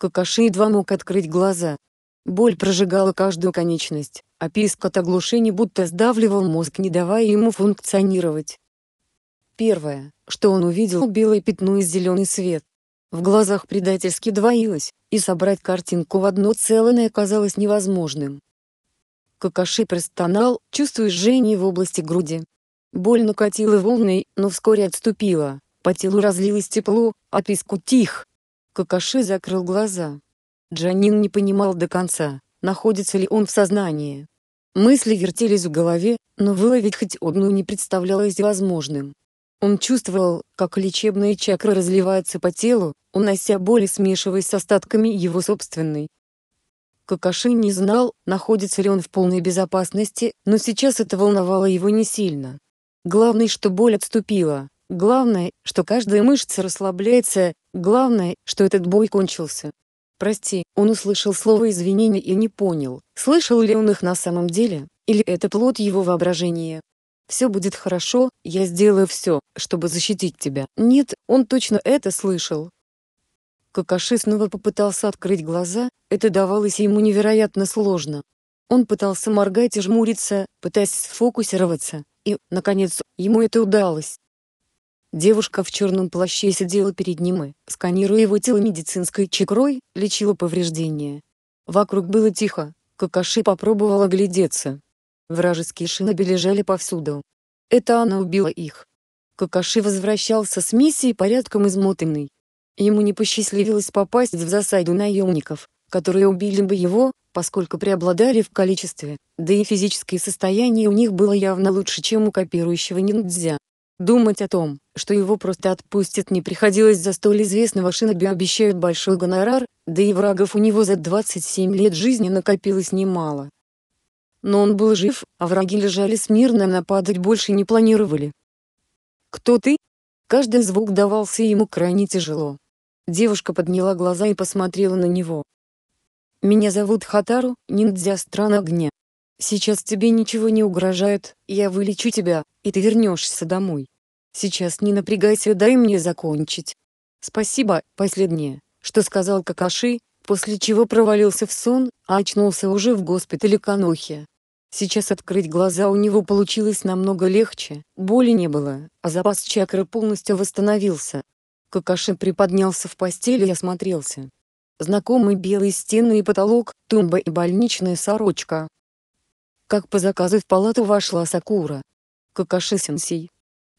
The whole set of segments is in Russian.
Какаши едва мог открыть глаза. Боль прожигала каждую конечность, а писк от оглушения будто сдавливал мозг, не давая ему функционировать. Первое, что он увидел белое пятно и зеленый свет. В глазах предательски двоилось, и собрать картинку в одно целое оказалось невозможным. Какаши простонал, чувствуя жжение в области груди. Боль накатила волной, но вскоре отступила, по телу разлилось тепло, а писк утих. Какаши закрыл глаза. Джанин не понимал до конца, находится ли он в сознании. Мысли вертелись в голове, но выловить хоть одну не представлялось возможным. Он чувствовал, как лечебные чакры разливаются по телу, унося боли смешиваясь с остатками его собственной. Какаши не знал, находится ли он в полной безопасности, но сейчас это волновало его не сильно. Главное, что боль отступила, главное, что каждая мышца расслабляется, Главное, что этот бой кончился. Прости, он услышал слово извинения и не понял, слышал ли он их на самом деле, или это плод его воображения. «Все будет хорошо, я сделаю все, чтобы защитить тебя». Нет, он точно это слышал. Какаши снова попытался открыть глаза, это давалось ему невероятно сложно. Он пытался моргать и жмуриться, пытаясь сфокусироваться, и, наконец, ему это удалось. Девушка в черном плаще сидела перед ним и, сканируя его тело медицинской чекрой, лечила повреждения. Вокруг было тихо, Какаши попробовала глядеться. Вражеские шиноби лежали повсюду. Это она убила их. Какаши возвращался с миссией порядком измотанный. Ему не посчастливилось попасть в засаду наемников, которые убили бы его, поскольку преобладали в количестве, да и физическое состояние у них было явно лучше, чем у копирующего ниндзя. Думать о том, что его просто отпустят не приходилось за столь известного шиноби обещают большой гонорар, да и врагов у него за 27 лет жизни накопилось немало. Но он был жив, а враги лежали смирно нападать больше не планировали. «Кто ты?» Каждый звук давался ему крайне тяжело. Девушка подняла глаза и посмотрела на него. «Меня зовут Хатару, ниндзя стран огня. Сейчас тебе ничего не угрожает, я вылечу тебя, и ты вернешься домой». Сейчас не напрягайся, дай мне закончить. Спасибо, последнее, что сказал Какаши, после чего провалился в сон, а очнулся уже в госпитале Канохи. Сейчас открыть глаза у него получилось намного легче, боли не было, а запас чакры полностью восстановился. Какаши приподнялся в постели и осмотрелся. Знакомые белые стены и потолок, тумба и больничная сорочка. Как по заказу в палату вошла Сакура. Какаши-сенсей,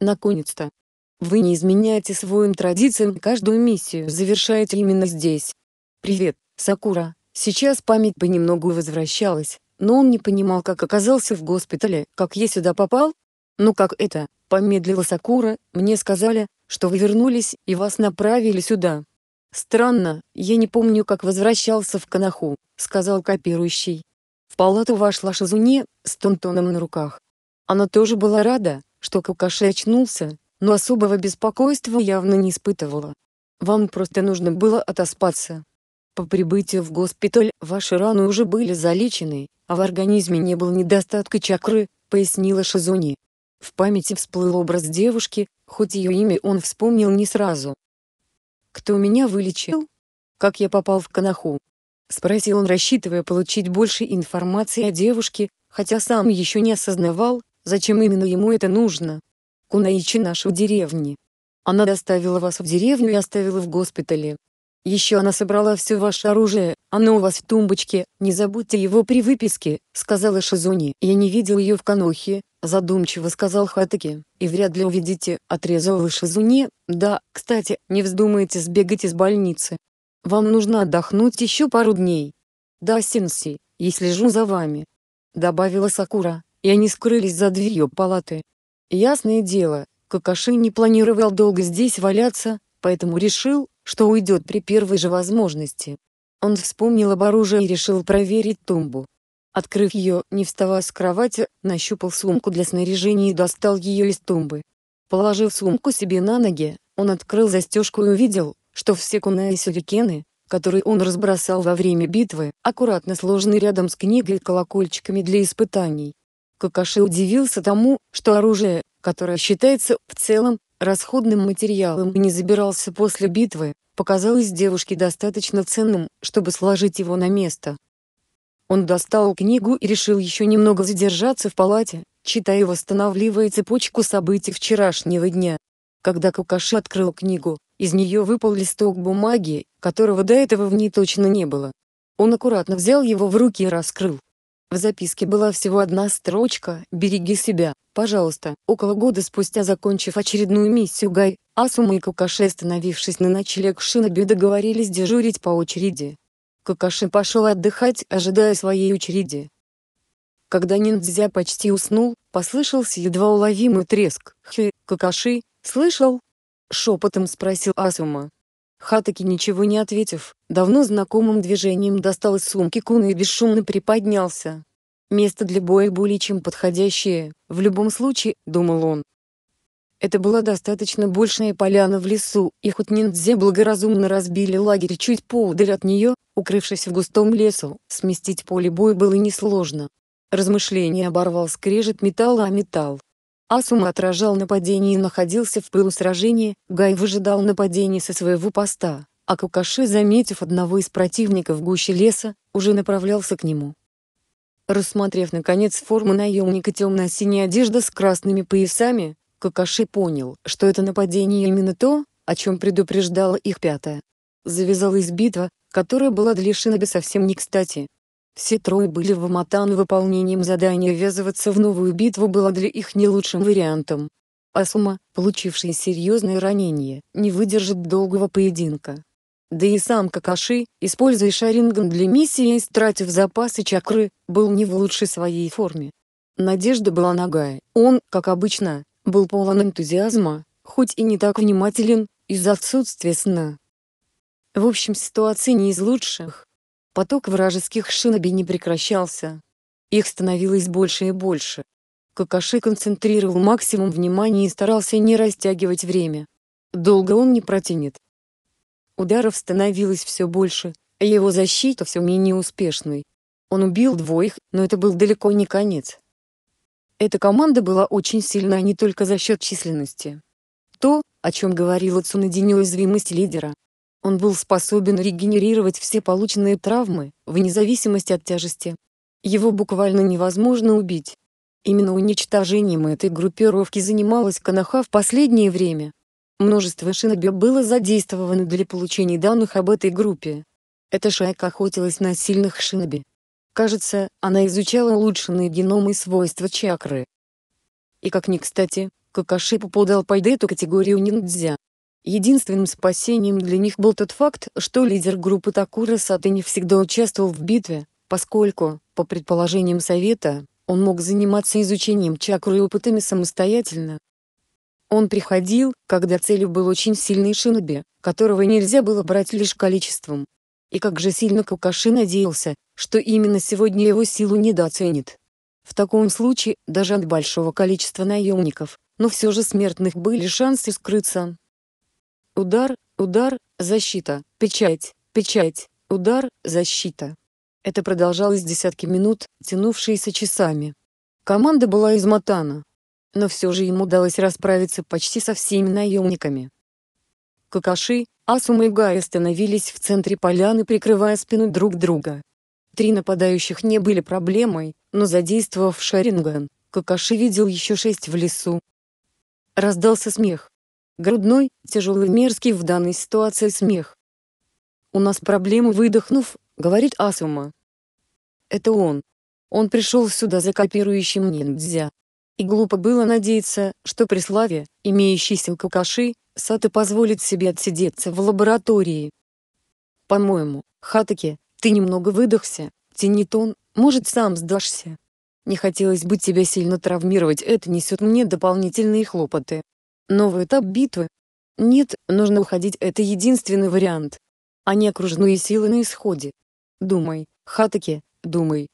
Наконец-то. Вы не изменяете своим традициям, каждую миссию завершаете именно здесь. Привет, Сакура. Сейчас память понемногу возвращалась, но он не понимал, как оказался в госпитале, как я сюда попал. Ну как это? Помедлила Сакура, мне сказали, что вы вернулись и вас направили сюда. Странно, я не помню, как возвращался в Канаху, сказал копирующий. В палату вошла Шизуне, с тонтоном на руках. Она тоже была рада, что Какаши очнулся, но особого беспокойства явно не испытывала. Вам просто нужно было отоспаться. По прибытию в госпиталь ваши раны уже были залечены, а в организме не было недостатка чакры, пояснила Шизуни. В памяти всплыл образ девушки, хоть ее имя он вспомнил не сразу. «Кто меня вылечил? Как я попал в Канаху?» Спросил он, рассчитывая получить больше информации о девушке, хотя сам еще не осознавал, Зачем именно ему это нужно? Кунаичи нашу деревни. Она доставила вас в деревню и оставила в госпитале. Еще она собрала все ваше оружие, оно у вас в тумбочке, не забудьте его при выписке», — сказала Шизуни. «Я не видел ее в Канохе», — задумчиво сказал Хатаки, — «и вряд ли увидите», — отрезала Шизуни. «Да, кстати, не вздумайте сбегать из больницы. Вам нужно отдохнуть еще пару дней». «Да, Синси, я слежу за вами», — добавила Сакура и они скрылись за дверью палаты. Ясное дело, Какаши не планировал долго здесь валяться, поэтому решил, что уйдет при первой же возможности. Он вспомнил об оружии и решил проверить тумбу. Открыв ее, не вставая с кровати, нащупал сумку для снаряжения и достал ее из тумбы. Положив сумку себе на ноги, он открыл застежку и увидел, что все куна и сюрикены, которые он разбросал во время битвы, аккуратно сложены рядом с книгой и колокольчиками для испытаний. Какаши удивился тому, что оружие, которое считается в целом расходным материалом и не забирался после битвы, показалось девушке достаточно ценным, чтобы сложить его на место. Он достал книгу и решил еще немного задержаться в палате, читая восстанавливая цепочку событий вчерашнего дня. Когда Какаши открыл книгу, из нее выпал листок бумаги, которого до этого в ней точно не было. Он аккуратно взял его в руки и раскрыл. В записке была всего одна строчка «Береги себя, пожалуйста». Около года спустя, закончив очередную миссию Гай, Асума и Какаши, остановившись на ночлег Шиноби, договорились дежурить по очереди. Какаши пошел отдыхать, ожидая своей очереди. Когда ниндзя почти уснул, послышался едва уловимый треск. «Хе, Какаши, слышал?» Шепотом спросил Асума. Хатаки, ничего не ответив, давно знакомым движением достал из сумки куна и бесшумно приподнялся. Место для боя более чем подходящее, в любом случае, думал он. Это была достаточно большая поляна в лесу, и хоть ниндзя благоразумно разбили лагерь чуть поудаль от нее, укрывшись в густом лесу, сместить поле боя было несложно. Размышление оборвал скрежет металла о металл. Асума отражал нападение и находился в пылу сражения, Гай выжидал нападение со своего поста, а Кукаши, заметив одного из противников в гуще леса, уже направлялся к нему. Рассмотрев наконец форму наемника темно-синяя одежда с красными поясами, Какаши понял, что это нападение именно то, о чем предупреждала их пятая. Завязалась битва, которая была для Шиноби совсем не кстати, все трое были вмотан выполнением задания ввязываться в новую битву было для их не лучшим вариантом. Асума, получивший серьезное ранение, не выдержит долгого поединка. Да и сам Какаши, используя шаринган для миссии и стратив запасы чакры, был не в лучшей своей форме. Надежда была нагая, он, как обычно, был полон энтузиазма, хоть и не так внимателен, из-за отсутствия сна. В общем ситуация не из лучших, Поток вражеских шиноби не прекращался. Их становилось больше и больше. Кокоши концентрировал максимум внимания и старался не растягивать время. Долго он не протянет. Ударов становилось все больше, а его защита все менее успешной. Он убил двоих, но это был далеко не конец. Эта команда была очень сильна а не только за счет численности. То, о чем говорила Цунади уязвимость лидера, он был способен регенерировать все полученные травмы, вне зависимости от тяжести. Его буквально невозможно убить. Именно уничтожением этой группировки занималась Канаха в последнее время. Множество шиноби было задействовано для получения данных об этой группе. Эта шайка охотилась на сильных шиноби. Кажется, она изучала улучшенные геномы и свойства чакры. И как ни кстати, Какаши попадал под эту категорию ниндзя. Единственным спасением для них был тот факт, что лидер группы Такура Саты не всегда участвовал в битве, поскольку, по предположениям Совета, он мог заниматься изучением чакры и опытами самостоятельно. Он приходил, когда целью был очень сильный шиноби, которого нельзя было брать лишь количеством. И как же сильно Какаши надеялся, что именно сегодня его силу недооценит. В таком случае, даже от большого количества наемников, но все же смертных были шансы скрыться. Удар, удар, защита, печать, печать, удар, защита. Это продолжалось десятки минут, тянувшиеся часами. Команда была измотана. Но все же ему удалось расправиться почти со всеми наемниками. Какаши, Асума и Гай остановились в центре поляны, прикрывая спину друг друга. Три нападающих не были проблемой, но задействовав Шаринган, Какаши видел еще шесть в лесу. Раздался смех грудной, тяжелый мерзкий в данной ситуации смех. «У нас проблемы выдохнув», — говорит Асума. «Это он. Он пришел сюда за копирующим ниндзя». И глупо было надеяться, что при славе, имеющейся у Какаши, Сато позволит себе отсидеться в лаборатории. «По-моему, Хатаке, ты немного выдохся, Тянет он, может сам сдашься. Не хотелось бы тебя сильно травмировать, это несет мне дополнительные хлопоты, новый этап битвы. Нет, нужно уходить, это единственный вариант. Они окружные силы на исходе. Думай, Хатаки, думай.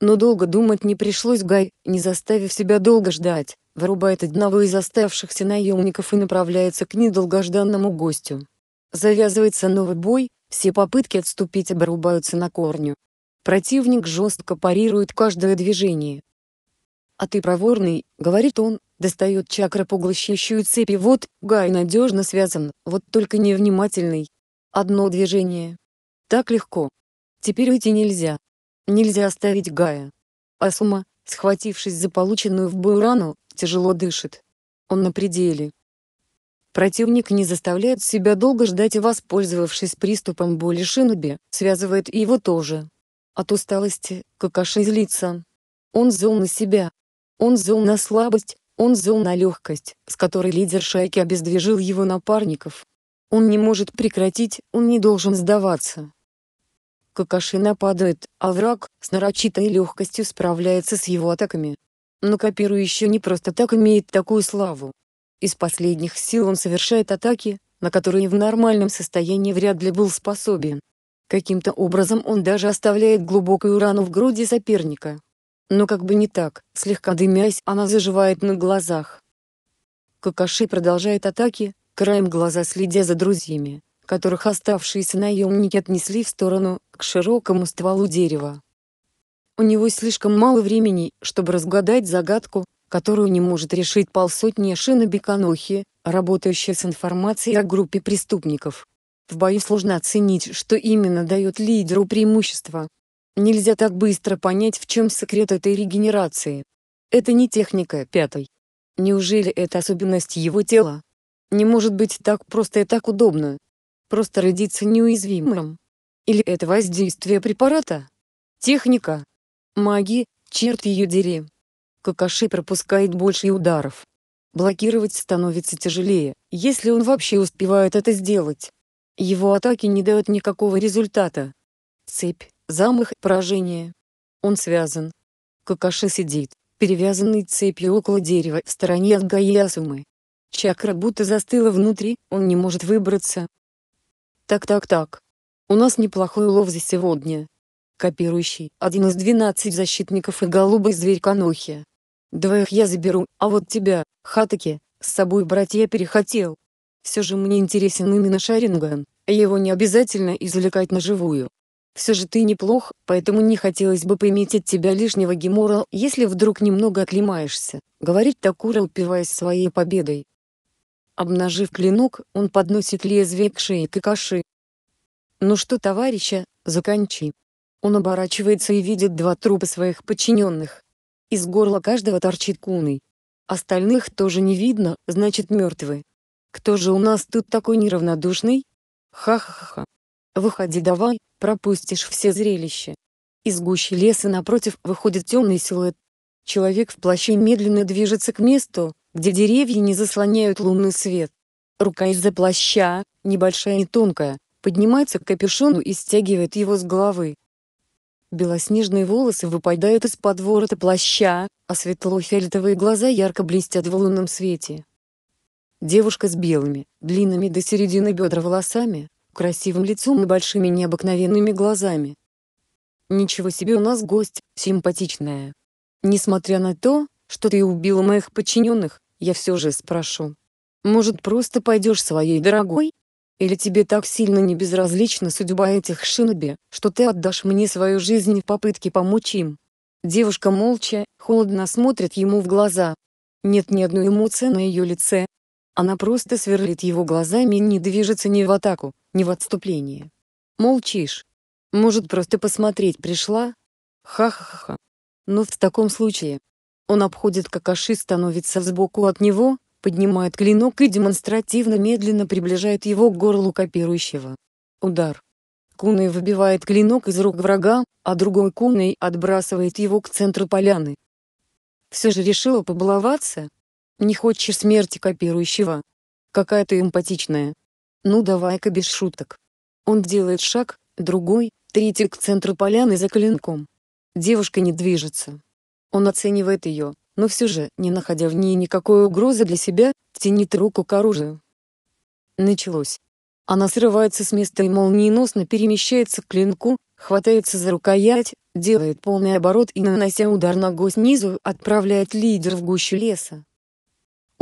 Но долго думать не пришлось Гай, не заставив себя долго ждать, вырубает одного из оставшихся наемников и направляется к недолгожданному гостю. Завязывается новый бой, все попытки отступить обрубаются на корню. Противник жестко парирует каждое движение, «А ты проворный», — говорит он, достает чакра поглощающую цепи. вот, Гай надежно связан, вот только невнимательный. Одно движение. Так легко. Теперь уйти нельзя. Нельзя оставить Гая. Асума, схватившись за полученную в бою рану, тяжело дышит. Он на пределе. Противник не заставляет себя долго ждать и воспользовавшись приступом боли Шиноби, связывает его тоже. От усталости Какаши злится. Он зол на себя, он зол на слабость, он зол на легкость, с которой лидер шайки обездвижил его напарников. Он не может прекратить, он не должен сдаваться. Какашина нападает, а враг с нарочитой легкостью справляется с его атаками. Но Капиру еще не просто так имеет такую славу. Из последних сил он совершает атаки, на которые в нормальном состоянии вряд ли был способен. Каким-то образом он даже оставляет глубокую рану в груди соперника, но как бы не так, слегка дымясь, она заживает на глазах. Какаши продолжает атаки, краем глаза следя за друзьями, которых оставшиеся наемники отнесли в сторону, к широкому стволу дерева. У него слишком мало времени, чтобы разгадать загадку, которую не может решить полсотни шиноби Канохи, работающая с информацией о группе преступников. В бою сложно оценить, что именно дает лидеру преимущество, Нельзя так быстро понять, в чем секрет этой регенерации. Это не техника пятой. Неужели это особенность его тела? Не может быть так просто и так удобно. Просто родиться неуязвимым. Или это воздействие препарата? Техника. Маги, черт ее дери. Какаши пропускает больше ударов. Блокировать становится тяжелее, если он вообще успевает это сделать. Его атаки не дают никакого результата. Цепь замах поражения. Он связан. Какаши сидит, перевязанный цепью около дерева в стороне от Гаясумы. Чакра будто застыла внутри, он не может выбраться. Так-так-так. У нас неплохой улов за сегодня. Копирующий, один из двенадцать защитников и голубой зверь Канохи. Двоих я заберу, а вот тебя, Хатаки, с собой брать я перехотел. Все же мне интересен именно Шаринган, его не обязательно извлекать на живую. Все же ты неплох, поэтому не хотелось бы поиметь от тебя лишнего гемора, если вдруг немного оклемаешься», — говорит Такура, упиваясь своей победой. Обнажив клинок, он подносит лезвие к шее Кокоши. «Ну что, товарища, закончи». Он оборачивается и видит два трупа своих подчиненных. Из горла каждого торчит куной. Остальных тоже не видно, значит мертвы. Кто же у нас тут такой неравнодушный? Ха-ха-ха. Выходи давай, пропустишь все зрелища. Из гущи леса напротив выходит темный силуэт. Человек в плаще медленно движется к месту, где деревья не заслоняют лунный свет. Рука из-за плаща, небольшая и тонкая, поднимается к капюшону и стягивает его с головы. Белоснежные волосы выпадают из-под ворота плаща, а светло-фиолетовые глаза ярко блестят в лунном свете. Девушка с белыми, длинными до середины бедра волосами, красивым лицом и большими необыкновенными глазами. Ничего себе у нас гость, симпатичная. Несмотря на то, что ты убила моих подчиненных, я все же спрошу. Может просто пойдешь своей дорогой? Или тебе так сильно не безразлична судьба этих шиноби, что ты отдашь мне свою жизнь в попытке помочь им? Девушка молча, холодно смотрит ему в глаза. Нет ни одной эмоции на ее лице. Она просто сверлит его глазами и не движется ни в атаку, не в отступлении. Молчишь. Может, просто посмотреть пришла? Ха-ха-ха. Но ну, в таком случае он обходит Какаши, становится сбоку от него, поднимает клинок и демонстративно медленно приближает его к горлу копирующего. Удар. Куной выбивает клинок из рук врага, а другой Куной отбрасывает его к центру поляны. Все же решила побаловаться? Не хочешь смерти копирующего? Какая ты эмпатичная. Ну давай-ка без шуток. Он делает шаг, другой, третий к центру поляны за клинком. Девушка не движется. Он оценивает ее, но все же, не находя в ней никакой угрозы для себя, тянет руку к оружию. Началось. Она срывается с места и молниеносно перемещается к клинку, хватается за рукоять, делает полный оборот и нанося удар ногой снизу отправляет лидер в гущу леса.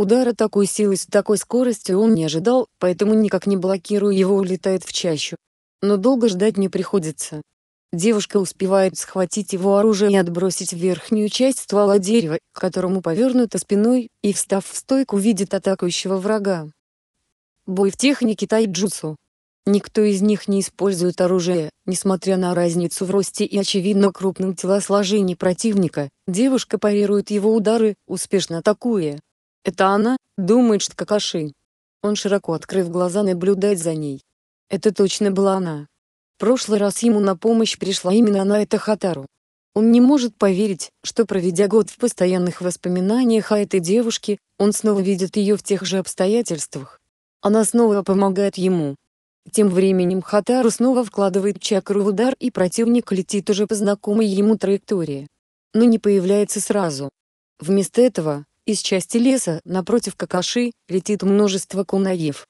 Удара такой силы с такой скоростью он не ожидал, поэтому никак не блокируя его улетает в чащу. Но долго ждать не приходится. Девушка успевает схватить его оружие и отбросить в верхнюю часть ствола дерева, к которому повернута спиной, и встав в стойку видит атакующего врага. Бой в технике тайджутсу. Никто из них не использует оружие, несмотря на разницу в росте и очевидно крупном телосложении противника, девушка парирует его удары, успешно атакуя. Это она, думает, что Он широко открыв глаза наблюдает за ней. Это точно была она. прошлый раз ему на помощь пришла именно она это Хатару. Он не может поверить, что проведя год в постоянных воспоминаниях о этой девушке, он снова видит ее в тех же обстоятельствах. Она снова помогает ему. Тем временем Хатару снова вкладывает чакру в удар и противник летит уже по знакомой ему траектории. Но не появляется сразу. Вместо этого, из части леса, напротив какаши, летит множество кунаев.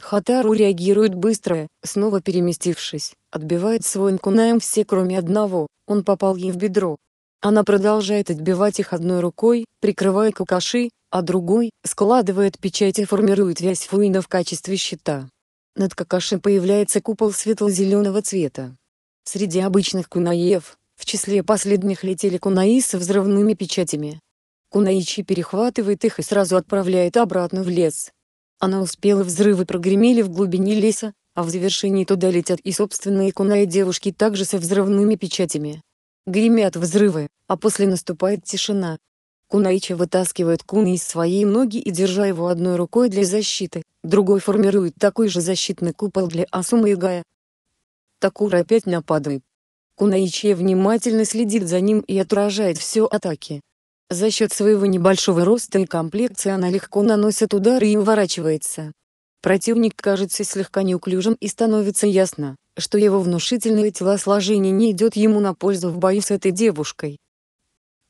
Хатару реагирует быстро, снова переместившись, отбивает свой кунаем все кроме одного, он попал ей в бедро. Она продолжает отбивать их одной рукой, прикрывая какаши, а другой, складывает печать и формирует вязь фуина в качестве щита. Над какаши появляется купол светло-зеленого цвета. Среди обычных кунаев, в числе последних летели кунаи со взрывными печатями, Кунаичи перехватывает их и сразу отправляет обратно в лес. Она успела взрывы прогремели в глубине леса, а в завершении туда летят и собственные кунаи девушки также со взрывными печатями. Гремят взрывы, а после наступает тишина. Кунаичи вытаскивает куны из своей ноги и, держа его одной рукой для защиты, другой формирует такой же защитный купол для Асума и Гая. Такура опять нападает. Кунаичи внимательно следит за ним и отражает все атаки. За счет своего небольшого роста и комплекции она легко наносит удары и уворачивается. Противник кажется слегка неуклюжим и становится ясно, что его внушительное телосложение не идет ему на пользу в бою с этой девушкой.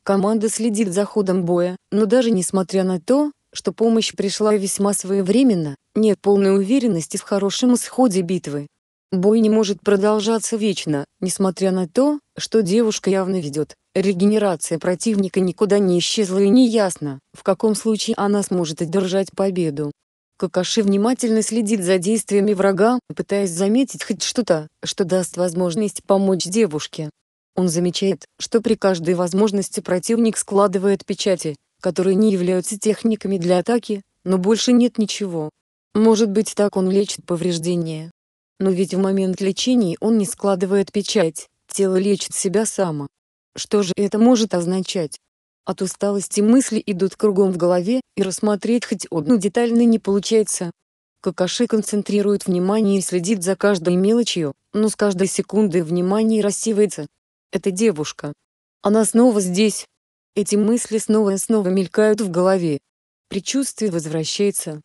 Команда следит за ходом боя, но даже несмотря на то, что помощь пришла весьма своевременно, нет полной уверенности в хорошем исходе битвы. Бой не может продолжаться вечно, несмотря на то, что девушка явно ведет. Регенерация противника никуда не исчезла и не ясно, в каком случае она сможет одержать победу. Какаши внимательно следит за действиями врага, пытаясь заметить хоть что-то, что даст возможность помочь девушке. Он замечает, что при каждой возможности противник складывает печати, которые не являются техниками для атаки, но больше нет ничего. Может быть так он лечит повреждения. Но ведь в момент лечения он не складывает печать, тело лечит себя само. Что же это может означать? От усталости мысли идут кругом в голове, и рассмотреть хоть одну детально не получается. Какаши концентрирует внимание и следит за каждой мелочью, но с каждой секундой внимание рассеивается. Это девушка. Она снова здесь. Эти мысли снова и снова мелькают в голове. Причувствие возвращается.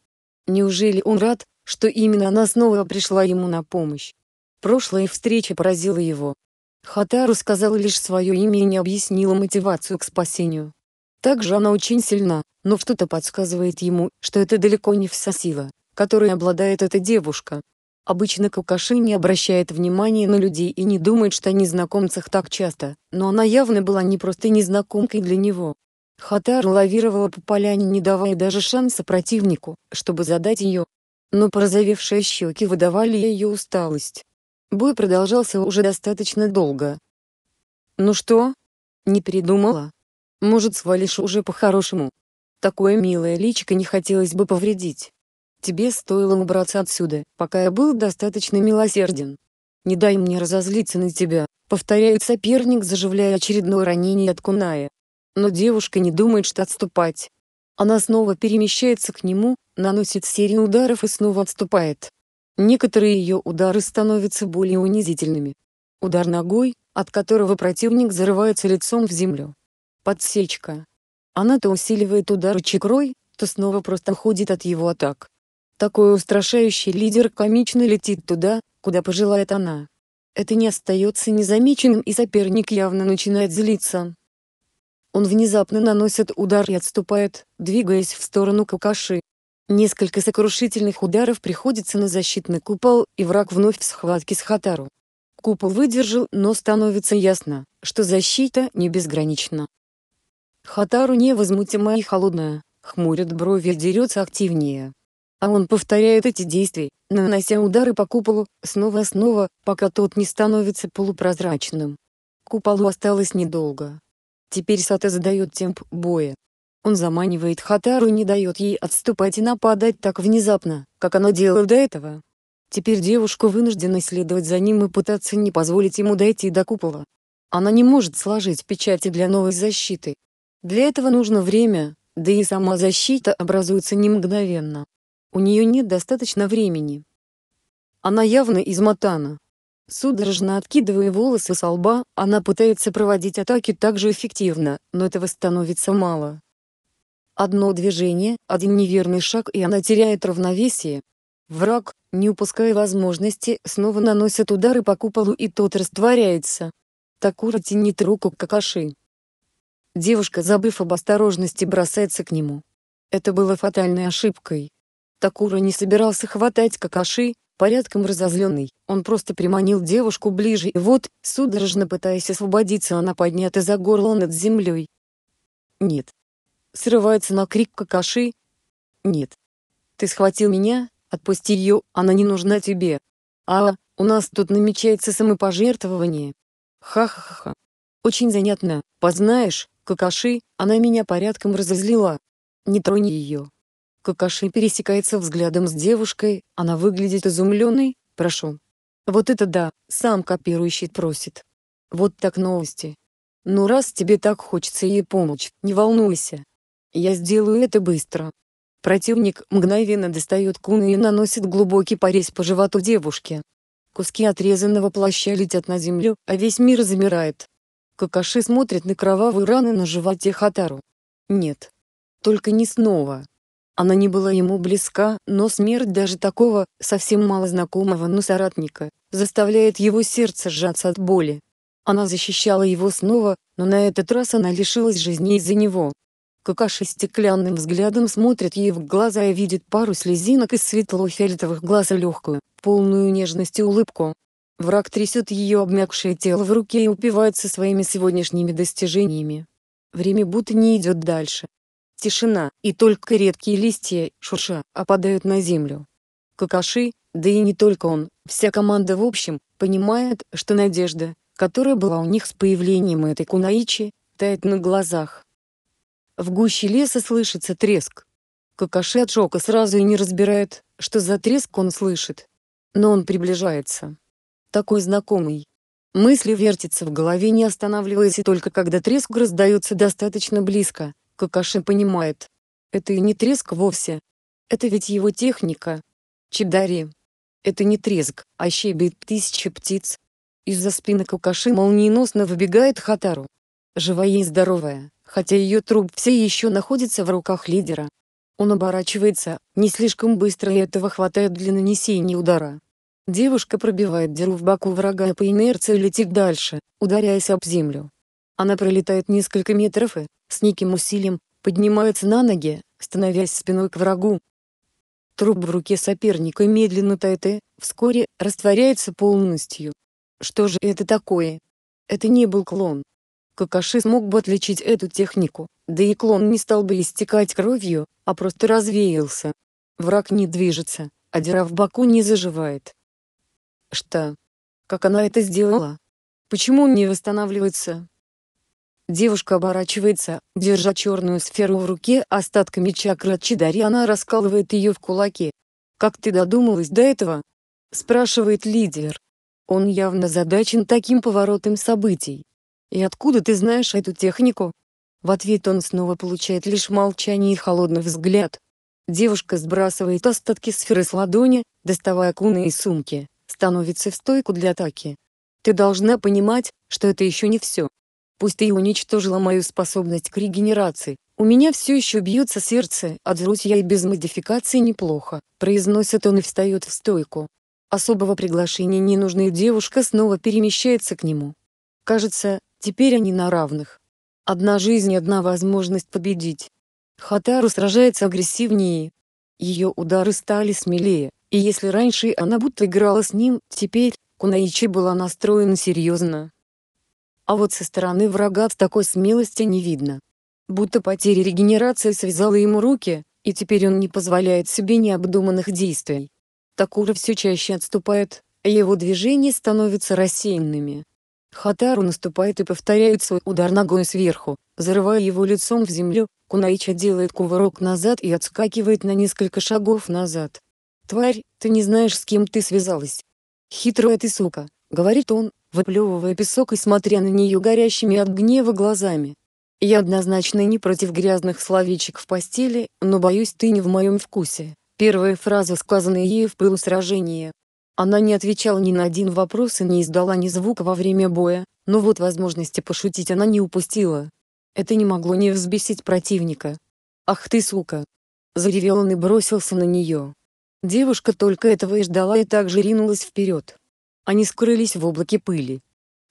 Неужели он рад, что именно она снова пришла ему на помощь? Прошлая встреча поразила его, Хатару сказала лишь свое имя и не объяснила мотивацию к спасению. Также она очень сильна, но что-то подсказывает ему, что это далеко не вся сила, которой обладает эта девушка. Обычно Кукаши не обращает внимания на людей и не думает, что о незнакомцах так часто, но она явно была не просто незнакомкой для него. Хатару лавировала по поляне, не давая даже шанса противнику, чтобы задать ее. Но порозовевшие щеки выдавали ее усталость. Бой продолжался уже достаточно долго. «Ну что? Не передумала? Может, свалишь уже по-хорошему? Такое милое личико не хотелось бы повредить. Тебе стоило убраться отсюда, пока я был достаточно милосерден. Не дай мне разозлиться на тебя», — повторяет соперник, заживляя очередное ранение от Куная. Но девушка не думает, что отступать. Она снова перемещается к нему, наносит серию ударов и снова отступает. Некоторые ее удары становятся более унизительными. Удар ногой, от которого противник зарывается лицом в землю. Подсечка. Она то усиливает удар чекрой, то снова просто уходит от его атак. Такой устрашающий лидер комично летит туда, куда пожелает она. Это не остается незамеченным и соперник явно начинает злиться. Он внезапно наносит удар и отступает, двигаясь в сторону Какаши. Несколько сокрушительных ударов приходится на защитный купол, и враг вновь в схватке с Хатару. Купол выдержал, но становится ясно, что защита не безгранична. Хатару невозмутимая и холодная, хмурит брови и дерется активнее. А он повторяет эти действия, нанося удары по куполу, снова и снова, пока тот не становится полупрозрачным. Куполу осталось недолго. Теперь Сата задает темп боя, он заманивает Хатару и не дает ей отступать и нападать так внезапно, как она делала до этого. Теперь девушка вынуждена следовать за ним и пытаться не позволить ему дойти до купола. Она не может сложить печати для новой защиты. Для этого нужно время, да и сама защита образуется не мгновенно. У нее нет достаточно времени. Она явно измотана. Судорожно откидывая волосы со лба, она пытается проводить атаки так же эффективно, но этого становится мало. Одно движение, один неверный шаг и она теряет равновесие. Враг, не упуская возможности, снова наносит удары по куполу и тот растворяется. Такура тянет руку к Какаши. Девушка, забыв об осторожности, бросается к нему. Это было фатальной ошибкой. Такура не собирался хватать Какаши, порядком разозленный, он просто приманил девушку ближе и вот, судорожно пытаясь освободиться она поднята за горло над землей. Нет, срывается на крик какаши. «Нет! Ты схватил меня, отпусти ее, она не нужна тебе! А, у нас тут намечается самопожертвование!» «Ха-ха-ха! Очень занятно, познаешь, какаши, она меня порядком разозлила! Не тронь ее!» Какаши пересекается взглядом с девушкой, она выглядит изумленной, прошу. Вот это да, сам копирующий просит. Вот так новости. Ну раз тебе так хочется ей помочь, не волнуйся. Я сделаю это быстро. Противник мгновенно достает куну и наносит глубокий порез по животу девушки. Куски отрезанного плаща летят на землю, а весь мир замирает. Какаши смотрит на кровавые раны на животе Хатару. Нет. Только не снова. Она не была ему близка, но смерть даже такого, совсем мало знакомого, но соратника, заставляет его сердце сжаться от боли. Она защищала его снова, но на этот раз она лишилась жизни из-за него. Какаша стеклянным взглядом смотрит ей в глаза и видит пару слезинок из светло-фиолетовых глаз и легкую, полную нежности улыбку. Враг трясет ее обмякшее тело в руке и упивается своими сегодняшними достижениями. Время будто не идет дальше. Тишина, и только редкие листья, шурша, опадают на землю. Какаши, да и не только он, вся команда в общем, понимает, что надежда, которая была у них с появлением этой кунаичи, тает на глазах. В гуще леса слышится треск. Какаши от шока сразу и не разбирает, что за треск он слышит. Но он приближается. Такой знакомый. Мысли вертятся в голове, не останавливаясь, и только когда треск раздается достаточно близко, Какаши понимает. Это и не треск вовсе. Это ведь его техника. Чебдари. Это не треск, а щебет тысячи птиц. Из-за спины Кокоши молниеносно выбегает Хатару. Живая и здоровая, хотя ее труп все еще находится в руках лидера. Он оборачивается, не слишком быстро и этого хватает для нанесения удара. Девушка пробивает дыру в боку врага и по инерции летит дальше, ударяясь об землю. Она пролетает несколько метров и, с неким усилием, поднимается на ноги, становясь спиной к врагу. Труп в руке соперника медленно тает и, вскоре, растворяется полностью. Что же это такое? Это не был клон, Какаши смог бы отличить эту технику, да и клон не стал бы истекать кровью, а просто развеялся. Враг не движется, а дыра в боку не заживает. Что? Как она это сделала? Почему он не восстанавливается? Девушка оборачивается, держа черную сферу в руке остатками чакры Чидари, она раскалывает ее в кулаке. «Как ты додумалась до этого?» – спрашивает лидер. Он явно задачен таким поворотом событий. «И откуда ты знаешь эту технику?» В ответ он снова получает лишь молчание и холодный взгляд. Девушка сбрасывает остатки сферы с ладони, доставая куны из сумки, становится в стойку для атаки. «Ты должна понимать, что это еще не все. Пусть ты и уничтожила мою способность к регенерации, у меня все еще бьется сердце, а я и без модификации неплохо», произносит он и встает в стойку. Особого приглашения не нужно и девушка снова перемещается к нему. Кажется, Теперь они на равных. Одна жизнь, и одна возможность победить. Хатару сражается агрессивнее. Ее удары стали смелее, и если раньше она будто играла с ним, теперь Кунаичи была настроена серьезно. А вот со стороны врага такой смелости не видно. Будто потеря регенерации связала ему руки, и теперь он не позволяет себе необдуманных действий. Такура все чаще отступает, а его движения становятся рассеянными. Хатару наступает и повторяет свой удар ногой сверху, зарывая его лицом в землю, Кунаича делает кувырок назад и отскакивает на несколько шагов назад. «Тварь, ты не знаешь, с кем ты связалась!» «Хитрая ты сука!» — говорит он, выплевывая песок и смотря на нее горящими от гнева глазами. «Я однозначно не против грязных словечек в постели, но боюсь ты не в моем вкусе». Первая фраза, сказанная ей в пылу сражения, она не отвечала ни на один вопрос и не издала ни звука во время боя, но вот возможности пошутить она не упустила. Это не могло не взбесить противника. «Ах ты сука!» Заревел он и бросился на нее. Девушка только этого и ждала и также ринулась вперед. Они скрылись в облаке пыли.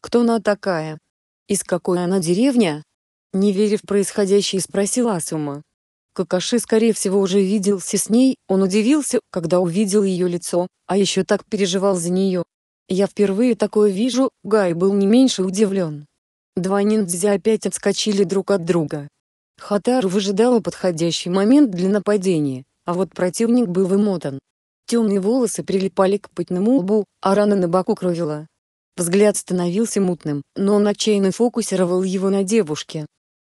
«Кто она такая? Из какой она деревня?» Не веря в происходящее, спросила Асума. Какаши, скорее всего, уже виделся с ней, он удивился, когда увидел ее лицо, а еще так переживал за нее. Я впервые такое вижу, Гай был не меньше удивлен. Два ниндзя опять отскочили друг от друга. Хатар выжидала подходящий момент для нападения, а вот противник был вымотан. Темные волосы прилипали к пытному лбу, а рана на боку кровила. Взгляд становился мутным, но он отчаянно фокусировал его на девушке.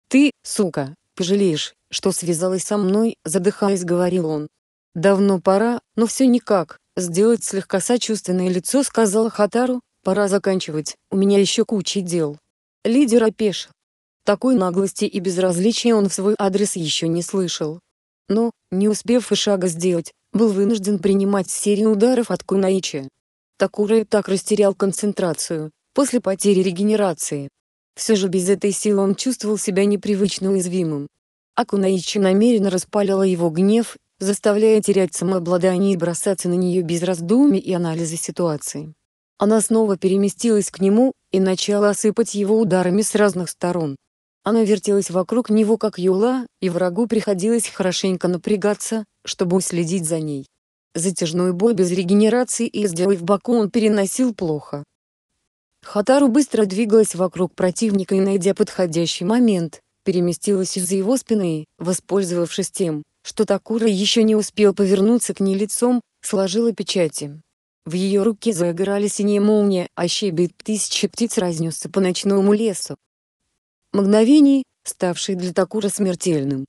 «Ты, сука, пожалеешь!» что связалась со мной, задыхаясь, говорил он. Давно пора, но все никак, сделать слегка сочувственное лицо сказала Хатару, пора заканчивать, у меня еще куча дел. Лидер опешил. Такой наглости и безразличия он в свой адрес еще не слышал. Но, не успев и шага сделать, был вынужден принимать серию ударов от Кунаичи. Такура и так растерял концентрацию, после потери регенерации. Все же без этой силы он чувствовал себя непривычно уязвимым. Акунаичи намеренно распалила его гнев, заставляя терять самообладание и бросаться на нее без раздумий и анализа ситуации. Она снова переместилась к нему и начала осыпать его ударами с разных сторон. Она вертелась вокруг него как юла, и врагу приходилось хорошенько напрягаться, чтобы уследить за ней. Затяжной бой без регенерации и сделай в боку он переносил плохо. Хатару быстро двигалась вокруг противника и, найдя подходящий момент, переместилась из-за его спины, воспользовавшись тем, что Такура еще не успел повернуться к ней лицом, сложила печати. В ее руке загорали синие молнии, а щебет тысячи птиц разнесся по ночному лесу. Мгновение, ставшее для Такура смертельным.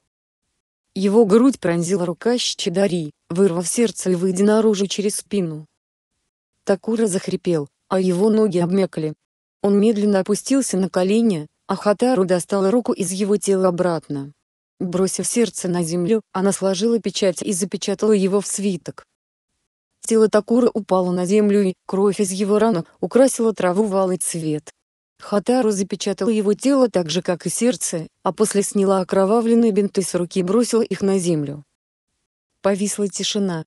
Его грудь пронзила рука Щедари, вырвав сердце и выйдя наружу через спину. Такура захрипел, а его ноги обмякли. Он медленно опустился на колени, Ахатару достала руку из его тела обратно. Бросив сердце на землю, она сложила печать и запечатала его в свиток. Тело Такуры упало на землю и, кровь из его раны, украсила траву в алый цвет. Хатару запечатала его тело так же, как и сердце, а после сняла окровавленные бинты с руки и бросила их на землю. Повисла тишина.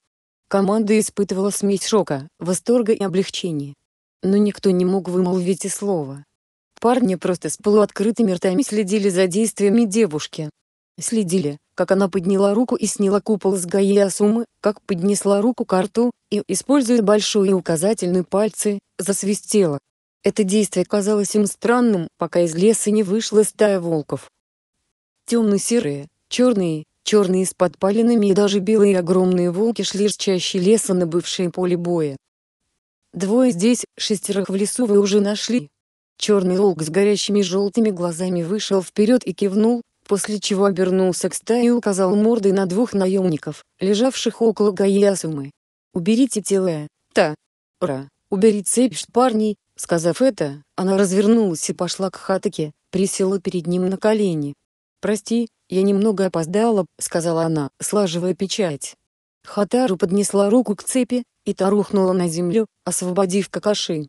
Команда испытывала смесь шока, восторга и облегчения. Но никто не мог вымолвить и слова. Парни просто с полуоткрытыми ртами следили за действиями девушки. Следили, как она подняла руку и сняла купол с гаи как поднесла руку к рту, и, используя большой и указательный пальцы, засвистела. Это действие казалось им странным, пока из леса не вышла стая волков. Темно-серые, черные, черные с подпалинами и даже белые огромные волки шли с чаще леса на бывшее поле боя. Двое здесь, шестерых в лесу вы уже нашли, Черный лук с горящими желтыми глазами вышел вперед и кивнул, после чего обернулся к стае и указал мордой на двух наемников, лежавших около Гаясумы. «Уберите тело, та, ра, убери цепь парни, сказав это, она развернулась и пошла к Хатаке, присела перед ним на колени. «Прости, я немного опоздала», — сказала она, слаживая печать. Хатару поднесла руку к цепи, и та рухнула на землю, освободив Какаши.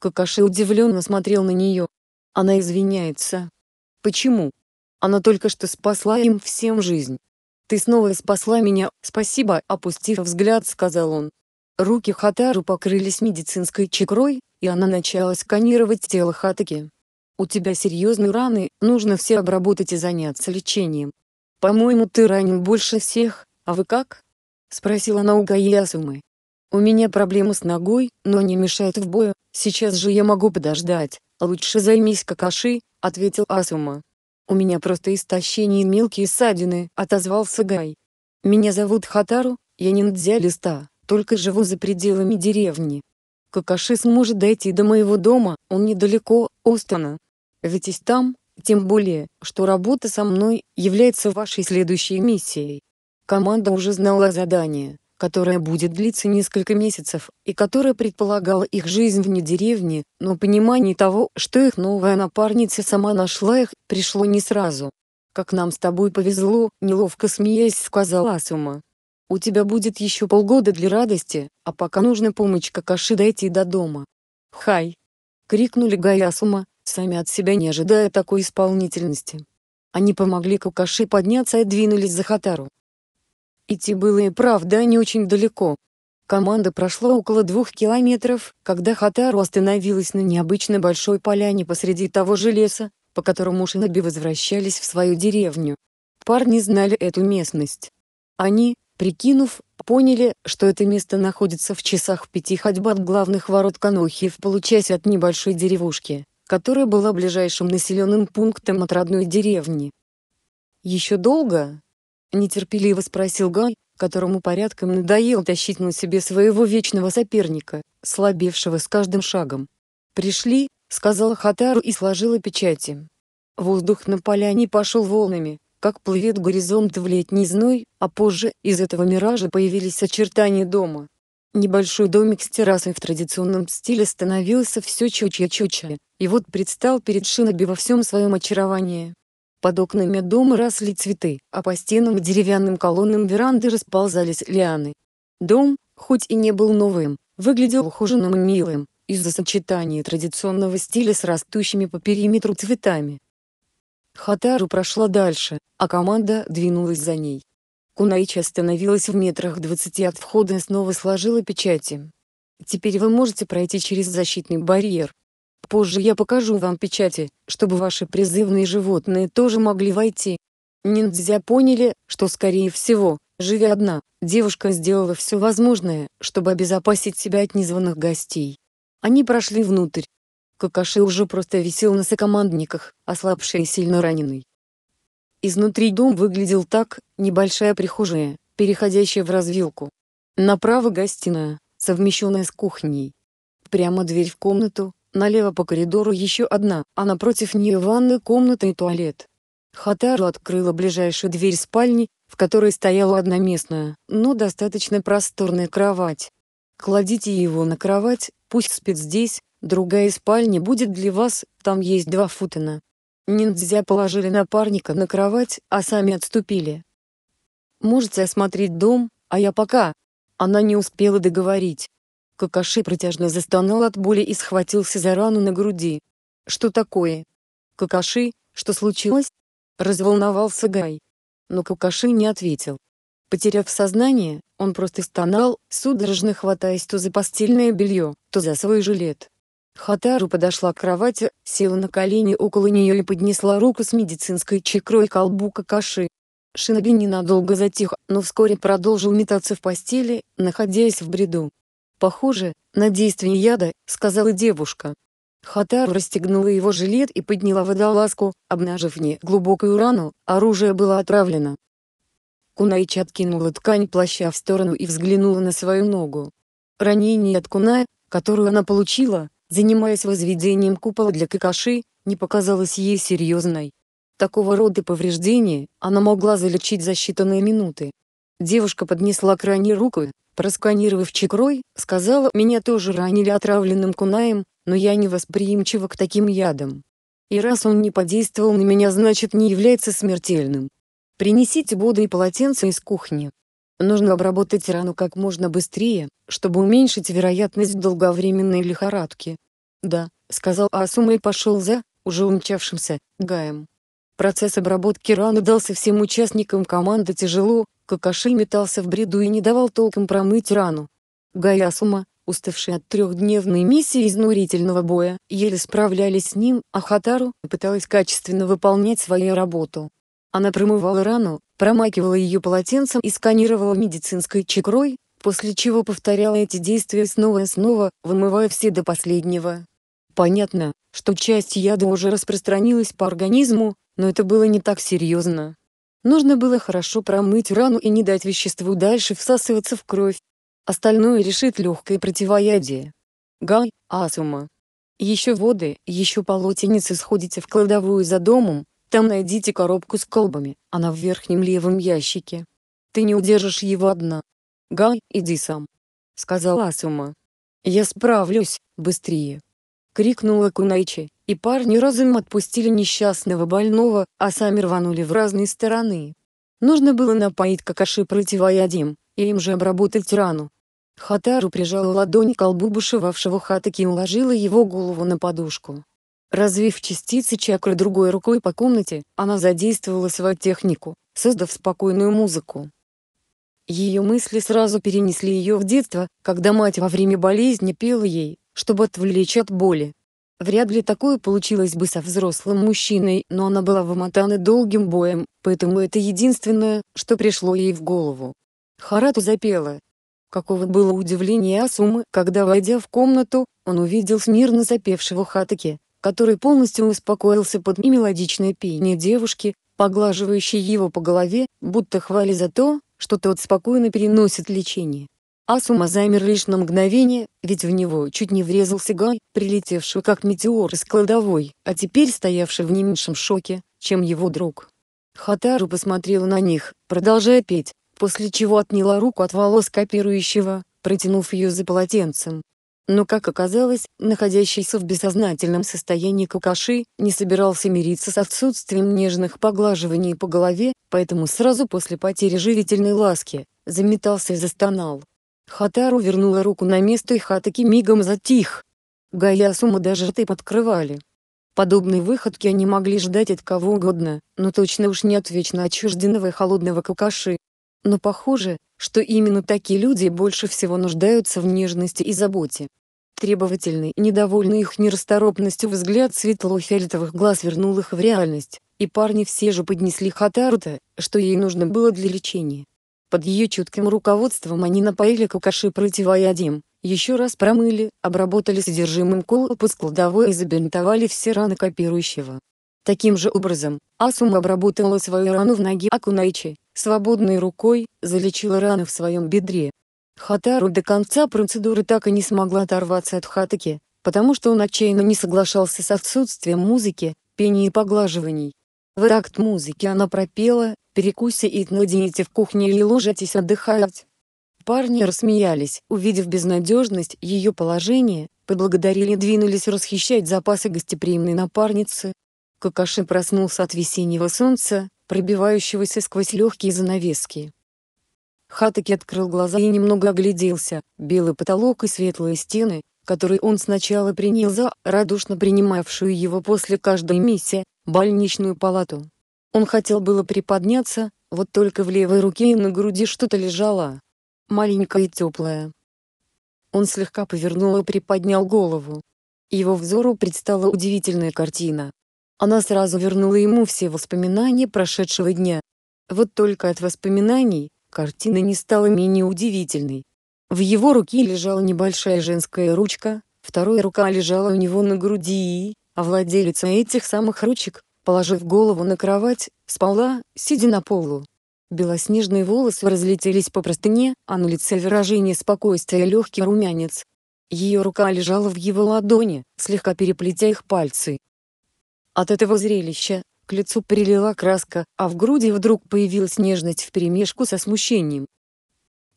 Какаши удивленно смотрел на нее. Она извиняется. Почему? Она только что спасла им всем жизнь. Ты снова спасла меня, спасибо, опустив взгляд, сказал он. Руки Хатару покрылись медицинской чекрой, и она начала сканировать тело Хатаки. У тебя серьезные раны, нужно все обработать и заняться лечением. По-моему, ты ранен больше всех, а вы как? Спросила она у Гаясумы. У меня проблемы с ногой, но не мешает в бою, сейчас же я могу подождать, лучше займись какаши, ответил Асума. У меня просто истощение и мелкие ссадины, отозвался Гай. Меня зовут Хатару, я ниндзя листа, только живу за пределами деревни. Какаши сможет дойти до моего дома, он недалеко, Остана. Ведь и там, тем более, что работа со мной является вашей следующей миссией. Команда уже знала задание, которая будет длиться несколько месяцев, и которая предполагала их жизнь вне деревни, но понимание того, что их новая напарница сама нашла их, пришло не сразу. «Как нам с тобой повезло», — неловко смеясь сказала Асума. «У тебя будет еще полгода для радости, а пока нужно помочь Какаши дойти до дома». «Хай!» — крикнули Гай Асума, сами от себя не ожидая такой исполнительности. Они помогли Какаши подняться и двинулись за Хатару. Идти было и правда не очень далеко. Команда прошла около двух километров, когда Хатару остановилась на необычно большой поляне посреди того же леса, по которому шиноби возвращались в свою деревню. Парни знали эту местность. Они, прикинув, поняли, что это место находится в часах пяти ходьбы от главных ворот Канохи в получасе от небольшой деревушки, которая была ближайшим населенным пунктом от родной деревни. Еще долго, нетерпеливо спросил Гай, которому порядком надоел тащить на себе своего вечного соперника, слабевшего с каждым шагом. «Пришли», — сказала Хатару и сложила печати. Воздух на поляне пошел волнами, как плывет горизонт в летний зной, а позже из этого миража появились очертания дома. Небольшой домик с террасой в традиционном стиле становился все чуче-чуче, и вот предстал перед Шиноби во всем своем очаровании. Под окнами дома росли цветы, а по стенам и деревянным колоннам веранды расползались лианы. Дом, хоть и не был новым, выглядел ухоженным и милым, из-за сочетания традиционного стиля с растущими по периметру цветами. Хатару прошла дальше, а команда двинулась за ней. Кунаичи остановилась в метрах двадцати от входа и снова сложила печати. «Теперь вы можете пройти через защитный барьер», Позже я покажу вам печати, чтобы ваши призывные животные тоже могли войти. Ниндзя поняли, что скорее всего, живя одна, девушка сделала все возможное, чтобы обезопасить себя от незваных гостей. Они прошли внутрь. Какаши уже просто висел на сокомандниках, ослабший и сильно раненый. Изнутри дом выглядел так, небольшая прихожая, переходящая в развилку. Направо гостиная, совмещенная с кухней. Прямо дверь в комнату, Налево по коридору еще одна, а напротив нее ванная комната и туалет. Хатару открыла ближайшую дверь спальни, в которой стояла одноместная, но достаточно просторная кровать. Кладите его на кровать, пусть спит здесь, другая спальня будет для вас, там есть два футана. Ниндзя положили напарника на кровать, а сами отступили. Можете осмотреть дом, а я пока. Она не успела договорить. Какаши протяжно застонал от боли и схватился за рану на груди. «Что такое? Какаши, что случилось?» Разволновался Гай. Но Какаши не ответил. Потеряв сознание, он просто стонал, судорожно хватаясь то за постельное белье, то за свой жилет. Хатару подошла к кровати, села на колени около нее и поднесла руку с медицинской чекрой к колбу Какаши. Шиноби ненадолго затих, но вскоре продолжил метаться в постели, находясь в бреду. «Похоже на действие яда», — сказала девушка. Хатар расстегнула его жилет и подняла водолазку, обнажив не глубокую рану, оружие было отравлено. Кунайч откинула ткань плаща в сторону и взглянула на свою ногу. Ранение от Кунай, которую она получила, занимаясь возведением купола для Какаши, не показалось ей серьезной. Такого рода повреждения она могла залечить за считанные минуты, Девушка поднесла к ране руку, просканировав чекрой, сказала «меня тоже ранили отравленным кунаем, но я не восприимчива к таким ядам. И раз он не подействовал на меня значит не является смертельным. Принесите воду и полотенце из кухни. Нужно обработать рану как можно быстрее, чтобы уменьшить вероятность долговременной лихорадки». «Да», — сказал Асума и пошел за, уже умчавшимся, Гаем. Процесс обработки раны дался всем участникам команды тяжело, Какаши метался в бреду и не давал толком промыть рану. Гаясума, уставшие от трехдневной миссии изнурительного боя, еле справлялись с ним, а Хатару пыталась качественно выполнять свою работу. Она промывала рану, промакивала ее полотенцем и сканировала медицинской чекрой, после чего повторяла эти действия снова и снова, вымывая все до последнего. Понятно, что часть яда уже распространилась по организму, но это было не так серьезно. Нужно было хорошо промыть рану и не дать веществу дальше всасываться в кровь. Остальное решит легкое противоядие. Гай, Асума. Еще воды, еще полотенец и сходите в кладовую за домом, там найдите коробку с колбами, она в верхнем левом ящике. Ты не удержишь его одна. Гай, иди сам. Сказала Асума. Я справлюсь, быстрее. Крикнула Кунайчи и парни разом отпустили несчастного больного, а сами рванули в разные стороны. Нужно было напоить какаши противоядим, и им же обработать рану. Хатару прижала ладонь к колбу бушевавшего Хатаки и уложила его голову на подушку. Развив частицы чакры другой рукой по комнате, она задействовала свою технику, создав спокойную музыку. Ее мысли сразу перенесли ее в детство, когда мать во время болезни пела ей, чтобы отвлечь от боли. Вряд ли такое получилось бы со взрослым мужчиной, но она была вымотана долгим боем, поэтому это единственное, что пришло ей в голову. Харату запела. Какого было удивление Асумы, когда, войдя в комнату, он увидел смирно запевшего Хатаки, который полностью успокоился под мелодичное пение девушки, поглаживающей его по голове, будто хвали за то, что тот спокойно переносит лечение. Асума замер лишь на мгновение, ведь в него чуть не врезался Гай, прилетевший как метеор из кладовой, а теперь стоявший в не меньшем шоке, чем его друг. Хатару посмотрела на них, продолжая петь, после чего отняла руку от волос копирующего, протянув ее за полотенцем. Но как оказалось, находящийся в бессознательном состоянии Какаши не собирался мириться с отсутствием нежных поглаживаний по голове, поэтому сразу после потери живительной ласки, заметался и застонал, Хатару вернула руку на место и Хатаки мигом затих. Гаясума даже рты подкрывали. Подобной выходки они могли ждать от кого угодно, но точно уж не от вечно отчужденного и холодного какаши. Но похоже, что именно такие люди больше всего нуждаются в нежности и заботе. Требовательный недовольный их нерасторопностью взгляд светло-фиолетовых глаз вернул их в реальность, и парни все же поднесли хатару то, что ей нужно было для лечения. Под ее чутким руководством они напоили кукаши противоядием, еще раз промыли, обработали содержимым колпа с кладовой и забинтовали все раны копирующего. Таким же образом, Асум обработала свою рану в ноге Акунайчи, свободной рукой, залечила рану в своем бедре. Хатару до конца процедуры так и не смогла оторваться от Хатаки, потому что он отчаянно не соглашался с отсутствием музыки, пения и поглаживаний. В такт музыки она пропела Перекуси и дно в кухне или ложитесь отдыхать». Парни рассмеялись, увидев безнадежность ее положения, поблагодарили и двинулись расхищать запасы гостеприимной напарницы. Какаши проснулся от весеннего солнца, пробивающегося сквозь легкие занавески. Хатаки открыл глаза и немного огляделся, белый потолок и светлые стены, которые он сначала принял за радушно принимавшую его после каждой миссии больничную палату. Он хотел было приподняться, вот только в левой руке и на груди что-то лежало. Маленькое и теплое. Он слегка повернул и приподнял голову. Его взору предстала удивительная картина. Она сразу вернула ему все воспоминания прошедшего дня. Вот только от воспоминаний картина не стала менее удивительной. В его руке лежала небольшая женская ручка, вторая рука лежала у него на груди, а владелица этих самых ручек Положив голову на кровать, спала, сидя на полу. Белоснежные волосы разлетелись по простыне, а на лице выражение спокойствия и легкий румянец. Ее рука лежала в его ладони, слегка переплетя их пальцы. От этого зрелища к лицу прилила краска, а в груди вдруг появилась нежность вперемешку со смущением.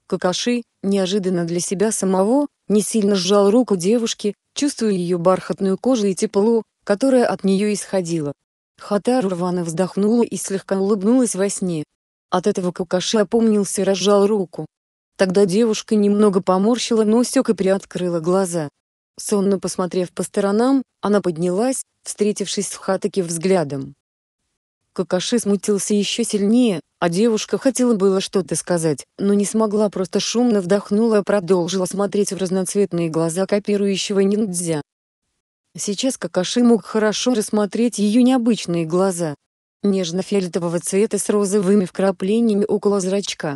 Какаши, неожиданно для себя самого, не сильно сжал руку девушки, чувствуя ее бархатную кожу и тепло, которое от нее исходило. Хатар рвано вздохнула и слегка улыбнулась во сне. От этого Какаши опомнился и разжал руку. Тогда девушка немного поморщила носик и приоткрыла глаза. Сонно посмотрев по сторонам, она поднялась, встретившись с Хатаки взглядом. Какаши смутился еще сильнее, а девушка хотела было что-то сказать, но не смогла просто шумно вдохнула и продолжила смотреть в разноцветные глаза копирующего ниндзя. Сейчас Какаши мог хорошо рассмотреть ее необычные глаза. Нежно-фиолетового цвета с розовыми вкраплениями около зрачка.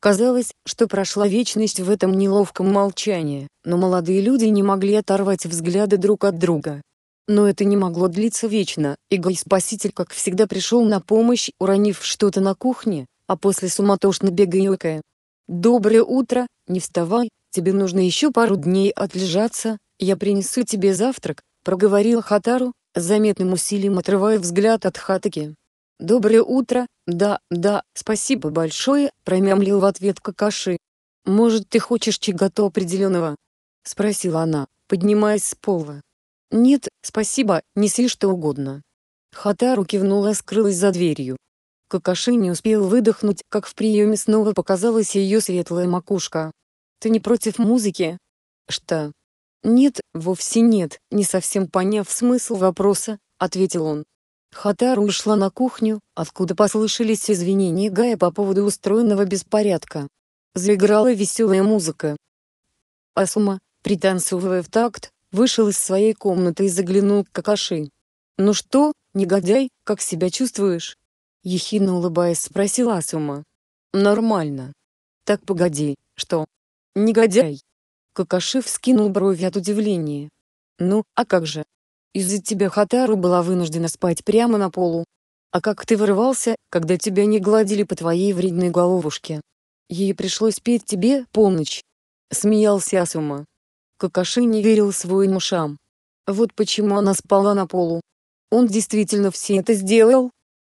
Казалось, что прошла вечность в этом неловком молчании, но молодые люди не могли оторвать взгляды друг от друга. Но это не могло длиться вечно, и Гай-спаситель как всегда пришел на помощь, уронив что-то на кухне, а после суматошно бегая. «Доброе утро, не вставай, тебе нужно еще пару дней отлежаться, я принесу тебе завтрак, проговорил Хатару, с заметным усилием отрывая взгляд от Хатаки. «Доброе утро, да, да, спасибо большое», — промямлил в ответ Какаши. «Может, ты хочешь чего-то определенного?» — спросила она, поднимаясь с пола. «Нет, спасибо, неси что угодно». Хатару кивнула и скрылась за дверью. Какаши не успел выдохнуть, как в приеме снова показалась ее светлая макушка. «Ты не против музыки?» «Что?» «Нет, вовсе нет», не совсем поняв смысл вопроса, ответил он. Хатара ушла на кухню, откуда послышались извинения Гая по поводу устроенного беспорядка. Заиграла веселая музыка. Асума, пританцовывая в такт, вышел из своей комнаты и заглянул к Какаши. «Ну что, негодяй, как себя чувствуешь?» Ехидно улыбаясь спросила Асума. «Нормально». «Так погоди, что?» «Негодяй, Какашев скинул брови от удивления. «Ну, а как же? Из-за тебя Хатару была вынуждена спать прямо на полу. А как ты вырывался, когда тебя не гладили по твоей вредной головушке? Ей пришлось петь тебе полночь». Смеялся Асума. Какаши не верил своим ушам. Вот почему она спала на полу. Он действительно все это сделал?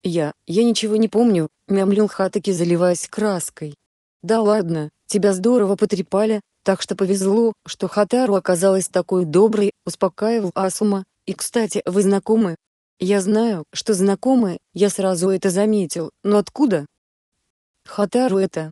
Я, я ничего не помню, мямлил Хатаки, заливаясь краской. Да ладно, тебя здорово потрепали, так что повезло, что Хатару оказалась такой доброй, успокаивал Асума. И кстати, вы знакомы? Я знаю, что знакомы, я сразу это заметил, но откуда? Хатару это...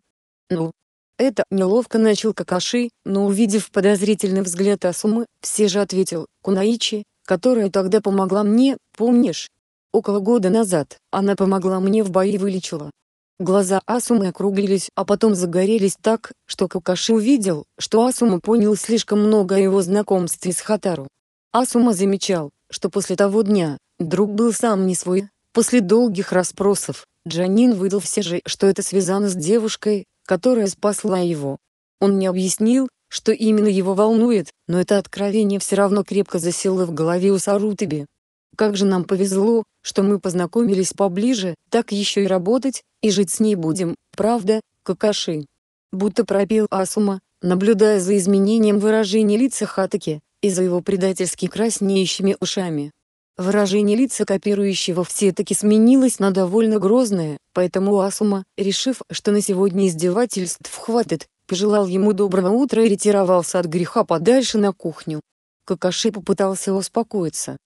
Ну, это неловко начал Какаши, но увидев подозрительный взгляд Асумы, все же ответил, Кунаичи, которая тогда помогла мне, помнишь? Около года назад, она помогла мне в бою и вылечила. Глаза Асумы округлились, а потом загорелись так, что Какаши увидел, что Асума понял слишком много о его знакомстве с Хатару. Асума замечал, что после того дня, друг был сам не свой. После долгих расспросов, Джанин выдал все же, что это связано с девушкой, которая спасла его. Он не объяснил, что именно его волнует, но это откровение все равно крепко засело в голове у Сарутыби. Как же нам повезло, что мы познакомились поближе, так еще и работать, и жить с ней будем, правда, какаши?» Будто пропел Асума, наблюдая за изменением выражения лица Хатаки, и за его предательски краснеющими ушами. Выражение лица копирующего все-таки сменилось на довольно грозное, поэтому Асума, решив, что на сегодня издевательств хватит, пожелал ему доброго утра и ретировался от греха подальше на кухню. Какаши попытался успокоиться,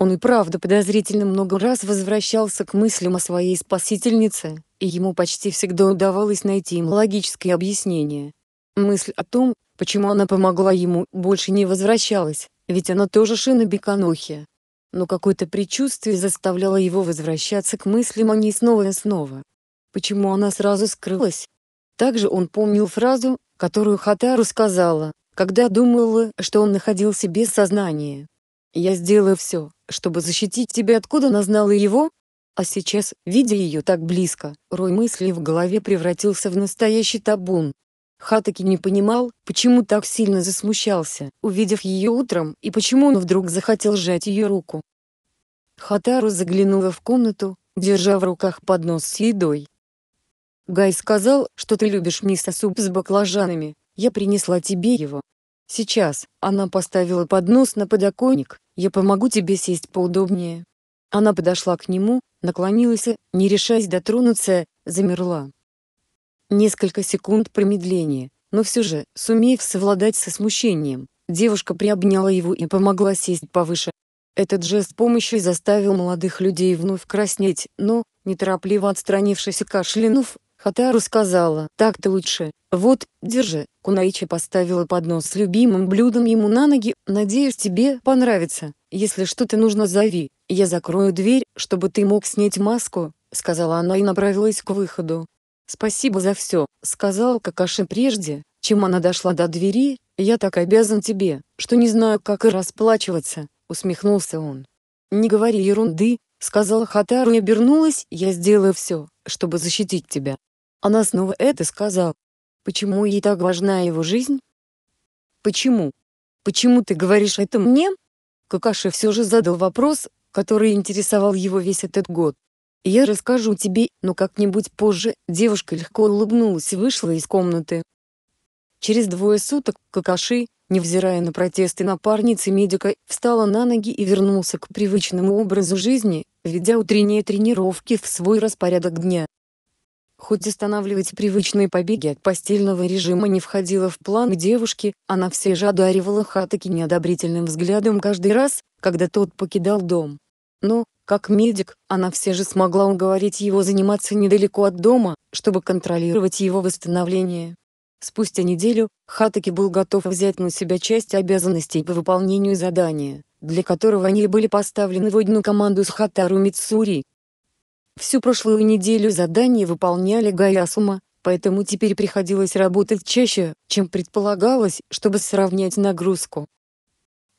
он и правда подозрительно много раз возвращался к мыслям о своей спасительнице, и ему почти всегда удавалось найти им логическое объяснение. Мысль о том, почему она помогла ему, больше не возвращалась, ведь она тоже шина Беконохи. Но какое-то предчувствие заставляло его возвращаться к мыслям о ней снова и снова. Почему она сразу скрылась? Также он помнил фразу, которую Хатару сказала, когда думала, что он находился без сознания. «Я сделаю все, чтобы защитить тебя откуда она знала его? А сейчас, видя ее так близко, рой мыслей в голове превратился в настоящий табун. Хатаки не понимал, почему так сильно засмущался, увидев ее утром, и почему он вдруг захотел сжать ее руку. Хатару заглянула в комнату, держа в руках поднос с едой. «Гай сказал, что ты любишь мисо суп с баклажанами, я принесла тебе его». Сейчас, она поставила поднос на подоконник, я помогу тебе сесть поудобнее. Она подошла к нему, наклонилась и, не решаясь дотронуться, замерла. Несколько секунд промедления, но все же, сумев совладать со смущением, девушка приобняла его и помогла сесть повыше. Этот жест помощи заставил молодых людей вновь краснеть, но, неторопливо отстранившись и кашлянув, Хатару сказала, так-то лучше. Вот, держи. Кунаичи поставила поднос с любимым блюдом ему на ноги. Надеюсь, тебе понравится. Если что-то нужно, зови. Я закрою дверь, чтобы ты мог снять маску, сказала она и направилась к выходу. Спасибо за все, сказал Какаши прежде, чем она дошла до двери. Я так обязан тебе, что не знаю, как и расплачиваться, усмехнулся он. Не говори ерунды, сказала Хатару и обернулась. Я сделаю все, чтобы защитить тебя. Она снова это сказала. Почему ей так важна его жизнь? Почему? Почему ты говоришь это мне? Какаши все же задал вопрос, который интересовал его весь этот год. Я расскажу тебе, но как-нибудь позже, девушка легко улыбнулась и вышла из комнаты. Через двое суток Какаши, невзирая на протесты напарницы медика, встала на ноги и вернулся к привычному образу жизни, ведя утренние тренировки в свой распорядок дня. Хоть останавливать привычные побеги от постельного режима не входило в план девушки, она все же одаривала Хатаки неодобрительным взглядом каждый раз, когда тот покидал дом. Но, как медик, она все же смогла уговорить его заниматься недалеко от дома, чтобы контролировать его восстановление. Спустя неделю, Хатаки был готов взять на себя часть обязанностей по выполнению задания, для которого они были поставлены в одну команду с Хатару Мицури, Всю прошлую неделю задания выполняли Гаясума, поэтому теперь приходилось работать чаще, чем предполагалось, чтобы сравнять нагрузку.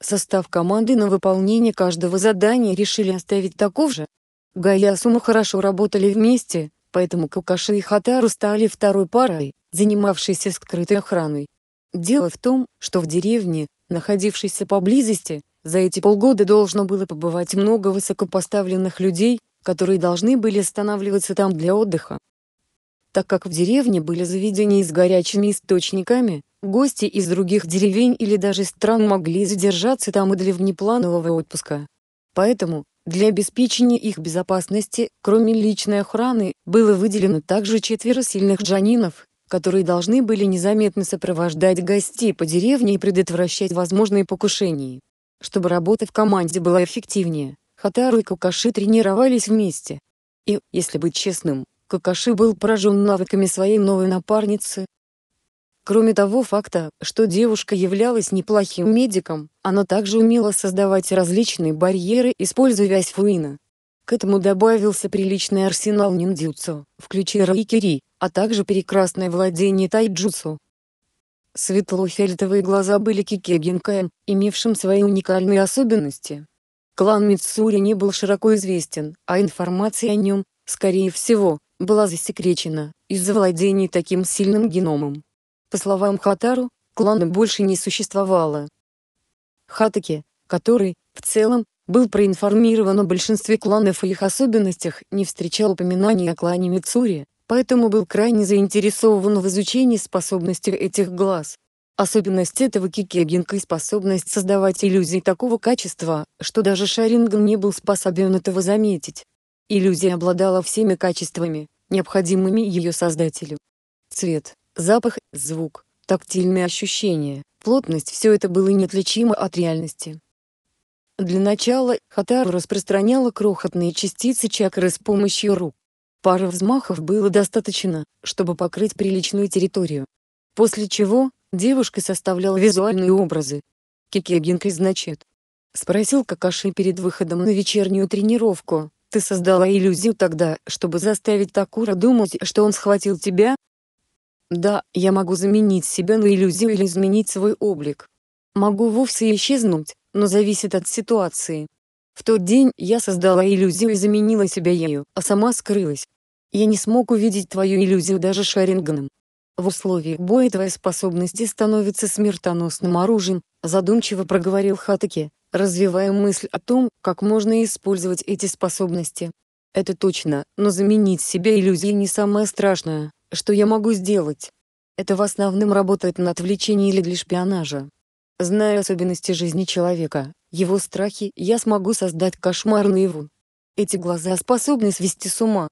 Состав команды на выполнение каждого задания решили оставить таков же. Гаясума хорошо работали вместе, поэтому Какаши и Хатару стали второй парой, занимавшейся скрытой охраной. Дело в том, что в деревне, находившейся поблизости, за эти полгода должно было побывать много высокопоставленных людей, которые должны были останавливаться там для отдыха. Так как в деревне были заведения с горячими источниками, гости из других деревень или даже стран могли задержаться там и для внепланового отпуска. Поэтому, для обеспечения их безопасности, кроме личной охраны, было выделено также четверо сильных джанинов, которые должны были незаметно сопровождать гостей по деревне и предотвращать возможные покушения. Чтобы работа в команде была эффективнее, Хатару и Какаши тренировались вместе. И, если быть честным, Какаши был поражен навыками своей новой напарницы. Кроме того факта, что девушка являлась неплохим медиком, она также умела создавать различные барьеры, используя вязь Фуина. К этому добавился приличный арсенал ниндзюцу, включая райкири, а также прекрасное владение тайджутсу. Светло-фиолетовые глаза были кикегенкаем, имевшим свои уникальные особенности. Клан Мицури не был широко известен, а информация о нем, скорее всего, была засекречена из-за владений таким сильным геномом. По словам Хатару, клана больше не существовало. Хатаки, который, в целом, был проинформирован о большинстве кланов и их особенностях, не встречал упоминаний о клане Мицури, поэтому был крайне заинтересован в изучении способностей этих глаз, Особенность этого кикегинка и способность создавать иллюзии такого качества, что даже Шаринган не был способен этого заметить. Иллюзия обладала всеми качествами, необходимыми ее создателю. Цвет, запах, звук, тактильные ощущения, плотность – все это было неотличимо от реальности. Для начала Хатару распространяла крохотные частицы чакры с помощью рук. Пары взмахов было достаточно, чтобы покрыть приличную территорию. После чего Девушка составляла визуальные образы. «Кикегинкой значит?» Спросил Какаши перед выходом на вечернюю тренировку. «Ты создала иллюзию тогда, чтобы заставить Такура думать, что он схватил тебя?» «Да, я могу заменить себя на иллюзию или изменить свой облик. Могу вовсе исчезнуть, но зависит от ситуации. В тот день я создала иллюзию и заменила себя ею, а сама скрылась. Я не смог увидеть твою иллюзию даже шаринганом в условиях боя твоя способность становится смертоносным оружием, задумчиво проговорил Хатаки, развивая мысль о том, как можно использовать эти способности. Это точно, но заменить себя иллюзией не самое страшное, что я могу сделать. Это в основном работает на отвлечение или для шпионажа. Зная особенности жизни человека, его страхи, я смогу создать кошмар наяву. Эти глаза способны свести с ума.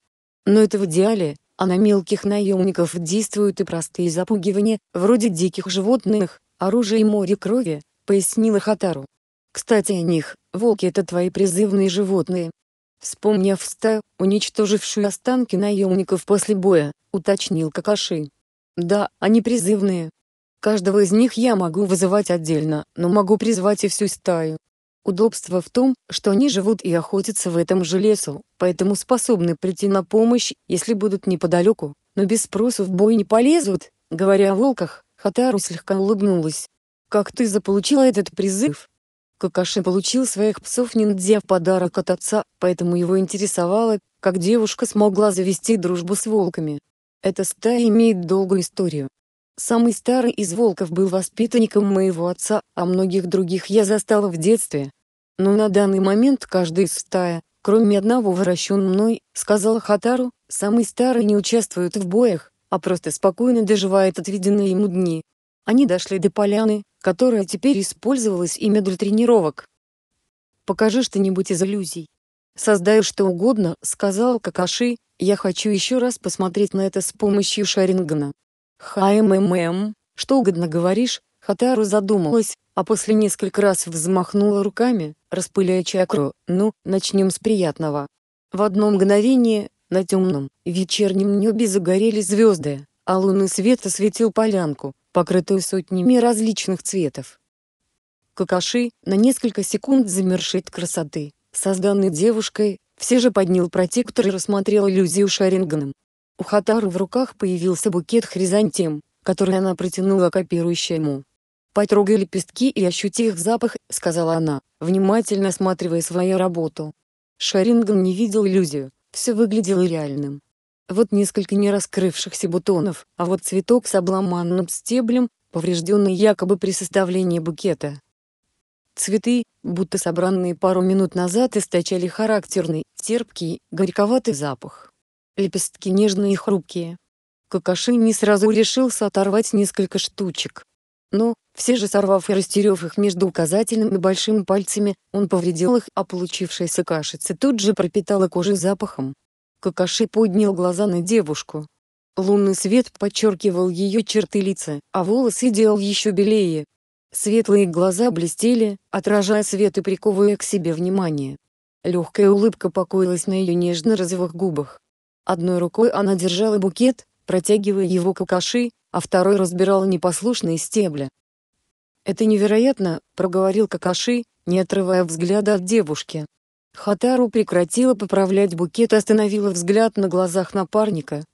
Но это в идеале, а на мелких наемников действуют и простые запугивания, вроде диких животных, оружие и море крови, пояснила Хатару. Кстати о них, волки это твои призывные животные. Вспомнив стаю, уничтожившую останки наемников после боя, уточнил Какаши. Да, они призывные. Каждого из них я могу вызывать отдельно, но могу призвать и всю стаю. Удобство в том, что они живут и охотятся в этом же лесу, поэтому способны прийти на помощь, если будут неподалеку, но без спросу в бой не полезут. Говоря о волках, Хатару слегка улыбнулась. «Как ты заполучила этот призыв?» Какаши получил своих псов ниндзя в подарок от отца, поэтому его интересовало, как девушка смогла завести дружбу с волками. Эта стая имеет долгую историю. Самый старый из волков был воспитанником моего отца, а многих других я застала в детстве но на данный момент каждый из стая, кроме одного выращен мной, сказал Хатару, самый старый не участвует в боях, а просто спокойно доживает отведенные ему дни. Они дошли до поляны, которая теперь использовалась ими для тренировок. «Покажи что-нибудь из иллюзий. Создаю что угодно», — сказал Какаши, «я хочу еще раз посмотреть на это с помощью Шарингана». «ХМММ, что угодно говоришь, Хатару задумалась, а после несколько раз взмахнула руками, распыляя чакру. Ну, начнем с приятного. В одно мгновение, на темном, вечернем небе загорелись звезды, а лунный свет осветил полянку, покрытую сотнями различных цветов. Какаши, на несколько секунд замерший от красоты, созданной девушкой, все же поднял протектор и рассмотрел иллюзию Шаринганом. У Хатару в руках появился букет хризантем, который она протянула копирующему. «Потрогай лепестки и ощути их запах», — сказала она, внимательно осматривая свою работу. Шаринган не видел иллюзию, все выглядело реальным. Вот несколько не раскрывшихся бутонов, а вот цветок с обломанным стеблем, поврежденный якобы при составлении букета. Цветы, будто собранные пару минут назад, источали характерный, терпкий, горьковатый запах. Лепестки нежные и хрупкие. Какаши не сразу решился оторвать несколько штучек. Но, все же сорвав и растерев их между указательным и большим пальцами, он повредил их, а получившаяся кашица тут же пропитала кожу запахом. Какаши поднял глаза на девушку. Лунный свет подчеркивал ее черты лица, а волосы делал еще белее. Светлые глаза блестели, отражая свет и приковывая к себе внимание. Легкая улыбка покоилась на ее нежно-розовых губах. Одной рукой она держала букет, протягивая его к Какаши, а второй разбирала непослушные стебли. «Это невероятно», — проговорил Какаши, не отрывая взгляда от девушки. Хатару прекратила поправлять букет и остановила взгляд на глазах напарника.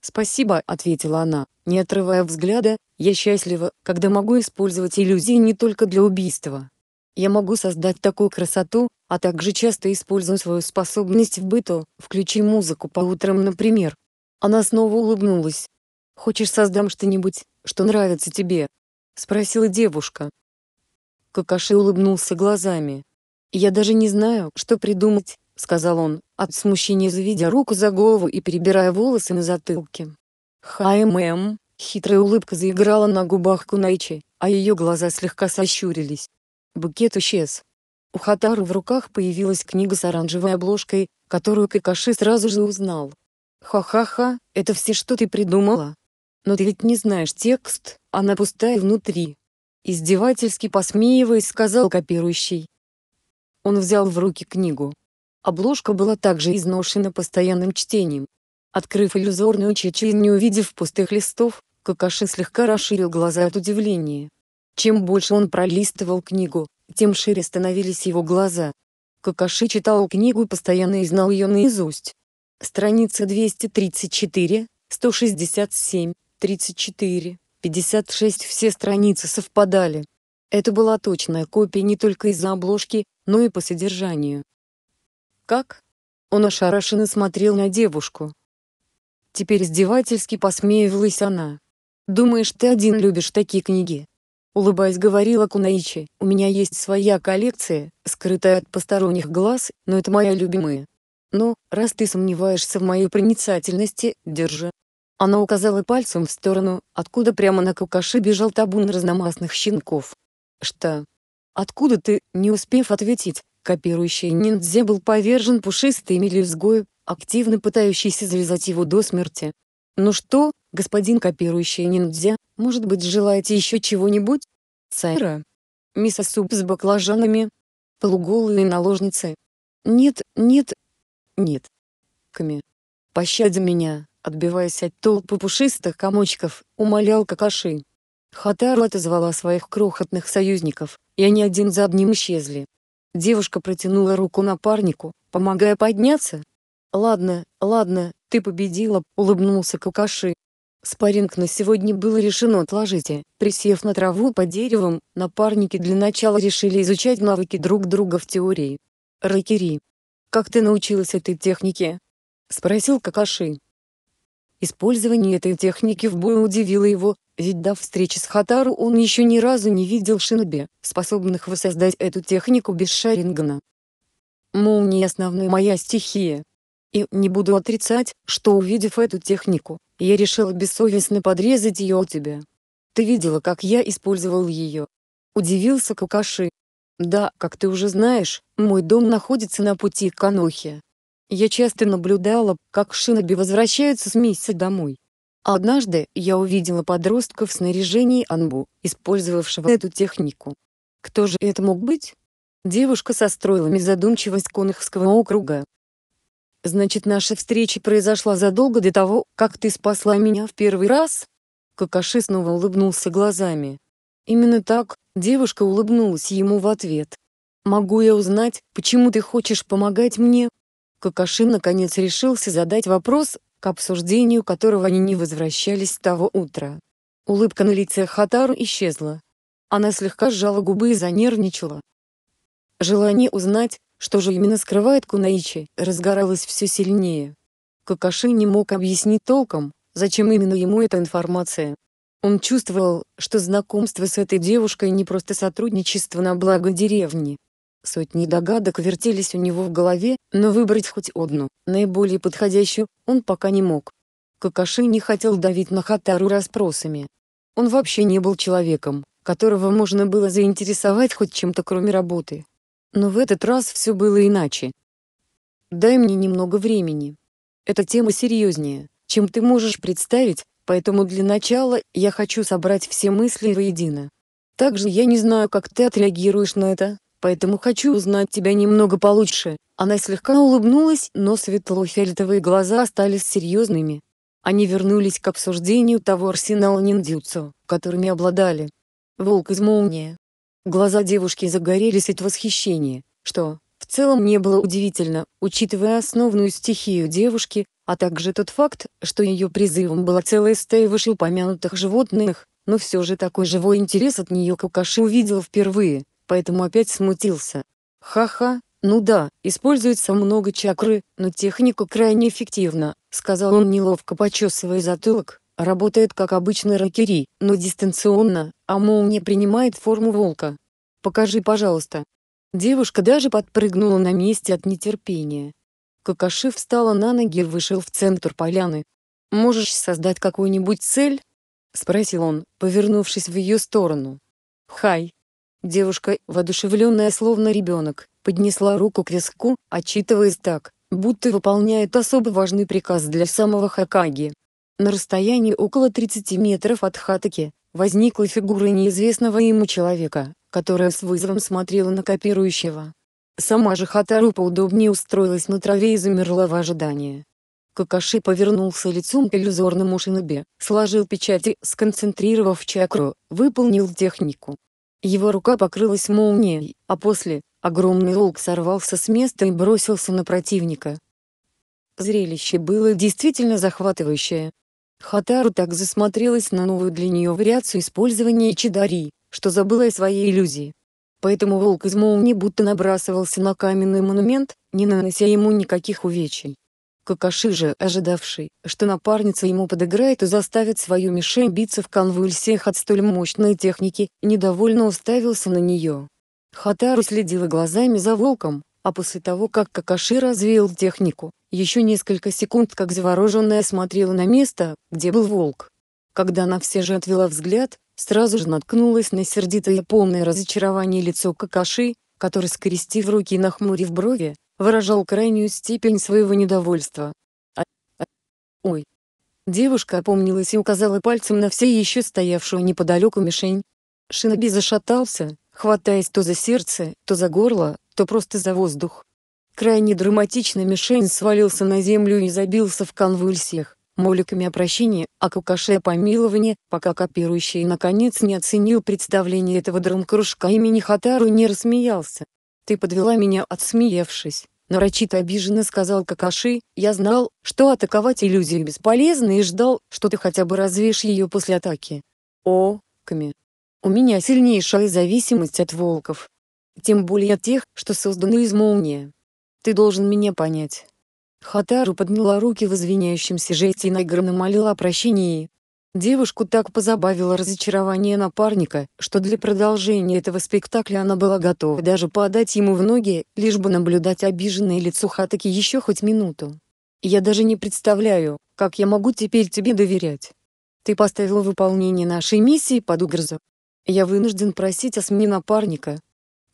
«Спасибо», — ответила она, не отрывая взгляда, «я счастлива, когда могу использовать иллюзии не только для убийства. Я могу создать такую красоту, а также часто использую свою способность в быту, включи музыку по утрам, например». Она снова улыбнулась. «Хочешь создам что-нибудь, что нравится тебе?» спросила девушка. Какаши улыбнулся глазами. Я даже не знаю, что придумать, сказал он, от смущения заведя руку за голову и перебирая волосы на затылке. Хаймэм, хитрая улыбка заиграла на губах Кунайчи, а ее глаза слегка сощурились. Букет исчез. У Хатару в руках появилась книга с оранжевой обложкой, которую Какаши сразу же узнал. «Ха-ха-ха, это все, что ты придумала?» Но ты ведь не знаешь текст, она пустая внутри. Издевательски посмеиваясь, сказал копирующий. Он взял в руки книгу. Обложка была также изношена постоянным чтением. Открыв иллюзорную чечу и не увидев пустых листов, Какаши слегка расширил глаза от удивления. Чем больше он пролистывал книгу, тем шире становились его глаза. Какаши читал книгу постоянно и знал ее наизусть. Страница 234, 167, 34, 56 все страницы совпадали. Это была точная копия не только из-за обложки, но и по содержанию. «Как?» Он ошарашенно смотрел на девушку. Теперь издевательски посмеивалась она. «Думаешь, ты один любишь такие книги?» Улыбаясь, говорила Кунаичи, «У меня есть своя коллекция, скрытая от посторонних глаз, но это моя любимая. Но, раз ты сомневаешься в моей проницательности, держи, она указала пальцем в сторону, откуда прямо на Кукаши бежал табун разномастных щенков. «Что?» «Откуда ты?» Не успев ответить, копирующий ниндзя был повержен пушистой мелюзгой, активно пытающийся залезать его до смерти. «Ну что, господин копирующий ниндзя, может быть желаете еще чего-нибудь?» «Сайра?» «Мисса суп с баклажанами?» «Полуголые наложницы?» «Нет, нет, нет!» «Ками!» «Пощади меня!» отбиваясь от толпы пушистых комочков, умолял какаши. Хатару отозвала своих крохотных союзников, и они один за одним исчезли. Девушка протянула руку напарнику, помогая подняться. «Ладно, ладно, ты победила», — улыбнулся Какаши. Спарринг на сегодня было решено отложить, и, присев на траву под деревом, напарники для начала решили изучать навыки друг друга в теории. «Ракери, как ты научилась этой технике?» — спросил Какаши. Использование этой техники в бою удивило его, ведь до встречи с Хатару он еще ни разу не видел шиноби, способных воссоздать эту технику без Шарингана. Молния основная моя стихия. И не буду отрицать, что увидев эту технику, я решила бессовестно подрезать ее у тебя. Ты видела, как я использовал ее? Удивился Какаши. Да, как ты уже знаешь, мой дом находится на пути к Анохе. Я часто наблюдала, как шиноби возвращаются с миссии домой. однажды я увидела подростка в снаряжении анбу, использовавшего эту технику. Кто же это мог быть? Девушка состроила незадумчивость Конахского округа. «Значит, наша встреча произошла задолго до того, как ты спасла меня в первый раз?» Какаши снова улыбнулся глазами. Именно так, девушка улыбнулась ему в ответ. «Могу я узнать, почему ты хочешь помогать мне?» Какашин наконец решился задать вопрос, к обсуждению которого они не возвращались с того утра. Улыбка на лице Хатару исчезла. Она слегка сжала губы и занервничала. Желание узнать, что же именно скрывает Кунаичи, разгоралось все сильнее. Какаши не мог объяснить толком, зачем именно ему эта информация. Он чувствовал, что знакомство с этой девушкой не просто сотрудничество на благо деревни. Сотни догадок вертелись у него в голове, но выбрать хоть одну, наиболее подходящую, он пока не мог. Какаши не хотел давить на Хатару расспросами. Он вообще не был человеком, которого можно было заинтересовать хоть чем-то кроме работы. Но в этот раз все было иначе. «Дай мне немного времени. Эта тема серьезнее, чем ты можешь представить, поэтому для начала я хочу собрать все мысли воедино. Также я не знаю, как ты отреагируешь на это, поэтому хочу узнать тебя немного получше». Она слегка улыбнулась, но светло-фиолетовые глаза остались серьезными. Они вернулись к обсуждению того арсенала ниндзюцу, которыми обладали. Волк из молнии. Глаза девушки загорелись от восхищения, что, в целом не было удивительно, учитывая основную стихию девушки, а также тот факт, что ее призывом была целая стая вышеупомянутых животных, но все же такой живой интерес от нее Какаши увидел впервые, поэтому опять смутился. «Ха-ха, ну да, используется много чакры, но техника крайне эффективна», — сказал он неловко почесывая затылок. «Работает как обычный ракери, но дистанционно, а молния принимает форму волка. Покажи, пожалуйста». Девушка даже подпрыгнула на месте от нетерпения. Какаши встала на ноги и вышел в центр поляны. «Можешь создать какую-нибудь цель?» — спросил он, повернувшись в ее сторону. «Хай, Девушка, воодушевленная словно ребенок, поднесла руку к виску, отчитываясь так, будто выполняет особо важный приказ для самого Хакаги. На расстоянии около 30 метров от Хатаки, возникла фигура неизвестного ему человека, которая с вызовом смотрела на копирующего. Сама же Хатару поудобнее устроилась на траве и замерла в ожидании. Какаши повернулся лицом к иллюзорному шинобе, сложил печати, сконцентрировав чакру, выполнил технику. Его рука покрылась молнией, а после, огромный волк сорвался с места и бросился на противника. Зрелище было действительно захватывающее. Хатару так засмотрелась на новую для нее вариацию использования чидари, что забыла о своей иллюзии. Поэтому волк из молнии будто набрасывался на каменный монумент, не нанося ему никаких увечий. Какаши же, ожидавший, что напарница ему подыграет и заставит свою мишень биться в конвульсиях от столь мощной техники, недовольно уставился на нее. Хатару следила глазами за волком, а после того, как Какаши развил технику, еще несколько секунд как завороженная смотрела на место, где был волк. Когда она все же отвела взгляд, сразу же наткнулась на сердитое полное разочарование лицо Какаши, который, скрестив руки и нахмурив брови, выражал крайнюю степень своего недовольства. А, а, ой. Девушка опомнилась и указала пальцем на все еще стоявшую неподалеку мишень. Шиноби зашатался, хватаясь то за сердце, то за горло, то просто за воздух. Крайне драматично мишень свалился на землю и забился в конвульсиях, моликами о прощении, а кукаше о помиловании, пока копирующий наконец не оценил представление этого драм-кружка драмкружка имени Хатару не рассмеялся. «Ты подвела меня», отсмеявшись. Нарочито обиженно сказал Какаши, «Я знал, что атаковать иллюзию бесполезно и ждал, что ты хотя бы развеешь ее после атаки». «О, Ками, у меня сильнейшая зависимость от волков. Тем более от тех, что созданы из молнии. Ты должен меня понять». Хатару подняла руки в извиняющемся жесте и наигранно молила о прощении, Девушку так позабавило разочарование напарника, что для продолжения этого спектакля она была готова даже подать ему в ноги, лишь бы наблюдать обиженное лицо Хатаки еще хоть минуту. «Я даже не представляю, как я могу теперь тебе доверять. Ты поставил выполнение нашей миссии под угрозу. Я вынужден просить о смене напарника,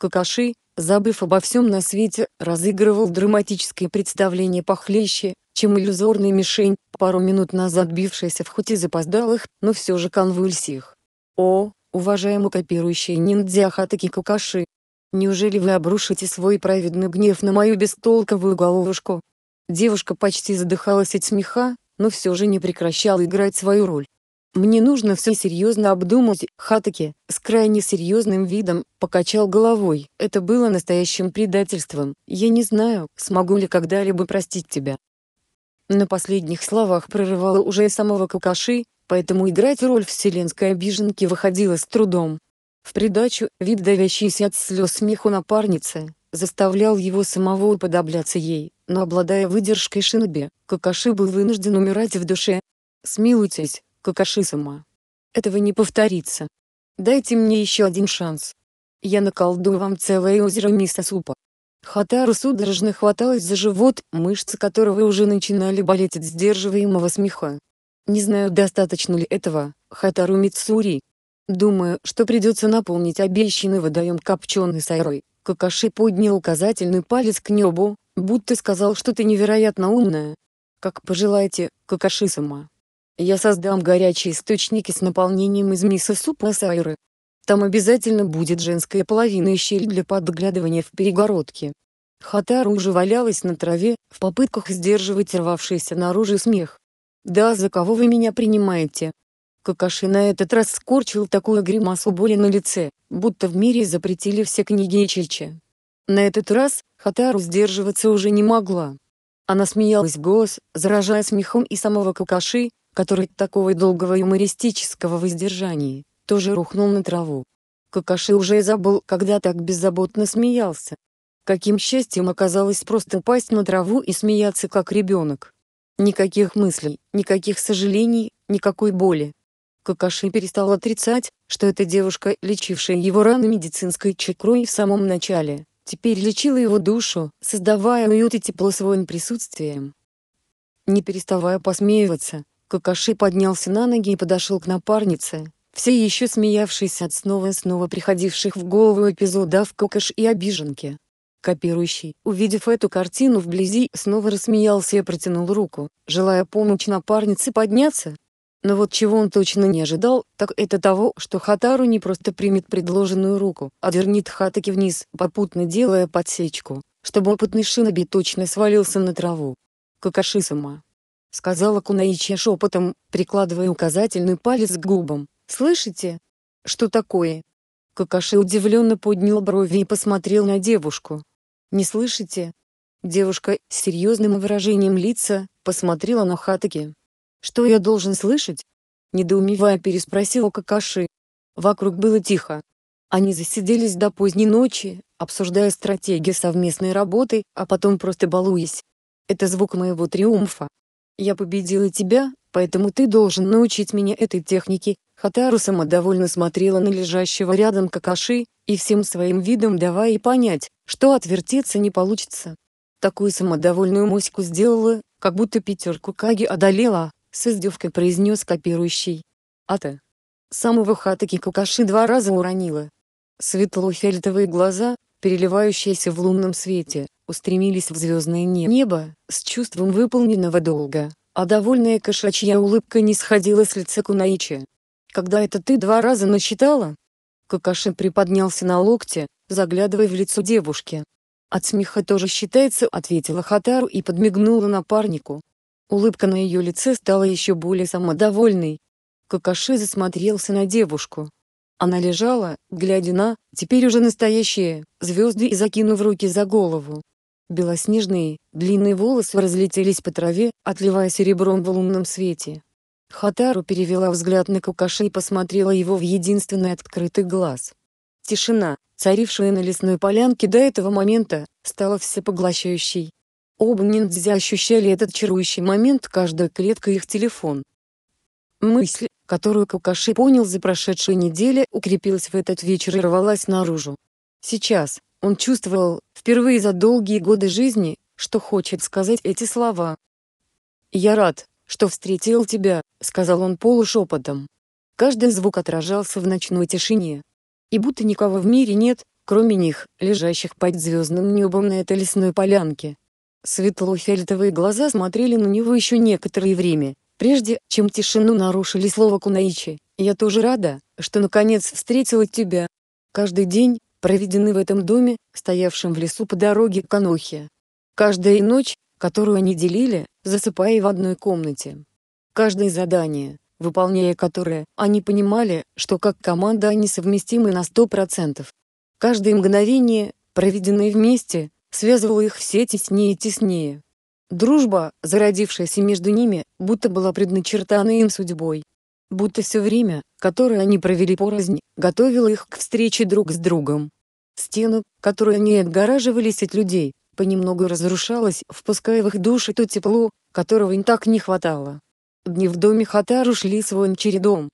Какаши, забыв обо всем на свете, разыгрывал драматическое представление похлеще, чем иллюзорная мишень, пару минут назад бившаяся в хоть и запоздалых, но все же конвульсиях. О, уважаемый копирующий ниндзя Хатаки Какаши! Неужели вы обрушите свой праведный гнев на мою бестолковую головушку? Девушка почти задыхалась от смеха, но все же не прекращала играть свою роль. Мне нужно все серьезно обдумать. Хатаки с крайне серьезным видом покачал головой. Это было настоящим предательством. Я не знаю, смогу ли когда-либо простить тебя. На последних словах прорывало уже и самого Какаши, поэтому играть роль вселенской обиженки выходило с трудом. В придачу, вид давящийся от слез смеху напарницы, заставлял его самого уподобляться ей, но обладая выдержкой Шиноби, Какаши был вынужден умирать в душе. «Смилуйтесь, Какаши Этого не повторится. Дайте мне еще один шанс. Я наколдую вам целое озеро миса супа. Хатару судорожно хваталась за живот, мышцы которого уже начинали болеть от сдерживаемого смеха. Не знаю, достаточно ли этого, Хатару Мицури. Думаю, что придется напомнить обещанный водоем копченый сайрой. Какаши поднял указательный палец к небу, будто сказал что ты невероятно умная. Как пожелаете, Какаши сама. Я создам горячие источники с наполнением из миса супа сайры. Там обязательно будет женская половина и щель для подглядывания в перегородке. Хатару уже валялась на траве, в попытках сдерживать рвавшийся наружу смех. «Да за кого вы меня принимаете?» Какаши на этот раз скорчил такую гримасу боли на лице, будто в мире запретили все книги и Ичичи. На этот раз, Хатару сдерживаться уже не могла. Она смеялась в голос, заражая смехом и самого Какаши, который такого долгого юмористического воздержания, тоже рухнул на траву. Какаши уже и забыл, когда так беззаботно смеялся. Каким счастьем оказалось просто пасть на траву и смеяться как ребенок. Никаких мыслей, никаких сожалений, никакой боли. Какаши перестал отрицать, что эта девушка, лечившая его раны медицинской чакрой в самом начале, теперь лечила его душу, создавая уют и тепло своим присутствием. Не переставая посмеиваться, Кокоши поднялся на ноги и подошел к напарнице, все еще смеявшиеся от снова и снова приходивших в голову эпизодов Кокош и обиженки. Копирующий, увидев эту картину вблизи, снова рассмеялся и протянул руку, желая помочь напарнице подняться. Но вот чего он точно не ожидал, так это того, что Хатару не просто примет предложенную руку, а дернет Хатаки вниз, попутно делая подсечку, чтобы опытный Шиноби точно свалился на траву. Кокоши сама. — сказала Кунаича шепотом, прикладывая указательный палец к губам. «Слышите? Что такое?» Какаши удивленно поднял брови и посмотрел на девушку. «Не слышите?» Девушка, с серьезным выражением лица, посмотрела на Хатаки. «Что я должен слышать?» Недоумевая переспросила Какаши. Вокруг было тихо. Они засиделись до поздней ночи, обсуждая стратегию совместной работы, а потом просто балуясь. «Это звук моего триумфа», я победила тебя, поэтому ты должен научить меня этой технике. Хатару самодовольно смотрела на лежащего рядом Какаши, и всем своим видом давая понять, что отвертеться не получится. Такую самодовольную моську сделала, как будто пятерку Каги одолела, с издевкой произнес копирующий. А Ата. Самого Хатаки Какаши два раза уронила. Светло-фиолетовые глаза, переливающиеся в лунном свете, устремились в звездное небо, с чувством выполненного долга, а довольная кошачья улыбка не сходила с лица Кунаичи. «Когда это ты два раза насчитала?» Какаши приподнялся на локте, заглядывая в лицо девушки. «От смеха тоже считается», — ответила Хатару и подмигнула напарнику. Улыбка на ее лице стала еще более самодовольной. Какаши засмотрелся на девушку. Она лежала, глядя на, теперь уже настоящие, звезды и закинув руки за голову белоснежные, длинные волосы разлетелись по траве, отливая серебром в лунном свете. Хатару перевела взгляд на Кукаши и посмотрела его в единственный открытый глаз. Тишина, царившая на лесной полянке до этого момента, стала всепоглощающей. Оба ниндзя ощущали этот чарующий момент каждой клеткой их телефон. Мысль, которую Кукаши понял за прошедшую неделю, укрепилась в этот вечер и рвалась наружу. Сейчас, он чувствовал, Впервые за долгие годы жизни, что хочет сказать эти слова. «Я рад, что встретил тебя», — сказал он полушепотом. Каждый звук отражался в ночной тишине. И будто никого в мире нет, кроме них, лежащих под звездным небом на этой лесной полянке. Светло-фиолетовые глаза смотрели на него еще некоторое время, прежде чем тишину нарушили слова Кунаичи. «Я тоже рада, что наконец встретила тебя. Каждый день, проведены в этом доме, стоявшем в лесу по дороге к Анохе. Каждая ночь, которую они делили, засыпая в одной комнате. Каждое задание, выполняя которое, они понимали, что как команда они совместимы на сто процентов. Каждое мгновение, проведенное вместе, связывало их все теснее и теснее. Дружба, зародившаяся между ними, будто была предначертана им судьбой будто все время, которое они провели порознь, готовило их к встрече друг с другом. Стену, которую они отгораживались от людей, понемногу разрушалась, впуская в их души то тепло, которого им так не хватало. Дни в доме Хатару шли своим чередом.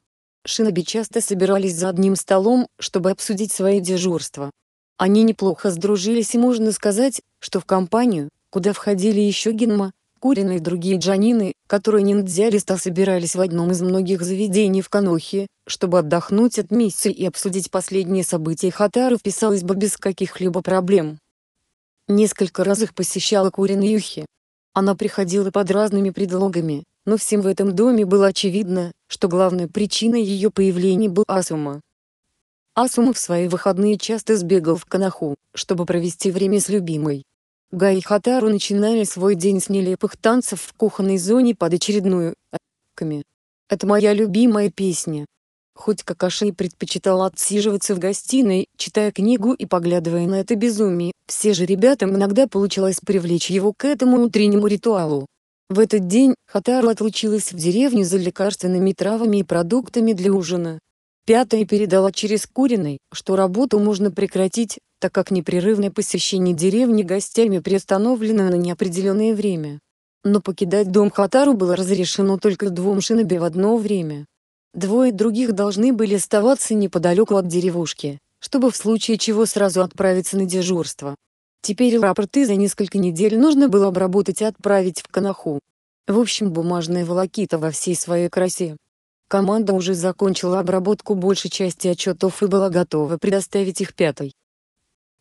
Шиноби часто собирались за одним столом, чтобы обсудить свои дежурства. Они неплохо сдружились и можно сказать, что в компанию, куда входили еще Генма, Корин и другие джанины, которые ниндзя листа собирались в одном из многих заведений в Канохе, чтобы отдохнуть от миссии и обсудить последние события Хатара вписалась бы без каких-либо проблем. Несколько раз их посещала Курина Юхи. Она приходила под разными предлогами, но всем в этом доме было очевидно, что главной причиной ее появления был Асума. Асума в свои выходные часто сбегал в Канаху, чтобы провести время с любимой и Хатару начинали свой день с нелепых танцев в кухонной зоне под очередную «Ками». Это моя любимая песня. Хоть Какаши предпочитал отсиживаться в гостиной, читая книгу и поглядывая на это безумие, все же ребятам иногда получалось привлечь его к этому утреннему ритуалу. В этот день Хатару отлучилась в деревню за лекарственными травами и продуктами для ужина. Пятая передала через Куриной, что работу можно прекратить, так как непрерывное посещение деревни гостями приостановлено на неопределенное время. Но покидать дом Хатару было разрешено только двум шиноби в одно время. Двое других должны были оставаться неподалеку от деревушки, чтобы в случае чего сразу отправиться на дежурство. Теперь рапорты за несколько недель нужно было обработать и отправить в Канаху. В общем, бумажная волокита во всей своей красе. Команда уже закончила обработку большей части отчетов и была готова предоставить их пятой.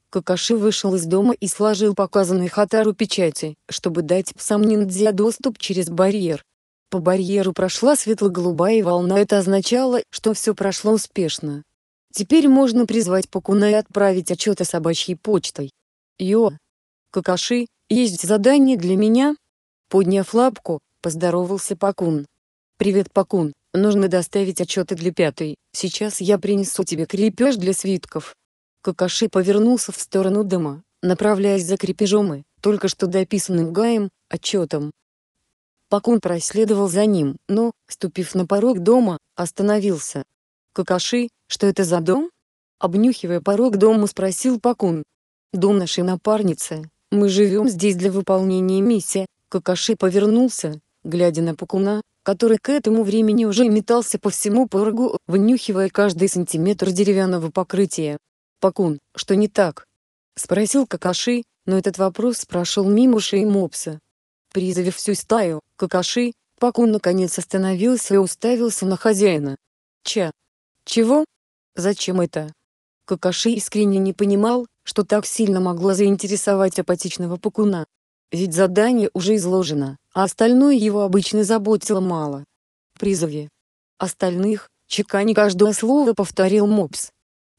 Какаши вышел из дома и сложил показанные Хатару печати, чтобы дать псам ниндзя доступ через барьер. По барьеру прошла светло-голубая волна, это означало, что все прошло успешно. Теперь можно призвать Пакуна и отправить отчеты собачьей почтой. Йо! Какаши, есть задание для меня? Подняв лапку, поздоровался Пакун. Привет, Пакун, Нужно доставить отчеты для пятой. Сейчас я принесу тебе крепеж для свитков». Какаши повернулся в сторону дома, направляясь за крепежом и, только что дописанным Гаем, отчетом. Пакун проследовал за ним, но, ступив на порог дома, остановился. «Какаши, что это за дом?» Обнюхивая порог дома спросил Пакун. «Дом нашей напарницы, мы живем здесь для выполнения миссии», Какаши повернулся, глядя на Пакуна, который к этому времени уже метался по всему порогу, вынюхивая каждый сантиметр деревянного покрытия. «Пакун, что не так?» — спросил Какаши, но этот вопрос прошел мимо шеи мопса. Призовев всю стаю, Какаши, Пакун наконец остановился и уставился на хозяина. «Ча? Чего? Зачем это?» Какаши искренне не понимал, что так сильно могло заинтересовать апатичного Пакуна. Ведь задание уже изложено а остальное его обычно заботило мало. Призови. Остальных, чекани каждое слово повторил Мопс.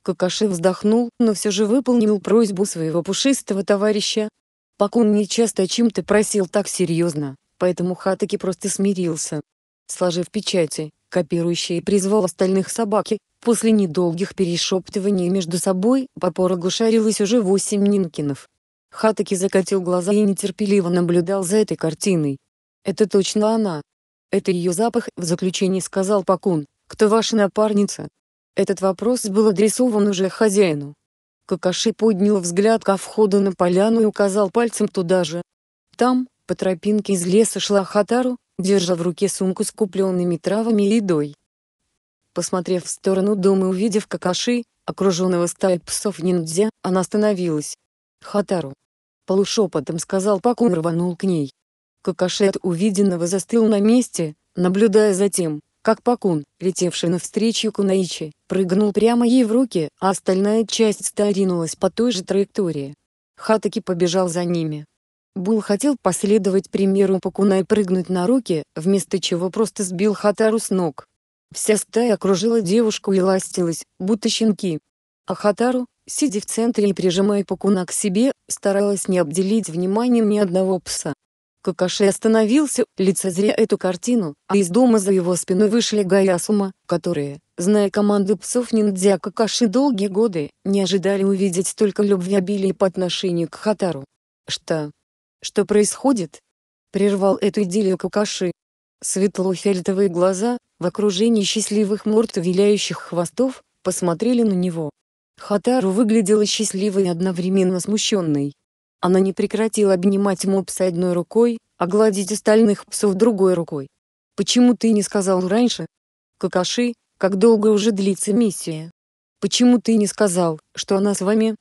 Какаши вздохнул, но все же выполнил просьбу своего пушистого товарища. Пакун нечасто о чем-то просил так серьезно, поэтому Хатаки просто смирился. Сложив печати, копирующий призвал остальных собаки, после недолгих перешептываний между собой по порогу шарилось уже восемь нинкинов. Хатаки закатил глаза и нетерпеливо наблюдал за этой картиной. Это точно она. Это ее запах, в заключении сказал Пакун. Кто ваша напарница? Этот вопрос был адресован уже хозяину. Какаши поднял взгляд ко входу на поляну и указал пальцем туда же. Там, по тропинке из леса шла Хатару, держа в руке сумку с купленными травами и едой. Посмотрев в сторону дома и увидев Какаши, окруженного стаей псов-ниндзя, она остановилась. «Хатару!» Полушепотом сказал Пакун рванул к ней. Кокошет увиденного застыл на месте, наблюдая за тем, как Пакун, летевший навстречу Кунаичи, прыгнул прямо ей в руки, а остальная часть стаи по той же траектории. Хатаки побежал за ними. Бул хотел последовать примеру Пакуна и прыгнуть на руки, вместо чего просто сбил Хатару с ног. Вся стая окружила девушку и ластилась, будто щенки. А Хатару, сидя в центре и прижимая Пакуна к себе, старалась не обделить вниманием ни одного пса, Какаши остановился, лицезря эту картину, а из дома за его спиной вышли Гаясума, которые, зная команды псов-ниндзя Какаши долгие годы, не ожидали увидеть столько любви обилия по отношению к Хатару. «Что? Что происходит?» — прервал эту идею Какаши. Светло-фиолетовые глаза, в окружении счастливых морд виляющих хвостов, посмотрели на него. Хатару выглядела счастливой и одновременно смущенной. Она не прекратила обнимать мопса одной рукой, а гладить остальных псов другой рукой. «Почему ты не сказал раньше?» «Какаши, как долго уже длится миссия?» «Почему ты не сказал, что она с вами?»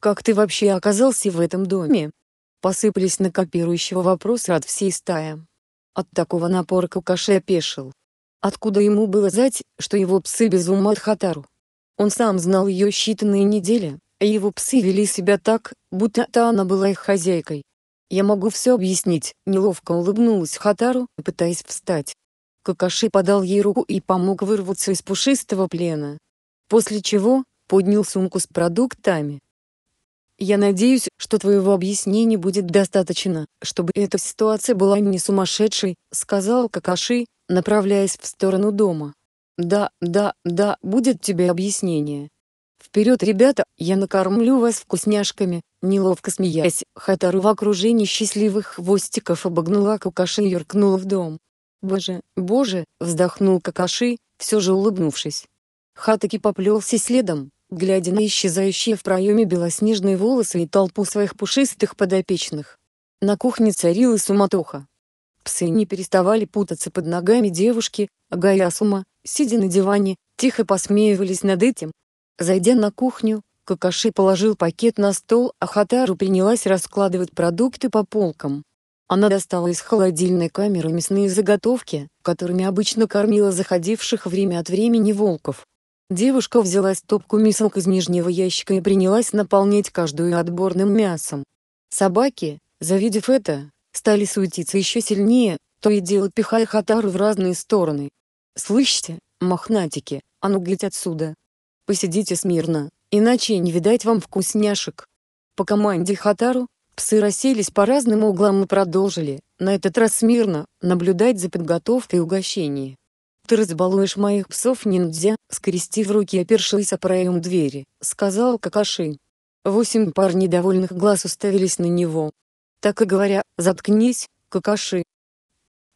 «Как ты вообще оказался в этом доме?» Посыпались на копирующего вопроса от всей стаи. От такого напора Какаши опешил. Откуда ему было знать, что его псы без ума от Хатару? Он сам знал ее считанные недели, а его псы вели себя так, будто это она была их хозяйкой. «Я могу все объяснить», — неловко улыбнулась Хатару, пытаясь встать. Какаши подал ей руку и помог вырваться из пушистого плена. После чего, поднял сумку с продуктами. «Я надеюсь, что твоего объяснения будет достаточно, чтобы эта ситуация была не сумасшедшей», — сказал Какаши, направляясь в сторону дома. «Да, да, да, будет тебе объяснение», вперед, ребята, я накормлю вас вкусняшками!» Неловко смеясь, Хатару в окружении счастливых хвостиков обогнула Какаши и юркнула в дом. «Боже, боже!» — вздохнул Какаши, все же улыбнувшись. Хатаки поплелся следом, глядя на исчезающие в проеме белоснежные волосы и толпу своих пушистых подопечных. На кухне царила суматоха. Псы не переставали путаться под ногами девушки, а Гаясума, сидя на диване, тихо посмеивались над этим, Зайдя на кухню, Какаши положил пакет на стол, а Хатару принялась раскладывать продукты по полкам. Она достала из холодильной камеры мясные заготовки, которыми обычно кормила заходивших время от времени волков. Девушка взяла стопку мисок из нижнего ящика и принялась наполнять каждую отборным мясом. Собаки, завидев это, стали суетиться еще сильнее, то и дело пихая Хатару в разные стороны. «Слышите, мохнатики, а ну геть отсюда!» Посидите смирно, иначе не видать вам вкусняшек. По команде Хатару, псы расселись по разным углам и продолжили, на этот раз смирно, наблюдать за подготовкой угощений. «Ты разбалуешь моих псов ниндзя», скрестив руки опершись о проем двери, сказал Какаши. Восемь пар недовольных глаз уставились на него. Так и говоря, заткнись, Какаши.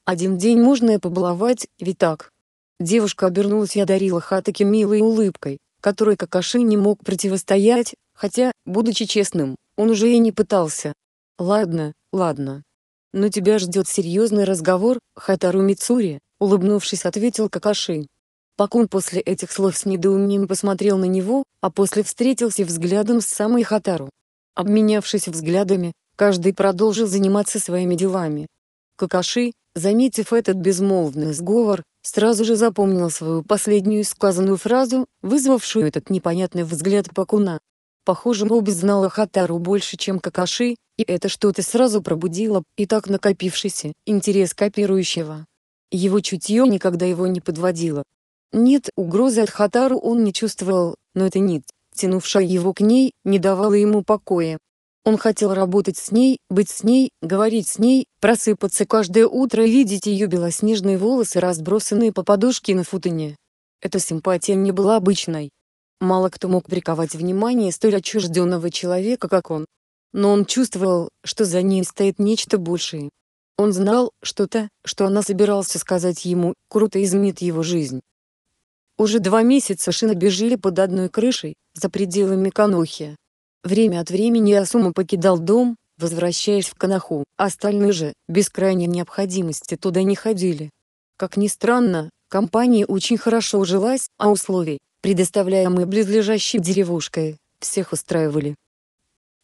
Один день можно и побаловать, ведь так. Девушка обернулась и одарила Хатаки милой улыбкой, которой Какаши не мог противостоять, хотя, будучи честным, он уже и не пытался. «Ладно, ладно. Но тебя ждет серьезный разговор, Хатару Мицури», — улыбнувшись ответил Какаши. Пакун после этих слов с недоумением посмотрел на него, а после встретился взглядом с самой Хатару. Обменявшись взглядами, каждый продолжил заниматься своими делами. Какаши, заметив этот безмолвный сговор, Сразу же запомнил свою последнюю сказанную фразу, вызвавшую этот непонятный взгляд Пакуна. Похоже, Моби знала Хатару больше, чем Какаши, и это что-то сразу пробудило и так накопившийся интерес копирующего. Его чутье никогда его не подводило. Нет, угрозы от Хатару он не чувствовал, но эта нить, тянувшая его к ней, не давала ему покоя. Он хотел работать с ней, быть с ней, говорить с ней, просыпаться каждое утро и видеть ее белоснежные волосы, разбросанные по подушке на футоне. Эта симпатия не была обычной. Мало кто мог приковать внимание столь отчужденного человека, как он. Но он чувствовал, что за ней стоит нечто большее. Он знал, что то, что она собиралась сказать ему, круто изменит его жизнь. Уже два месяца Шина бежили под одной крышей, за пределами Канохи. Время от времени Асума покидал дом, возвращаясь в Канаху, остальные же, без крайней необходимости, туда не ходили. Как ни странно, компания очень хорошо ужилась, а условий, предоставляемые близлежащей деревушкой, всех устраивали.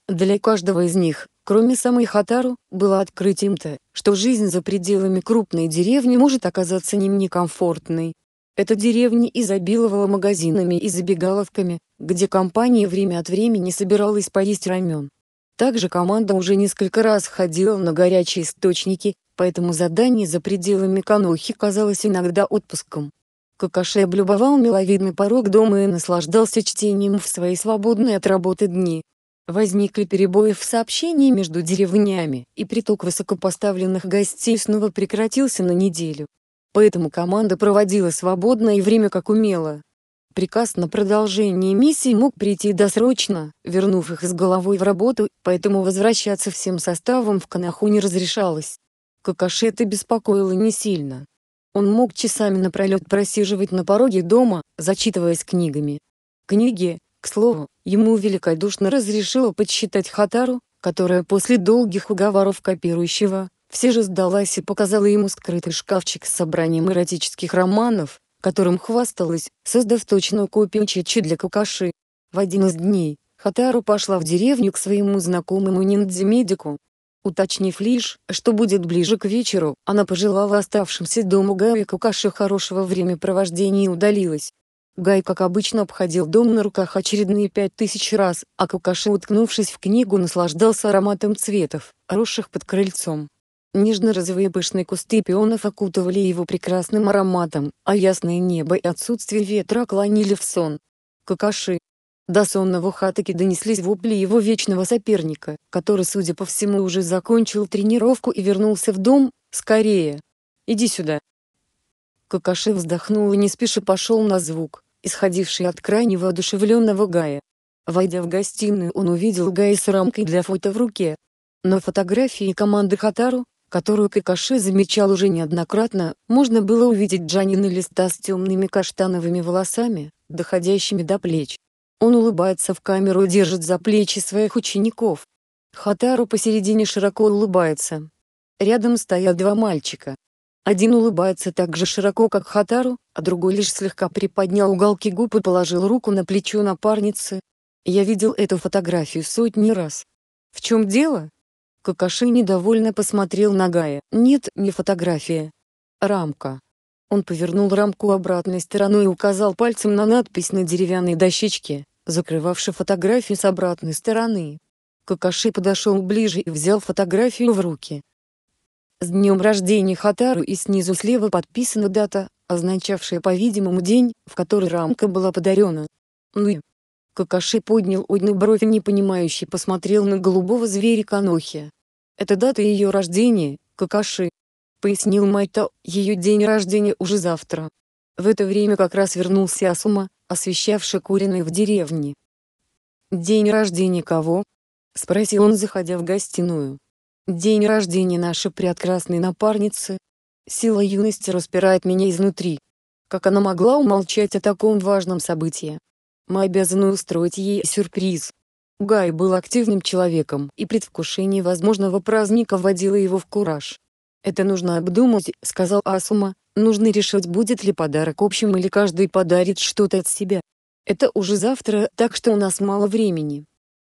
Для каждого из них, кроме самой Хатару, было открытием то, что жизнь за пределами крупной деревни может оказаться не некомфортной, эта деревня изобиловала магазинами и забегаловками, где компания время от времени собиралась поесть рамен. Также команда уже несколько раз ходила на горячие источники, поэтому задание за пределами Канохи казалось иногда отпуском. Какаши облюбовал миловидный порог дома и наслаждался чтением в свои свободные от работы дни. Возникли перебои в сообщении между деревнями, и приток высокопоставленных гостей снова прекратился на неделю. Поэтому команда проводила свободное время как умела. Приказ на продолжение миссии мог прийти досрочно, вернув их с головой в работу, поэтому возвращаться всем составом в Канаху не разрешалось. Какаши это беспокоило не сильно. Он мог часами напролет просиживать на пороге дома, зачитываясь книгами. Книги, к слову, ему великодушно разрешила подсчитать Хатару, которая после долгих уговоров копирующего, все же сдалась и показала ему скрытый шкафчик с собранием эротических романов, которым хвасталась, создав точную копию Чичи для Какаши. В один из дней, Хатару пошла в деревню к своему знакомому ниндзя-медику. Уточнив лишь, что будет ближе к вечеру, она пожелала оставшимся дома Гаю и Какаши хорошего времяпровождения и удалилась. Гай, как обычно, обходил дом на руках очередные пять тысяч раз, а Какаши, уткнувшись в книгу, наслаждался ароматом цветов, росших под крыльцом, Нежно-розовые пышные кусты пионов окутывали его прекрасным ароматом, а ясное небо и отсутствие ветра клонили в сон. Какаши. До сонного хатаки донеслись вопли его вечного соперника, который, судя по всему, уже закончил тренировку и вернулся в дом, скорее. «Иди сюда!» Какаши вздохнул и не спеша пошел на звук, исходивший от крайне воодушевленного Гая. Войдя в гостиную он увидел Гая с рамкой для фото в руке. На фотографии команды Хатару, которую Какаши замечал уже неоднократно, можно было увидеть Джанина Листа с темными каштановыми волосами, доходящими до плеч. Он улыбается в камеру и держит за плечи своих учеников. Хатару посередине широко улыбается. Рядом стоят два мальчика. Один улыбается так же широко, как Хатару, а другой лишь слегка приподнял уголки губ и положил руку на плечо напарницы. Я видел эту фотографию сотни раз. В чем дело? Какаши недовольно посмотрел на Гая. «Нет, не фотография. Рамка». Он повернул рамку обратной стороной и указал пальцем на надпись на деревянной дощечке, закрывавшей фотографию с обратной стороны. Какаши подошел ближе и взял фотографию в руки. С днем рождения Хатару и снизу слева подписана дата, означавшая, по-видимому, день, в который рамка была подарена. Ну и. Какаши поднял одну бровь непонимающе посмотрел на голубого зверя Канохи. «Это дата ее рождения, Какаши», — пояснил Майта, ее день рождения уже завтра. В это время как раз вернулся Асума, освещавший куриной в деревне. «День рождения кого?» — спросил он, заходя в гостиную. «День рождения нашей прекрасной напарницы. Сила юности распирает меня изнутри. Как она могла умолчать о таком важном событии?» Мы обязаны устроить ей сюрприз. Гай был активным человеком, и предвкушение возможного праздника вводило его в кураж. «Это нужно обдумать», — сказал Асума, — «нужно решать, будет ли подарок общим или каждый подарит что-то от себя. Это уже завтра, так что у нас мало времени.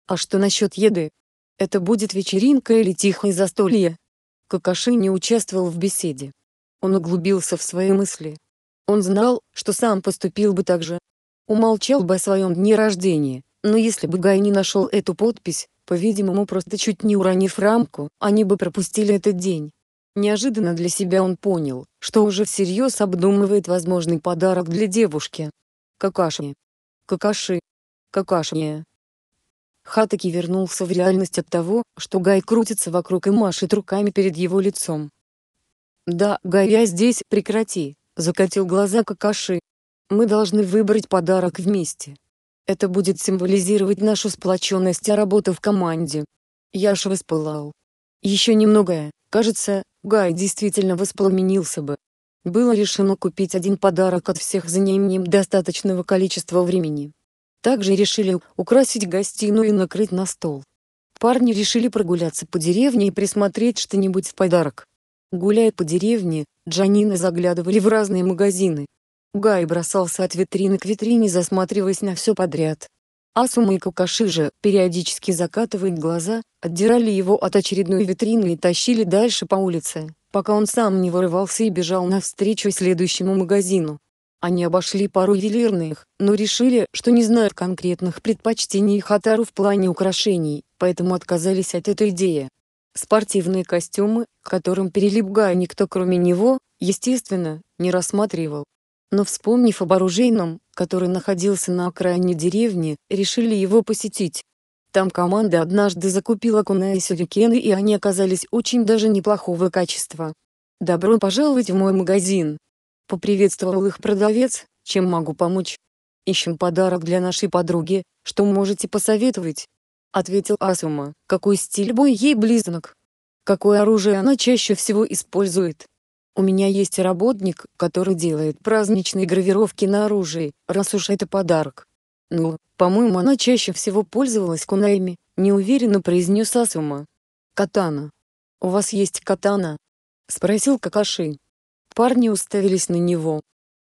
А что насчет еды? Это будет вечеринка или тихое застолье?» Какаши не участвовал в беседе. Он углубился в свои мысли. Он знал, что сам поступил бы так же, Умолчал бы о своем дне рождения, но если бы Гай не нашел эту подпись, по-видимому просто чуть не уронив рамку, они бы пропустили этот день. Неожиданно для себя он понял, что уже всерьез обдумывает возможный подарок для девушки. Какаши. Какаши. Какаши. Хатаки вернулся в реальность от того, что Гай крутится вокруг и машет руками перед его лицом. «Да, Гай, я здесь, прекрати!» — закатил глаза Какаши. Мы должны выбрать подарок вместе. Это будет символизировать нашу сплоченность и а работу в команде. Яша воспылал. Еще немного, кажется, Гай действительно воспламенился бы. Было решено купить один подарок от всех за неимением достаточного количества времени. Также решили украсить гостиную и накрыть на стол. Парни решили прогуляться по деревне и присмотреть что-нибудь в подарок. Гуляя по деревне, Джанина заглядывали в разные магазины, Гай бросался от витрины к витрине, засматриваясь на все подряд. Асума и Какаши же, периодически закатывая глаза, отдирали его от очередной витрины и тащили дальше по улице, пока он сам не вырывался и бежал навстречу следующему магазину. Они обошли пару ювелирных, но решили, что не знают конкретных предпочтений Хатару в плане украшений, поэтому отказались от этой идеи. Спортивные костюмы, к которым перелип Гай никто кроме него, естественно, не рассматривал но вспомнив об оружейном, который находился на окраине деревни, решили его посетить. Там команда однажды закупила куна и сюрикены и они оказались очень даже неплохого качества. «Добро пожаловать в мой магазин!» Поприветствовал их продавец, чем могу помочь? Ищем подарок для нашей подруги, что можете посоветовать? Ответил Асума, какой стиль бой ей близок. Какое оружие она чаще всего использует? У меня есть работник, который делает праздничные гравировки на оружии, раз уж это подарок. Ну, по-моему, она чаще всего пользовалась кунаями, неуверенно произнес Асума. Катана. У вас есть катана? Спросил Какаши. Парни уставились на него.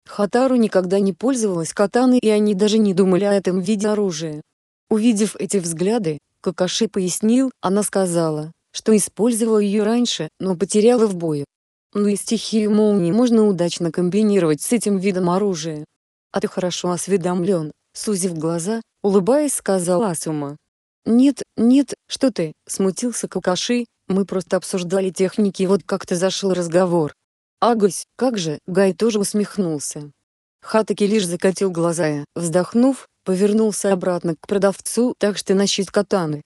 Хатару никогда не пользовалась катаной и они даже не думали о этом виде оружия. Увидев эти взгляды, Какаши пояснил, она сказала, что использовала ее раньше, но потеряла в бою. Ну и стихию молнии можно удачно комбинировать с этим видом оружия. «А ты хорошо осведомлен», — сузив глаза, улыбаясь сказал Асума. «Нет, нет, что ты», — смутился Какаши, — «мы просто обсуждали техники вот как-то зашел разговор». «Агось, как же», — Гай тоже усмехнулся. Хатаки лишь закатил глаза и, вздохнув, повернулся обратно к продавцу, так что на катаны.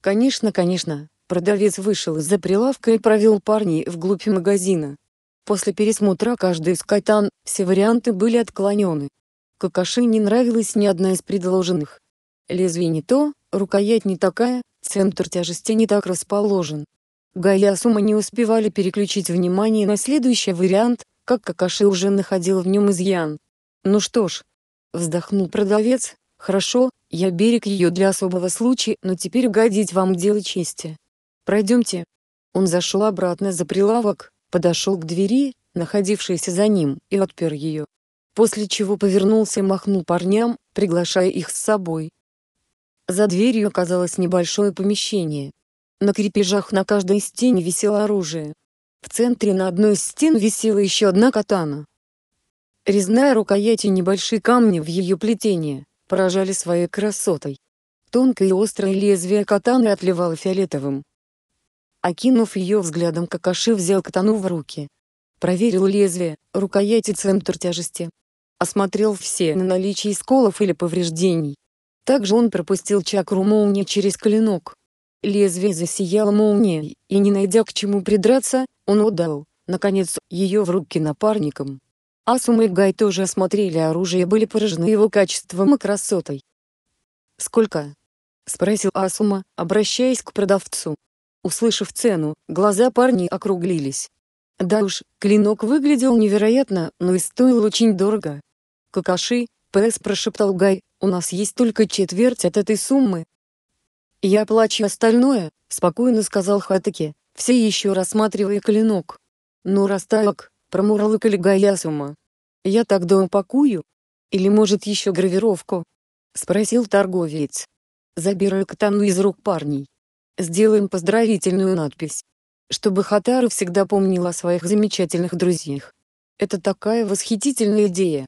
«Конечно, конечно, Продавец вышел из-за прилавка и провел парней вглубь магазина. После пересмотра каждый из катан все варианты были отклонены. Какаши не нравилась ни одна из предложенных. Лезвие не то, рукоять не такая, центр тяжести не так расположен. Гая Сума не успевали переключить внимание на следующий вариант, как Какаши уже находил в нем изъян. «Ну что ж», — вздохнул продавец, — «хорошо, я берег ее для особого случая, но теперь гадить вам дело чести». Пройдемте». Он зашел обратно за прилавок, подошел к двери, находившейся за ним, и отпер ее. После чего повернулся и махнул парням, приглашая их с собой. За дверью оказалось небольшое помещение. На крепежах на каждой стене висело оружие. В центре на одной из стен висела еще одна катана. Резная рукоять и небольшие камни в ее плетении поражали своей красотой. Тонкое и острое лезвие катаны отливало фиолетовым, Окинув ее взглядом, Какаши взял катану в руки. Проверил лезвие, рукоять и центр тяжести. Осмотрел все на наличие сколов или повреждений. Также он пропустил чакру молнии через клинок. Лезвие засияло молнией, и не найдя к чему придраться, он отдал, наконец, ее в руки напарникам. Асума и Гай тоже осмотрели оружие и были поражены его качеством и красотой. «Сколько?» — спросил Асума, обращаясь к продавцу. Услышав цену, глаза парней округлились. Да уж, клинок выглядел невероятно, но и стоил очень дорого. «Какаши», — ПС прошептал Гай, — «у нас есть только четверть от этой суммы». «Я плачу остальное», — спокойно сказал Хатаке, все еще рассматривая клинок. «Ну раз так», — промурлыкали Гаясума. «Я так доупакую? Или может еще гравировку?» — спросил торговец, Забираю катану из рук парней сделаем поздравительную надпись. Чтобы Хатара всегда помнила о своих замечательных друзьях. Это такая восхитительная идея.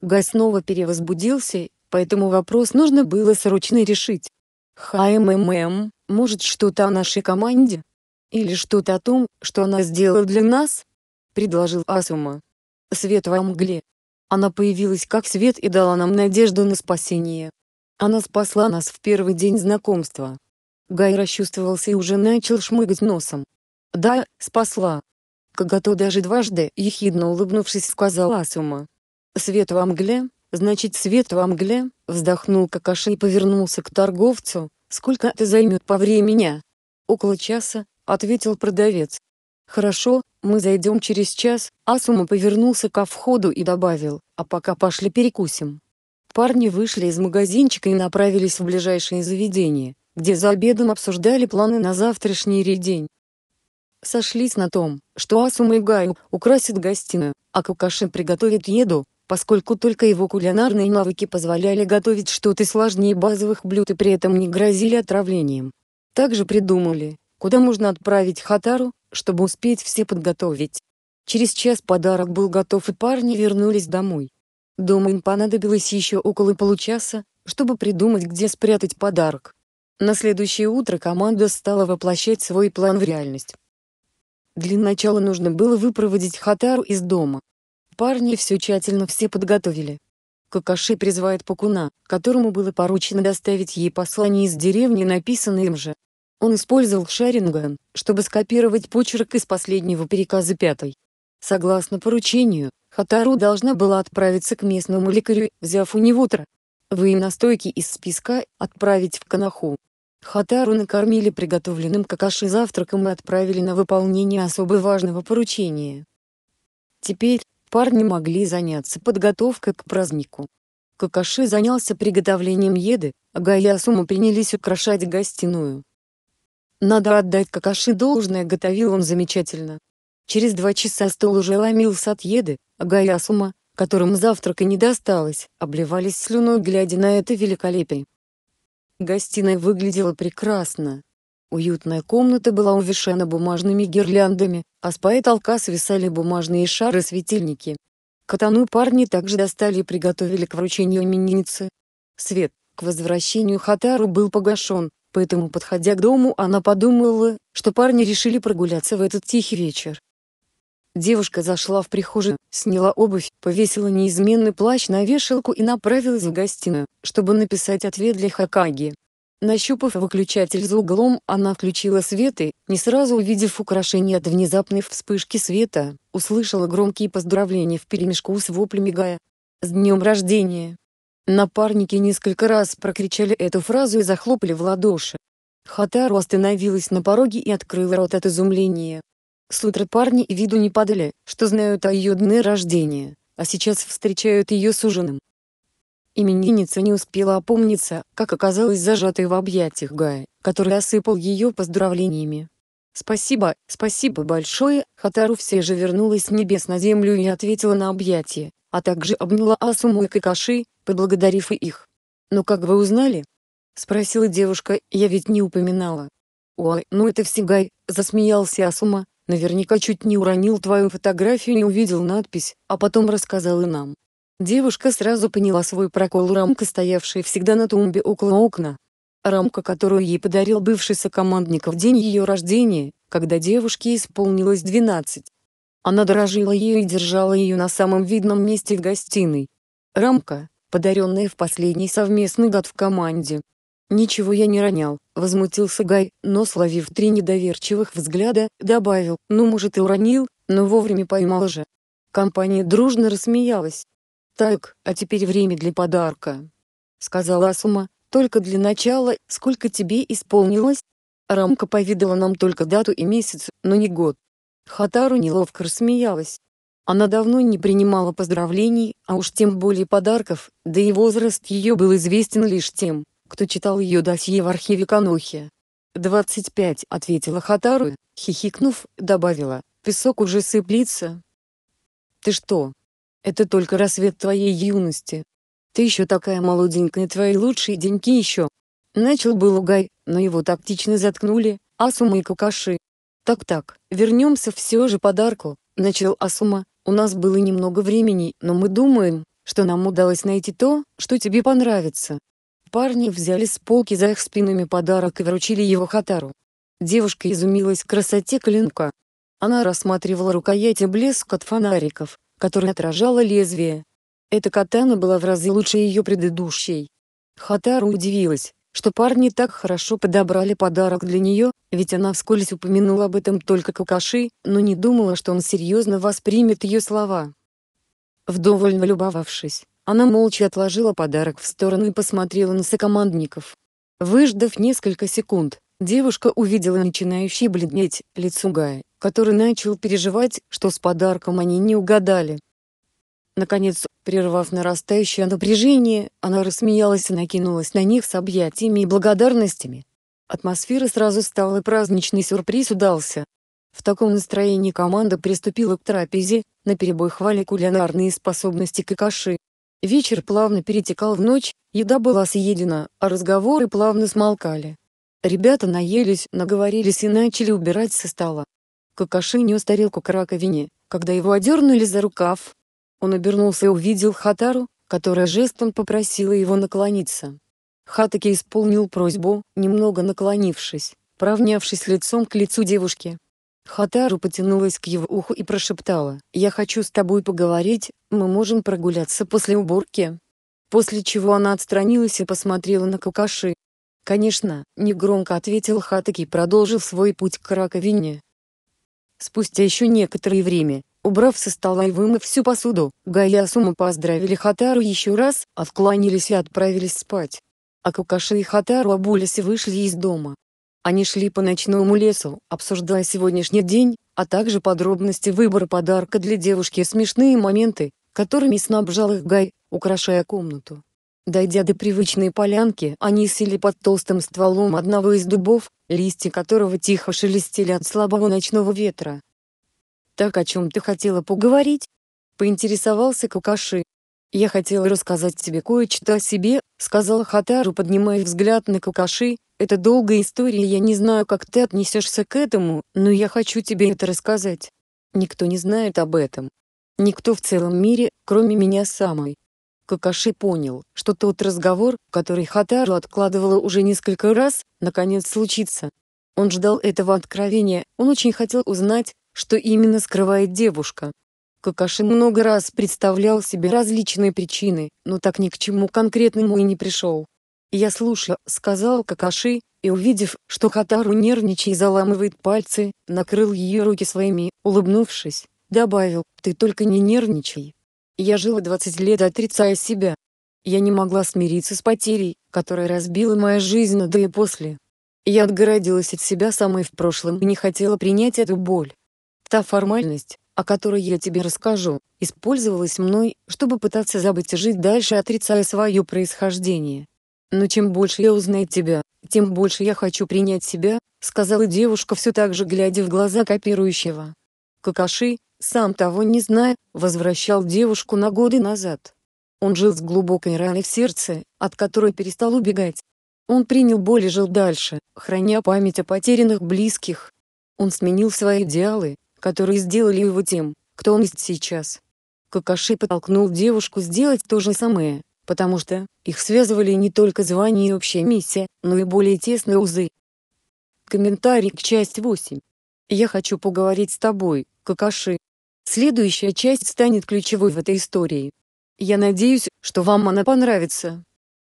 Гай снова перевозбудился, поэтому вопрос нужно было срочно решить. ХМММ, может что-то о нашей команде? Или что-то о том, что она сделала для нас? Предложил Асума. Свет во мгле. Она появилась как свет и дала нам надежду на спасение. Она спасла нас в первый день знакомства. Гай расчувствовался и уже начал шмыгать носом. «Да, спасла!» Кагато даже дважды, ехидно улыбнувшись, сказала Асума. «Свет во мгле, значит свет во мгле», вздохнул Какаши и повернулся к торговцу. «Сколько это займет по времени?» «Около часа», — ответил продавец. «Хорошо, мы зайдем через час», Асума повернулся ко входу и добавил, «а пока пошли перекусим». Парни вышли из магазинчика и направились в ближайшее заведение где за обедом обсуждали планы на завтрашний день. Сошлись на том, что Асума и Гаю украсит гостиную, а Кукашин приготовит еду, поскольку только его кулинарные навыки позволяли готовить что-то сложнее базовых блюд и при этом не грозили отравлением. Также придумали, куда можно отправить Хатару, чтобы успеть все подготовить. Через час подарок был готов и парни вернулись домой. Дома им понадобилось еще около получаса, чтобы придумать где спрятать подарок. На следующее утро команда стала воплощать свой план в реальность. Для начала нужно было выпроводить Хатару из дома. Парни все тщательно все подготовили. Какаши призывает Пакуна, которому было поручено доставить ей послание из деревни, написанное им же. Он использовал Шаринган, чтобы скопировать почерк из последнего переказа пятой. Согласно поручению, Хатару должна была отправиться к местному лекарю, взяв у него тра, вы им настойки из списка отправить в Канаху. Хатару накормили приготовленным какаши завтраком и отправили на выполнение особо важного поручения. Теперь, парни могли заняться подготовкой к празднику. Какаши занялся приготовлением еды, а Гая Сума принялись украшать гостиную. Надо отдать Какаши должное, готовил он замечательно. Через два часа стол уже ломился от еды, а Гая Сума, которым завтрака не досталось, обливались слюной, глядя на это великолепие. Гостиная выглядела прекрасно. Уютная комната была увешана бумажными гирляндами, а с потолка свисали бумажные шары-светильники. Катану парни также достали и приготовили к вручению именинницы. Свет к возвращению Хатару был погашен, поэтому, подходя к дому, она подумала, что парни решили прогуляться в этот тихий вечер. Девушка зашла в прихожую, сняла обувь, повесила неизменный плащ на вешалку и направилась в гостиную, чтобы написать ответ для Хакаги. Нащупав выключатель за углом, она включила свет и, не сразу увидев украшение от внезапной вспышки света, услышала громкие поздравления в вперемешку с воплями Гая. «С днем рождения!» Напарники несколько раз прокричали эту фразу и захлопали в ладоши. Хатару остановилась на пороге и открыла рот от изумления. С утра парни и виду не падали, что знают о ее дне рождения, а сейчас встречают ее с ужином. Именинница не успела опомниться, как оказалась зажатой в объятиях Гая, который осыпал ее поздравлениями. «Спасибо, спасибо большое!» Хатару все же вернулась с небес на землю и ответила на объятия, а также обняла Асуму и Какаши, поблагодарив их. «Но как вы узнали?» — спросила девушка, «я ведь не упоминала». «Ой, ну это все Гай!» — засмеялся Асума, Наверняка чуть не уронил твою фотографию и увидел надпись, а потом рассказал и нам. Девушка сразу поняла свой прокол рамка, стоявшая всегда на тумбе около окна. Рамка, которую ей подарил бывший сокомандник в день ее рождения, когда девушке исполнилось 12. Она дорожила ею и держала ее на самом видном месте в гостиной. Рамка, подаренная в последний совместный год в команде, «Ничего я не ронял», — возмутился Гай, но словив три недоверчивых взгляда, добавил, «Ну может и уронил, но вовремя поймал же». Компания дружно рассмеялась. «Так, а теперь время для подарка», — сказала Асума, «только для начала, сколько тебе исполнилось?» Рамка повидала нам только дату и месяц, но не год. Хатару неловко рассмеялась. Она давно не принимала поздравлений, а уж тем более подарков, да и возраст ее был известен лишь тем, кто читал ее досье в архиве Канохи. пять, ответила Хатару, хихикнув, добавила, песок уже сыплется. Ты что? Это только рассвет твоей юности. Ты еще такая молоденькая, твои лучшие деньки еще. Начал был Угай, но его тактично заткнули, Асума и Какаши. Так-так, вернемся все же подарку, начал Асума, у нас было немного времени, но мы думаем, что нам удалось найти то, что тебе понравится. Парни взяли с полки за их спинами подарок и вручили его Хатару. Девушка изумилась красоте клинка. Она рассматривала рукоять и блеск от фонариков, который отражало лезвие. Эта катана была в разы лучше ее предыдущей. Хатару удивилась, что парни так хорошо подобрали подарок для нее, ведь она вскользь упомянула об этом только Какаши, но не думала, что он серьезно воспримет ее слова. Вдоволь налюбовавшись, она молча отложила подарок в сторону и посмотрела на сокомандников. Выждав несколько секунд, девушка увидела начинающий бледнеть лицо Гая, который начал переживать, что с подарком они не угадали. Наконец, прервав нарастающее напряжение, она рассмеялась и накинулась на них с объятиями и благодарностями. Атмосфера сразу стала праздничный сюрприз удался. В таком настроении команда приступила к трапезе, наперебой хвали кулинарные способности Какаши, Вечер плавно перетекал в ночь, еда была съедена, а разговоры плавно смолкали. Ребята наелись, наговорились и начали убирать со стола. Какаши нес тарелку к раковине, когда его одернули за рукав. Он обернулся и увидел Хатару, которая жестом попросила его наклониться. Хатаки исполнил просьбу, немного наклонившись, правнявшись лицом к лицу девушки. Хатару потянулась к его уху и прошептала, «Я хочу с тобой поговорить, мы можем прогуляться после уборки». После чего она отстранилась и посмотрела на Кукаши. «Конечно», — негромко ответил Хатаки и продолжил свой путь к раковине. Спустя еще некоторое время, убрав со стола и вымыв всю посуду, Гая Сума поздравили Хатару еще раз, откланялись и отправились спать. А Кукаши и Хатару обулись и вышли из дома. Они шли по ночному лесу, обсуждая сегодняшний день, а также подробности выбора подарка для девушки и смешные моменты, которыми снабжал их Гай, украшая комнату. Дойдя до привычной полянки, они сели под толстым стволом одного из дубов, листья которого тихо шелестели от слабого ночного ветра. «Так о чем ты хотела поговорить?» — поинтересовался Кукаши. «Я хотела рассказать тебе кое-что о себе», — сказала Хатару, поднимая взгляд на Кукаши. Это долгая история, я не знаю, как ты отнесешься к этому, но я хочу тебе это рассказать. Никто не знает об этом. Никто в целом мире, кроме меня самой. Какаши понял, что тот разговор, который Хатару откладывала уже несколько раз, наконец случится. Он ждал этого откровения, он очень хотел узнать, что именно скрывает девушка. Какаши много раз представлял себе различные причины, но так ни к чему конкретному и не пришел. «Я слушаю», — сказал Какаши, и увидев, что Хатару нервничает и заламывает пальцы, накрыл ее руки своими, улыбнувшись, добавил, «Ты только не нервничай. Я жила 20 лет, отрицая себя. Я не могла смириться с потерей, которая разбила моя жизнь до и после. Я отгородилась от себя самой в прошлом и не хотела принять эту боль. Та формальность, о которой я тебе расскажу, использовалась мной, чтобы пытаться забыть и жить дальше, отрицая свое происхождение но чем больше я узнаю тебя, тем больше я хочу принять себя», — сказала девушка все так же глядя в глаза копирующего. Какаши, сам того не зная, возвращал девушку на годы назад. Он жил с глубокой раной в сердце, от которой перестал убегать. Он принял боль и жил дальше, храня память о потерянных близких. Он сменил свои идеалы, которые сделали его тем, кто он есть сейчас. Какаши подтолкнул девушку сделать то же самое, потому что их связывали не только звание и общая миссия, но и более тесные узы. Комментарий к часть 8. Я хочу поговорить с тобой, Какаши. Следующая часть станет ключевой в этой истории. Я надеюсь, что вам она понравится.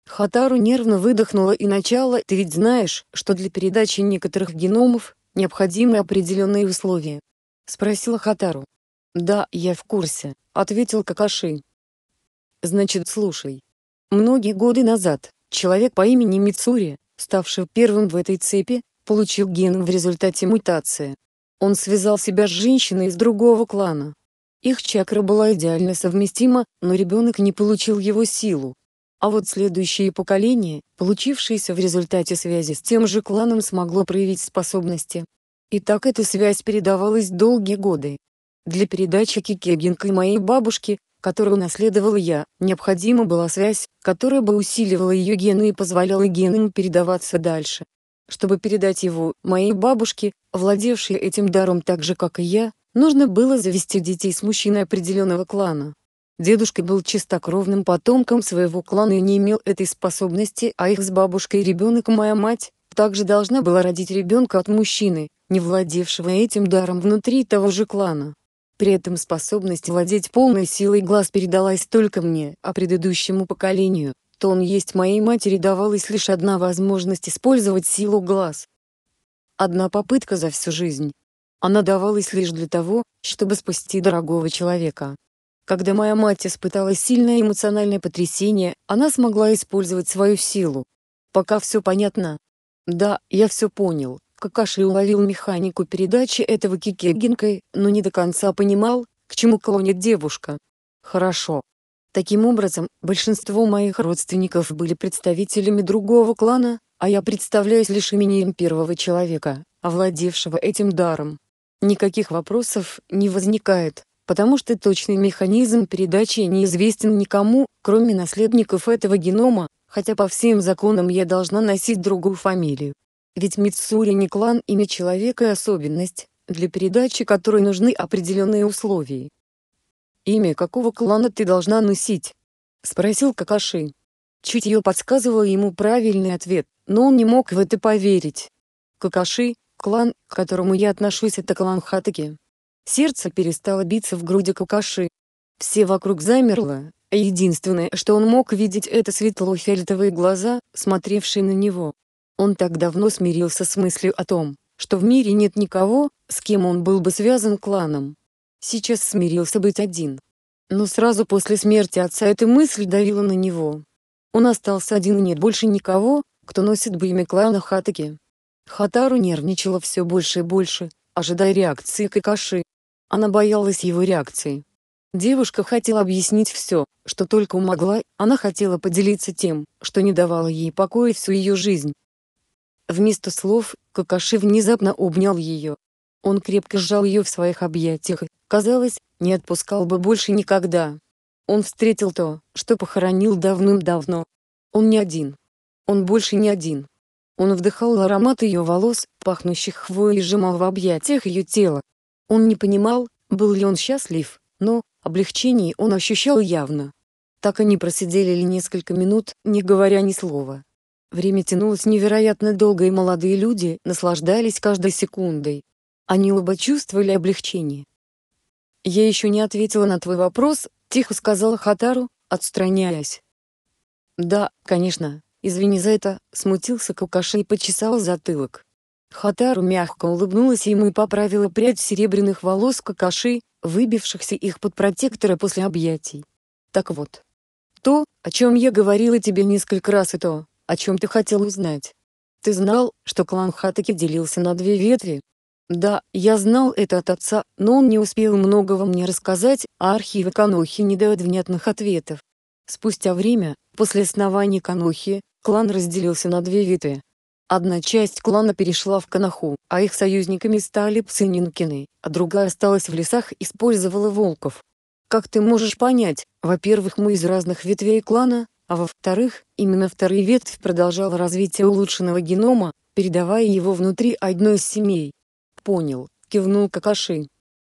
Хатару нервно выдохнула и начала. «Ты ведь знаешь, что для передачи некоторых геномов необходимы определенные условия?» — спросила Хатару. «Да, я в курсе», — ответил Какаши. «Значит, слушай. Многие годы назад, человек по имени Мицури, ставший первым в этой цепи, получил ген в результате мутации. Он связал себя с женщиной из другого клана. Их чакра была идеально совместима, но ребенок не получил его силу. А вот следующее поколение, получившееся в результате связи с тем же кланом, смогло проявить способности. И так эта связь передавалась долгие годы. Для передачи Кикегинка и моей бабушки, которую наследовал я, необходима была связь, которая бы усиливала ее гены и позволяла генам передаваться дальше. Чтобы передать его моей бабушке, владевшей этим даром так же, как и я, нужно было завести детей с мужчиной определенного клана. Дедушка был чистокровным потомком своего клана и не имел этой способности, а их с бабушкой ребенок моя мать, также должна была родить ребенка от мужчины, не владевшего этим даром внутри того же клана. При этом способность владеть полной силой глаз передалась только мне, а предыдущему поколению, то он есть моей матери давалась лишь одна возможность использовать силу глаз. Одна попытка за всю жизнь. Она давалась лишь для того, чтобы спасти дорогого человека. Когда моя мать испытала сильное эмоциональное потрясение, она смогла использовать свою силу. Пока все понятно. Да, я все понял. Какаши уловил механику передачи этого кикегинкой, но не до конца понимал, к чему клонит девушка. Хорошо. Таким образом, большинство моих родственников были представителями другого клана, а я представляюсь лишь именем первого человека, овладевшего этим даром. Никаких вопросов не возникает, потому что точный механизм передачи неизвестен никому, кроме наследников этого генома, хотя по всем законам я должна носить другую фамилию. Ведь Мицури не клан, имя человека и особенность, для передачи которой нужны определенные условия. «Имя какого клана ты должна носить?» — спросил Какаши. Чуть ее подсказывал ему правильный ответ, но он не мог в это поверить. «Какаши, клан, к которому я отношусь, это клан Хатаки». Сердце перестало биться в груди Какаши. Все вокруг замерло, единственное, что он мог видеть, это светло-фиолетовые глаза, смотревшие на него. Он так давно смирился с мыслью о том, что в мире нет никого, с кем он был бы связан кланом. Сейчас смирился быть один. Но сразу после смерти отца эта мысль давила на него. Он остался один и нет больше никого, кто носит бы имя клана Хатаки. Хатару нервничала все больше и больше, ожидая реакции Какаши. Она боялась его реакции. Девушка хотела объяснить все, что только могла, она хотела поделиться тем, что не давало ей покоя всю ее жизнь, Вместо слов Какаши внезапно обнял ее. Он крепко сжал ее в своих объятиях и, казалось, не отпускал бы больше никогда. Он встретил то, что похоронил давным-давно. Он не один. Он больше не один. Он вдыхал аромат ее волос, пахнущих хвоей и сжимал в объятиях ее тело. Он не понимал, был ли он счастлив, но облегчение он ощущал явно. Так они просидели несколько минут, не говоря ни слова. Время тянулось невероятно долго, и молодые люди наслаждались каждой секундой. Они оба чувствовали облегчение. «Я еще не ответила на твой вопрос», — тихо сказала Хатару, отстраняясь. «Да, конечно, извини за это», — смутился Какаши и почесал затылок. Хатару мягко улыбнулась ему и поправила прядь серебряных волос Какаши, выбившихся их под протектора после объятий. «Так вот. То, о чем я говорила тебе несколько раз и то, о чем ты хотел узнать. Ты знал, что клан Хатаки делился на две ветви? Да, я знал это от отца, но он не успел многого мне рассказать, а архивы Канохи не дают внятных ответов. Спустя время, после основания Канохи, клан разделился на две ветви. Одна часть клана перешла в Канаху, а их союзниками стали Псынинкины, а другая осталась в лесах и использовала волков. Как ты можешь понять, во-первых мы из разных ветвей клана, а во-вторых, именно вторая ветвь продолжала развитие улучшенного генома, передавая его внутри одной из семей. Понял, кивнул Какаши.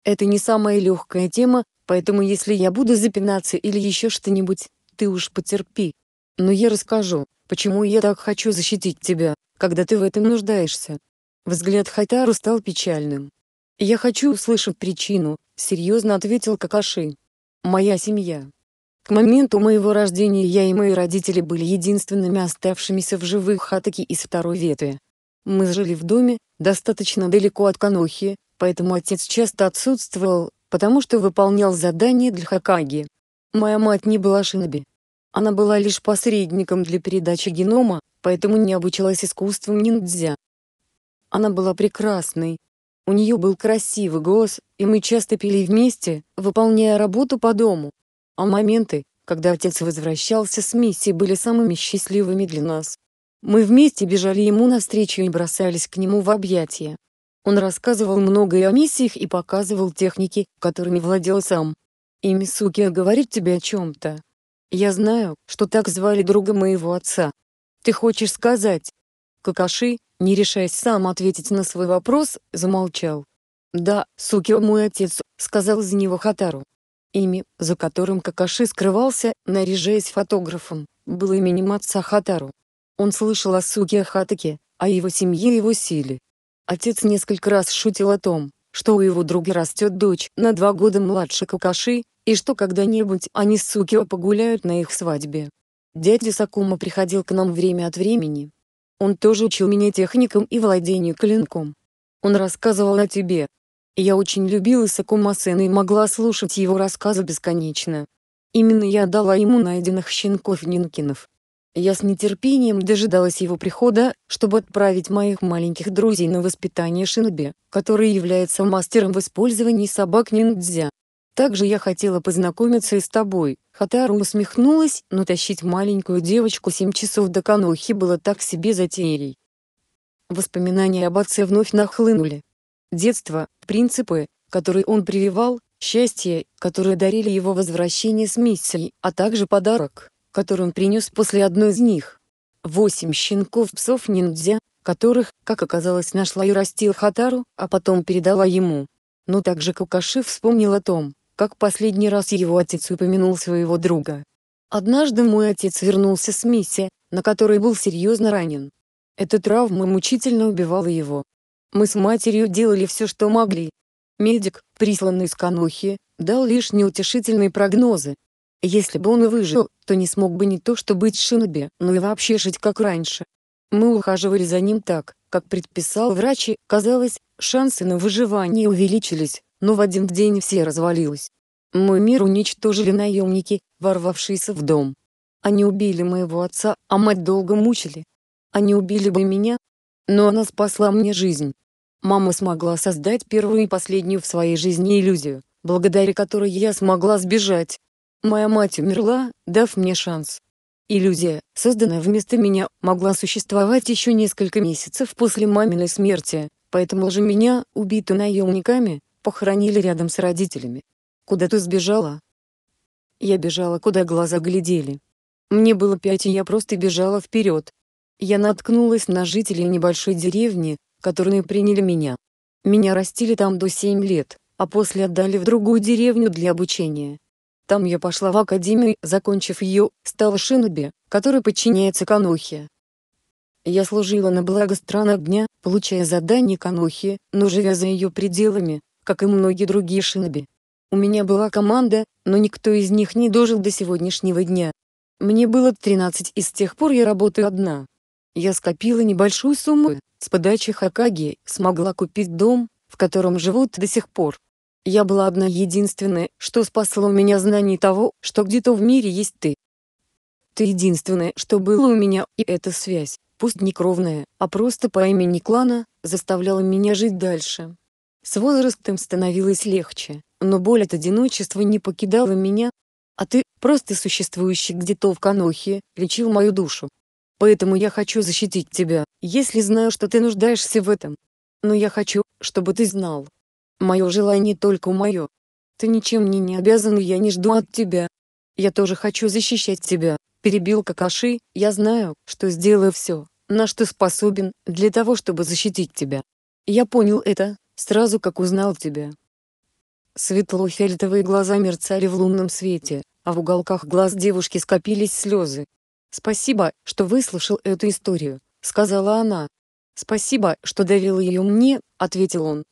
Это не самая легкая тема, поэтому если я буду запинаться или еще что-нибудь, ты уж потерпи. Но я расскажу, почему я так хочу защитить тебя, когда ты в этом нуждаешься. Взгляд Хайтару стал печальным. «Я хочу услышать причину», — серьезно ответил Какаши. «Моя семья. К моменту моего рождения я и мои родители были единственными оставшимися в живых хатаки из второй ветви. Мы жили в доме, достаточно далеко от Канохи, поэтому отец часто отсутствовал, потому что выполнял задания для Хакаги. Моя мать не была шиноби. Она была лишь посредником для передачи генома, поэтому не обучалась искусствам ниндзя. Она была прекрасной. У нее был красивый голос, и мы часто пели вместе, выполняя работу по дому. А моменты, когда отец возвращался с миссии, были самыми счастливыми для нас. Мы вместе бежали ему навстречу и бросались к нему в объятия. Он рассказывал многое о миссиях и показывал техники, которыми владел сам. И Мисукия говорит тебе о чем-то. Я знаю, что так звали друга моего отца. Ты хочешь сказать? Какаши, не решаясь сам ответить на свой вопрос, замолчал. Да, Сукио мой отец, сказал за него Хатару. Ими, за которым Какаши скрывался, наряжаясь фотографом, было именем отца Хатару. Он слышал о Суге Хатаке, о его семье и его силе. Отец несколько раз шутил о том, что у его друга растет дочь на два года младше Какаши, и что когда-нибудь они с Сукио погуляют на их свадьбе. Дядя Сакума приходил к нам время от времени. Он тоже учил меня техникам и владению клинком. Он рассказывал о тебе, я очень любила Сакумасен и могла слушать его рассказы бесконечно. Именно я дала ему найденных щенков-нинкинов. Я с нетерпением дожидалась его прихода, чтобы отправить моих маленьких друзей на воспитание Шиноби, который является мастером в использовании собак-ниндзя. Также я хотела познакомиться и с тобой. Хатару усмехнулась, но тащить маленькую девочку 7 часов до Канохи было так себе затеей. Воспоминания об отце вновь нахлынули детство, принципы, которые он прививал, счастье, которое дарили его возвращение с миссией, а также подарок, который он принес после одной из них. Восемь щенков-псов-ниндзя, которых, как оказалось, нашла и растила Хатару, а потом передала ему. Но также Кукаши вспомнил о том, как последний раз его отец упомянул своего друга. Однажды мой отец вернулся с миссии, на которой был серьезно ранен. Эта травма мучительно убивала его, мы с матерью делали все, что могли. Медик, присланный из Канохи, дал лишь неутешительные прогнозы. Если бы он выжил, то не смог бы не то что быть шиноби, но и вообще жить как раньше. Мы ухаживали за ним так, как предписал врач, и, казалось, шансы на выживание увеличились, но в один день все развалилось. Мой мир уничтожили наемники, ворвавшиеся в дом. Они убили моего отца, а мать долго мучили. Они убили бы меня. Но она спасла мне жизнь. Мама смогла создать первую и последнюю в своей жизни иллюзию, благодаря которой я смогла сбежать. Моя мать умерла, дав мне шанс. Иллюзия, созданная вместо меня, могла существовать еще несколько месяцев после маминой смерти, поэтому же меня, убитую наемниками, похоронили рядом с родителями. Куда ты сбежала? Я бежала, куда глаза глядели. Мне было пять, и я просто бежала вперед. Я наткнулась на жителей небольшой деревни, которые приняли меня. Меня растили там до 7 лет, а после отдали в другую деревню для обучения. Там я пошла в академию, закончив ее, стала шиноби, который подчиняется Канохе. Я служила на благо стран огня, получая задания Канохи, но живя за ее пределами, как и многие другие шиноби. У меня была команда, но никто из них не дожил до сегодняшнего дня. Мне было 13 и с тех пор я работаю одна. Я скопила небольшую сумму, с подачи Хакаги смогла купить дом, в котором живут до сих пор. Я была одна единственная, что спасло меня знание того, что где-то в мире есть ты. Ты единственное, что было у меня, и эта связь, пусть не кровная, а просто по имени клана, заставляла меня жить дальше. С возрастом становилось легче, но боль от одиночества не покидала меня. А ты, просто существующий где-то в Канохе, лечил мою душу, Поэтому я хочу защитить тебя, если знаю, что ты нуждаешься в этом. Но я хочу, чтобы ты знал. Мое желание только мое. Ты ничем мне не обязан и я не жду от тебя. Я тоже хочу защищать тебя, перебил Какаши, я знаю, что сделаю все, на что способен, для того чтобы защитить тебя. Я понял это, сразу как узнал тебя. Светло-фиолетовые глаза мерцали в лунном свете, а в уголках глаз девушки скопились слезы. «Спасибо, что выслушал эту историю», — сказала она. «Спасибо, что доверил ее мне», — ответил он.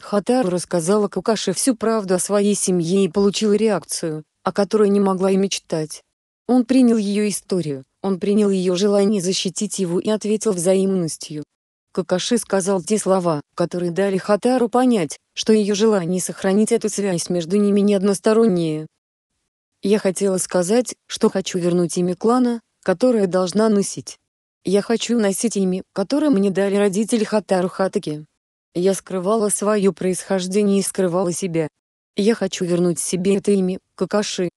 Хатару рассказала Кукаше всю правду о своей семье и получила реакцию, о которой не могла и мечтать. Он принял ее историю, он принял ее желание защитить его и ответил взаимностью. Какаши сказал те слова, которые дали Хатару понять, что ее желание сохранить эту связь между ними не одностороннее, я хотела сказать, что хочу вернуть имя клана, которое должна носить. Я хочу носить имя, которое мне дали родители Хатару Хатаки. Я скрывала свое происхождение и скрывала себя. Я хочу вернуть себе это имя, Какаши.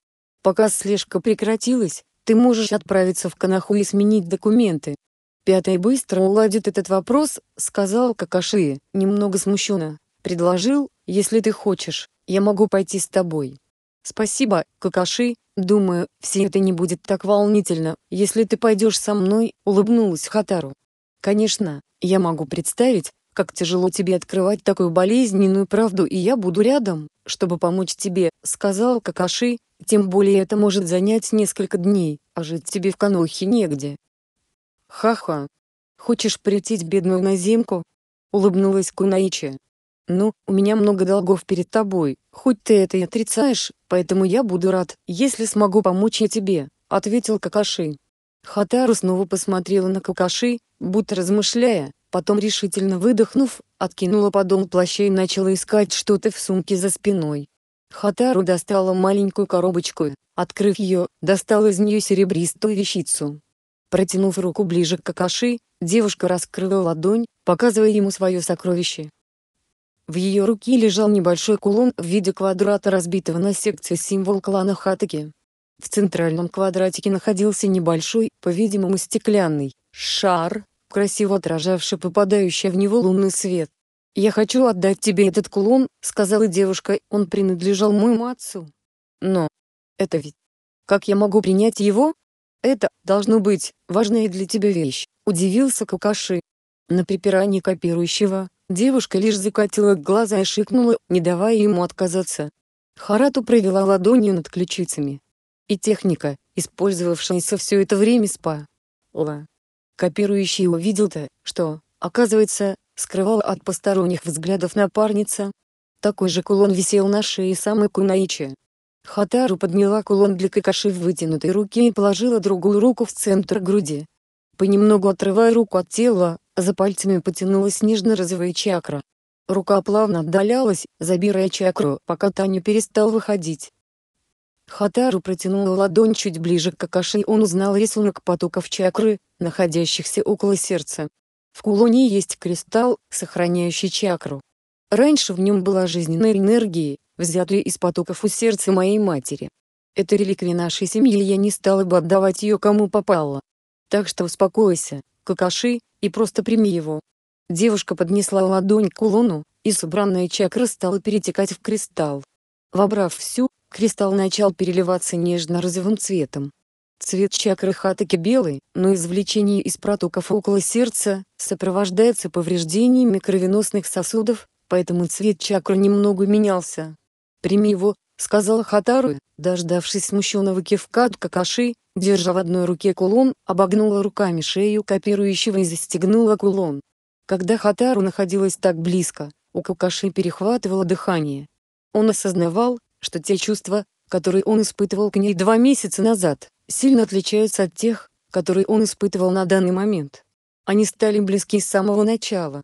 Пока слежка прекратилась, ты можешь отправиться в Канаху и сменить документы. Пятый быстро уладит этот вопрос, сказал Какаши, немного смущенно. Предложил, если ты хочешь, я могу пойти с тобой. «Спасибо, какаши, думаю, все это не будет так волнительно, если ты пойдешь со мной», — улыбнулась Хатару. «Конечно, я могу представить, как тяжело тебе открывать такую болезненную правду, и я буду рядом, чтобы помочь тебе», — сказал Какаши, «тем более это может занять несколько дней, а жить тебе в Канохе негде». «Ха-ха! Хочешь притить бедную наземку?» — улыбнулась Кунаичи. «Ну, у меня много долгов перед тобой, «Хоть ты это и отрицаешь, поэтому я буду рад, если смогу помочь и тебе», — ответил Какаши. Хатару снова посмотрела на Какаши, будто размышляя, потом решительно выдохнув, откинула подол плаща и начала искать что-то в сумке за спиной. Хатару достала маленькую коробочку, открыв ее, достала из нее серебристую вещицу. Протянув руку ближе к Какаши, девушка раскрыла ладонь, показывая ему свое сокровище. В ее руке лежал небольшой кулон в виде квадрата разбитого на секции символ клана Хатаки. В центральном квадратике находился небольшой, по-видимому стеклянный, шар, красиво отражавший попадающий в него лунный свет. «Я хочу отдать тебе этот кулон», — сказала девушка, — «он принадлежал моему отцу». «Но... это ведь... как я могу принять его?» «Это, должно быть, важная для тебя вещь», — удивился Какаши. На припирании копирующего, Девушка лишь закатила глаза и шикнула, не давая ему отказаться. Харату провела ладонью над ключицами. И техника, использовавшаяся все это время спа. Ла. Копирующий увидел-то, что, оказывается, скрывала от посторонних взглядов напарница. Такой же кулон висел на шее самой Кунаичи. Хатару подняла кулон для какаши в вытянутой руке и положила другую руку в центр груди. Понемногу отрывая руку от тела, за пальцами потянулась нежно-розовая чакра. Рука плавно отдалялась, забирая чакру, пока та не перестал выходить. Хатару протянула ладонь чуть ближе к Какаши и он узнал рисунок потоков чакры, находящихся около сердца. В кулоне есть кристалл, сохраняющий чакру. Раньше в нем была жизненная энергия, взятая из потоков у сердца моей матери. Это реликвия нашей семьи, и я не стала бы отдавать ее кому попало. Так что успокойся, какаши, и просто прими его. Девушка поднесла ладонь к кулону, и собранная чакра стала перетекать в кристалл. Вобрав всю, кристалл начал переливаться нежно-розовым цветом. Цвет чакры хатаки белый, но извлечение из протоков около сердца сопровождается повреждениями кровеносных сосудов, поэтому цвет чакры немного менялся. Прими его, сказал Хатару, дождавшись смущенного кивка Какаши, держа в одной руке кулон, обогнула руками шею копирующего и застегнула кулон. Когда Хатару находилась так близко, у Какаши перехватывало дыхание. Он осознавал, что те чувства, которые он испытывал к ней два месяца назад, сильно отличаются от тех, которые он испытывал на данный момент. Они стали близки с самого начала.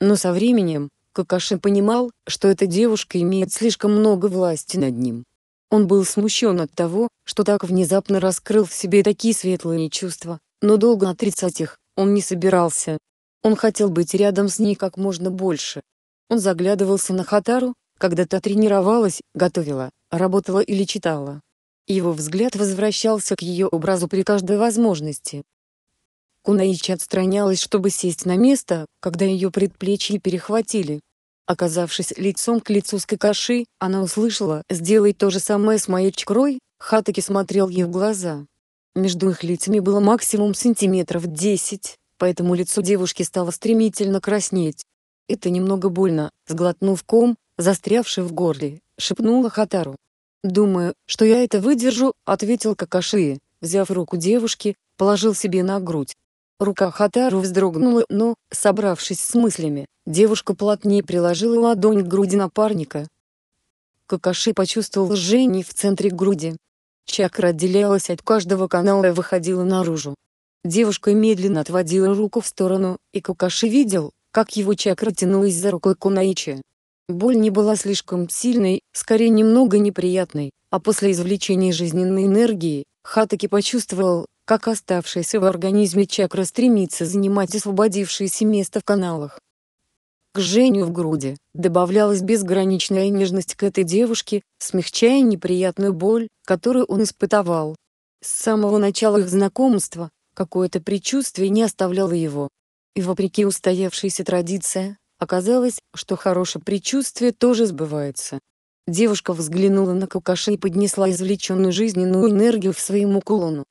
Но со временем, Какаши понимал, что эта девушка имеет слишком много власти над ним. Он был смущен от того, что так внезапно раскрыл в себе такие светлые чувства, но долго отрицать их он не собирался. Он хотел быть рядом с ней как можно больше. Он заглядывался на Хатару, когда та тренировалась, готовила, работала или читала. Его взгляд возвращался к ее образу при каждой возможности. Кунаичи отстранялась, чтобы сесть на место, когда ее предплечье перехватили. Оказавшись лицом к лицу с Какаши, она услышала «Сделай то же самое с моей чкрой», Хатаки смотрел ей в глаза. Между их лицами было максимум сантиметров десять, поэтому лицо девушки стало стремительно краснеть. «Это немного больно», — сглотнув ком, застрявший в горле, шепнула Хатару. «Думаю, что я это выдержу», — ответил Какаши, взяв руку девушки, положил себе на грудь. Рука Хатару вздрогнула, но, собравшись с мыслями, девушка плотнее приложила ладонь к груди напарника. Какаши почувствовал жжение в центре груди. Чакра отделялась от каждого канала и выходила наружу. Девушка медленно отводила руку в сторону, и Какаши видел, как его чакра тянулась за рукой Кунаичи. Боль не была слишком сильной, скорее немного неприятной, а после извлечения жизненной энергии, Хатаки почувствовал, как оставшаяся в организме чакра стремится занимать освободившееся место в каналах. К Женю в груди добавлялась безграничная нежность к этой девушке, смягчая неприятную боль, которую он испытывал. С самого начала их знакомства какое-то предчувствие не оставляло его. И вопреки устоявшейся традиции, оказалось, что хорошее предчувствие тоже сбывается. Девушка взглянула на Какаши и поднесла извлеченную жизненную энергию к своему кулону.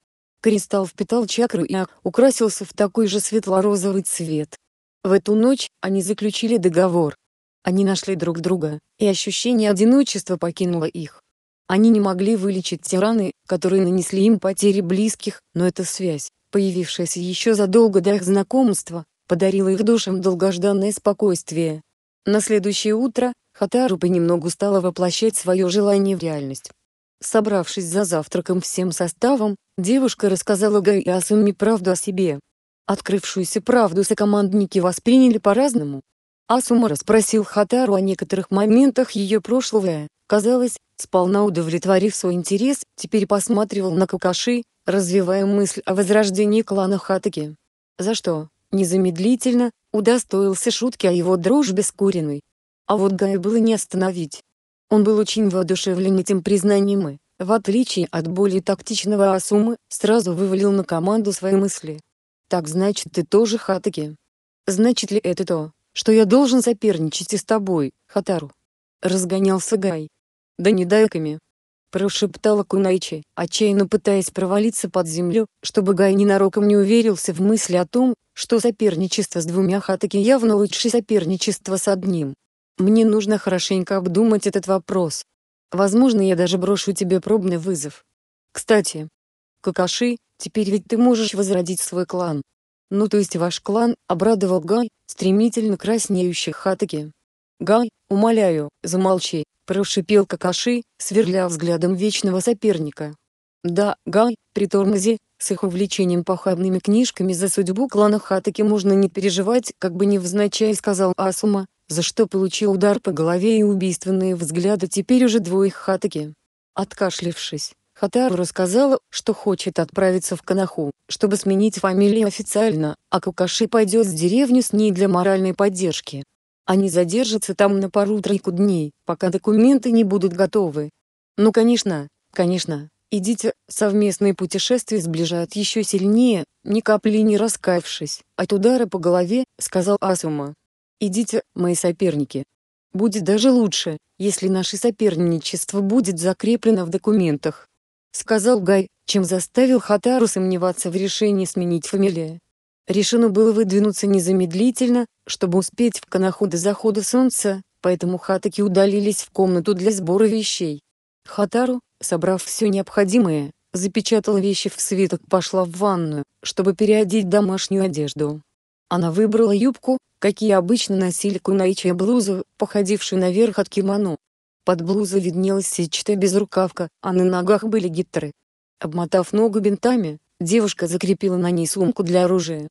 Кристалл впитал чакру и окрасился в такой же светло-розовый цвет. В эту ночь они заключили договор. Они нашли друг друга, и ощущение одиночества покинуло их. Они не могли вылечить те раны, которые нанесли им потери близких, но эта связь, появившаяся еще задолго до их знакомства, подарила их душам долгожданное спокойствие. На следующее утро, Хатару понемногу стала воплощать свое желание в реальность. Собравшись за завтраком всем составом, девушка рассказала Гай Асуме правду о себе. Открывшуюся правду сокомандники восприняли по-разному. Асума расспросил Хатару о некоторых моментах ее прошлого, казалось, сполна удовлетворив свой интерес, теперь посматривал на Какаши, развивая мысль о возрождении клана Хатаки. За что, незамедлительно, удостоился шутки о его дружбе с Куриной. А вот Гая было не остановить. Он был очень воодушевлен этим признанием и, в отличие от более тактичного Асумы, сразу вывалил на команду свои мысли. «Так значит ты тоже Хатаки?» «Значит ли это то, что я должен соперничать и с тобой, Хатару?» Разгонялся Гай. «Да не дайками!» Прошептала Кунайчи, отчаянно пытаясь провалиться под землю, чтобы Гай ненароком не уверился в мысли о том, что соперничество с двумя Хатаки явно лучше соперничества с одним. Мне нужно хорошенько обдумать этот вопрос. Возможно, я даже брошу тебе пробный вызов. Кстати, Какаши, теперь ведь ты можешь возродить свой клан. Ну то есть ваш клан, обрадовал Гай, стремительно краснеющий Хатаки. Гай, умоляю, замолчи, прошипел Какаши, сверля взглядом вечного соперника. Да, Гай, притормози, с их увлечением похабными книжками за судьбу клана Хатаки можно не переживать, как бы невзначай сказал Асума, за что получил удар по голове и убийственные взгляды теперь уже двоих Хатаги. Откашлившись, Хатару рассказала, что хочет отправиться в Канаху, чтобы сменить фамилию официально, а Кукаши пойдет в деревню с ней для моральной поддержки. Они задержатся там на пару-тройку дней, пока документы не будут готовы. Ну конечно, конечно, идите, совместные путешествия сближают еще сильнее, ни капли не раскаявшись, от удара по голове, сказал Асума. Идите, мои соперники. Будет даже лучше, если наше соперничество будет закреплено в документах. Сказал Гай, чем заставил Хатару сомневаться в решении сменить фамилию. Решено было выдвинуться незамедлительно, чтобы успеть в Канаху до захода солнца, поэтому Хатаки удалились в комнату для сбора вещей. Хатару, собрав все необходимое, запечатала вещи в свиток, пошла в ванную, чтобы переодеть домашнюю одежду. Она выбрала юбку, какие обычно носили кунаичи и блузу, походившую наверх от кимоно. Под блузой виднелась сетчатая безрукавка, а на ногах были гитары. Обмотав ногу бинтами, девушка закрепила на ней сумку для оружия.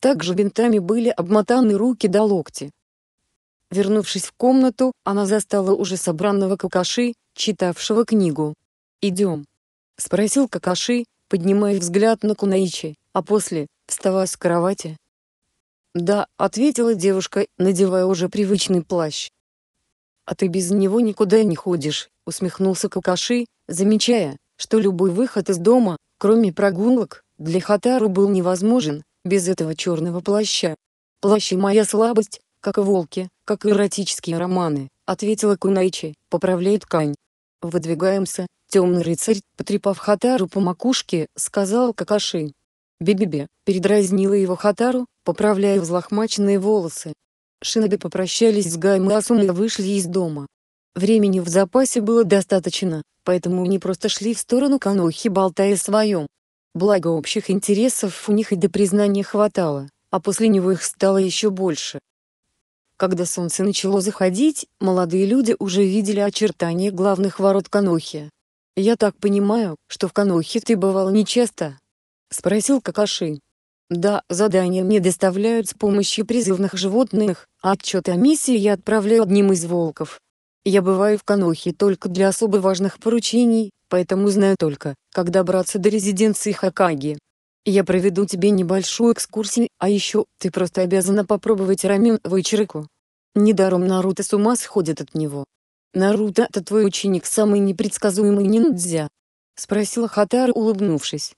Также бинтами были обмотаны руки до локти. Вернувшись в комнату, она застала уже собранного Какаши, читавшего книгу. «Идем?» — спросил Какаши, поднимая взгляд на Кунаичи, а после, вставая с кровати, «Да», — ответила девушка, надевая уже привычный плащ. «А ты без него никуда не ходишь», — усмехнулся Какаши, замечая, что любой выход из дома, кроме прогулок, для Хатару был невозможен, без этого черного плаща. Плащи моя слабость, как и волки, как и эротические романы», — ответила Кунайчи, поправляя ткань. «Выдвигаемся», — темный рыцарь, потрепав Хатару по макушке, сказал Какаши. Бибибе передразнила его Хатару, поправляя взлохмаченные волосы. Шиноби попрощались с Гаем и Асуной и вышли из дома. Времени в запасе было достаточно, поэтому они просто шли в сторону Канохи, болтая о своем. Благо общих интересов у них и до признания хватало, а после него их стало еще больше. Когда солнце начало заходить, молодые люди уже видели очертания главных ворот Канохи. «Я так понимаю, что в Канохе ты бывал нечасто?» Спросил Какаши. Да, задания мне доставляют с помощью призывных животных, а отчет о миссии я отправляю одним из волков. Я бываю в Канохе только для особо важных поручений, поэтому знаю только, как добраться до резиденции Хакаги. Я проведу тебе небольшую экскурсию, а еще ты просто обязана попробовать рамен в Ичирику. Недаром Наруто с ума сходит от него. Наруто это твой ученик самый непредсказуемый ниндзя. Спросила Хатара улыбнувшись.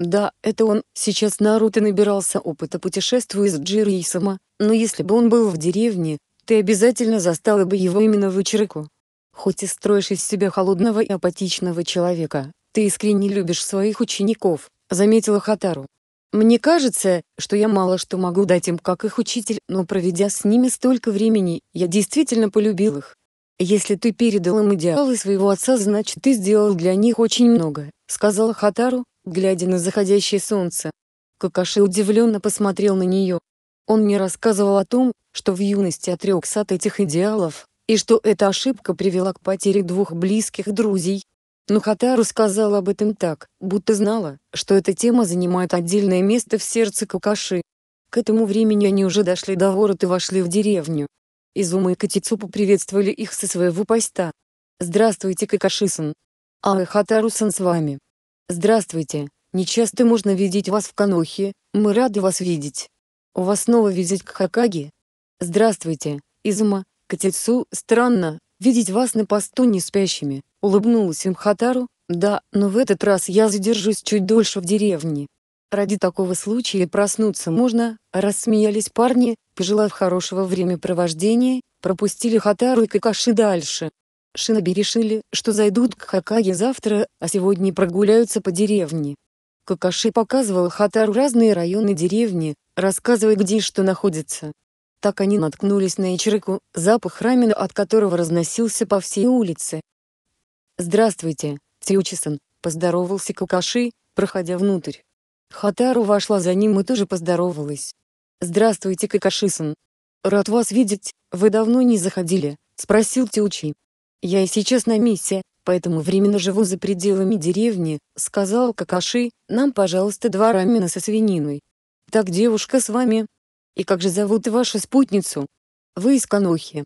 Да, это он, сейчас Наруто набирался опыта путешествуя с Джирисома, но если бы он был в деревне, ты обязательно застала бы его именно в Ичироку. Хоть и строишь из себя холодного и апатичного человека, ты искренне любишь своих учеников, заметила Хатару. Мне кажется, что я мало что могу дать им как их учитель, но проведя с ними столько времени, я действительно полюбил их. Если ты передал им идеалы своего отца, значит ты сделал для них очень много, сказала Хатару, глядя на заходящее солнце. Какаши удивленно посмотрел на нее. Он не рассказывал о том, что в юности отрекся от этих идеалов, и что эта ошибка привела к потере двух близких друзей. Но Хатару сказала об этом так, будто знала, что эта тема занимает отдельное место в сердце Какаши. К этому времени они уже дошли до ворот и вошли в деревню. Изума и Катицу поприветствовали их со своего поста. «Здравствуйте, Какашисан!» «А Хатару-сан с вами!» «Здравствуйте, нечасто можно видеть вас в Канохе, мы рады вас видеть. У вас снова визит к Хакаге?» «Здравствуйте, Изума, Катецу, странно, видеть вас на посту не спящими», — улыбнулась им Хатару, «да, но в этот раз я задержусь чуть дольше в деревне». Ради такого случая проснуться можно, рассмеялись парни, пожелав хорошего времяпровождения, пропустили Хатару и Какаши дальше. Шиноби решили, что зайдут к Хакаге завтра, а сегодня прогуляются по деревне. Какаши показывал Хатару разные районы деревни, рассказывая где что находится. Так они наткнулись на ячерыку, запах рамена от которого разносился по всей улице. «Здравствуйте, Тиучисан», — поздоровался Какаши, проходя внутрь. Хатару вошла за ним и тоже поздоровалась. «Здравствуйте, Какашисан. Рад вас видеть, вы давно не заходили», — спросил Тиучи. «Я и сейчас на миссии, поэтому временно живу за пределами деревни», — сказал Какаши, «нам, пожалуйста, два рамена со свининой». «Так девушка с вами?» «И как же зовут вашу спутницу?» «Вы из Канохи».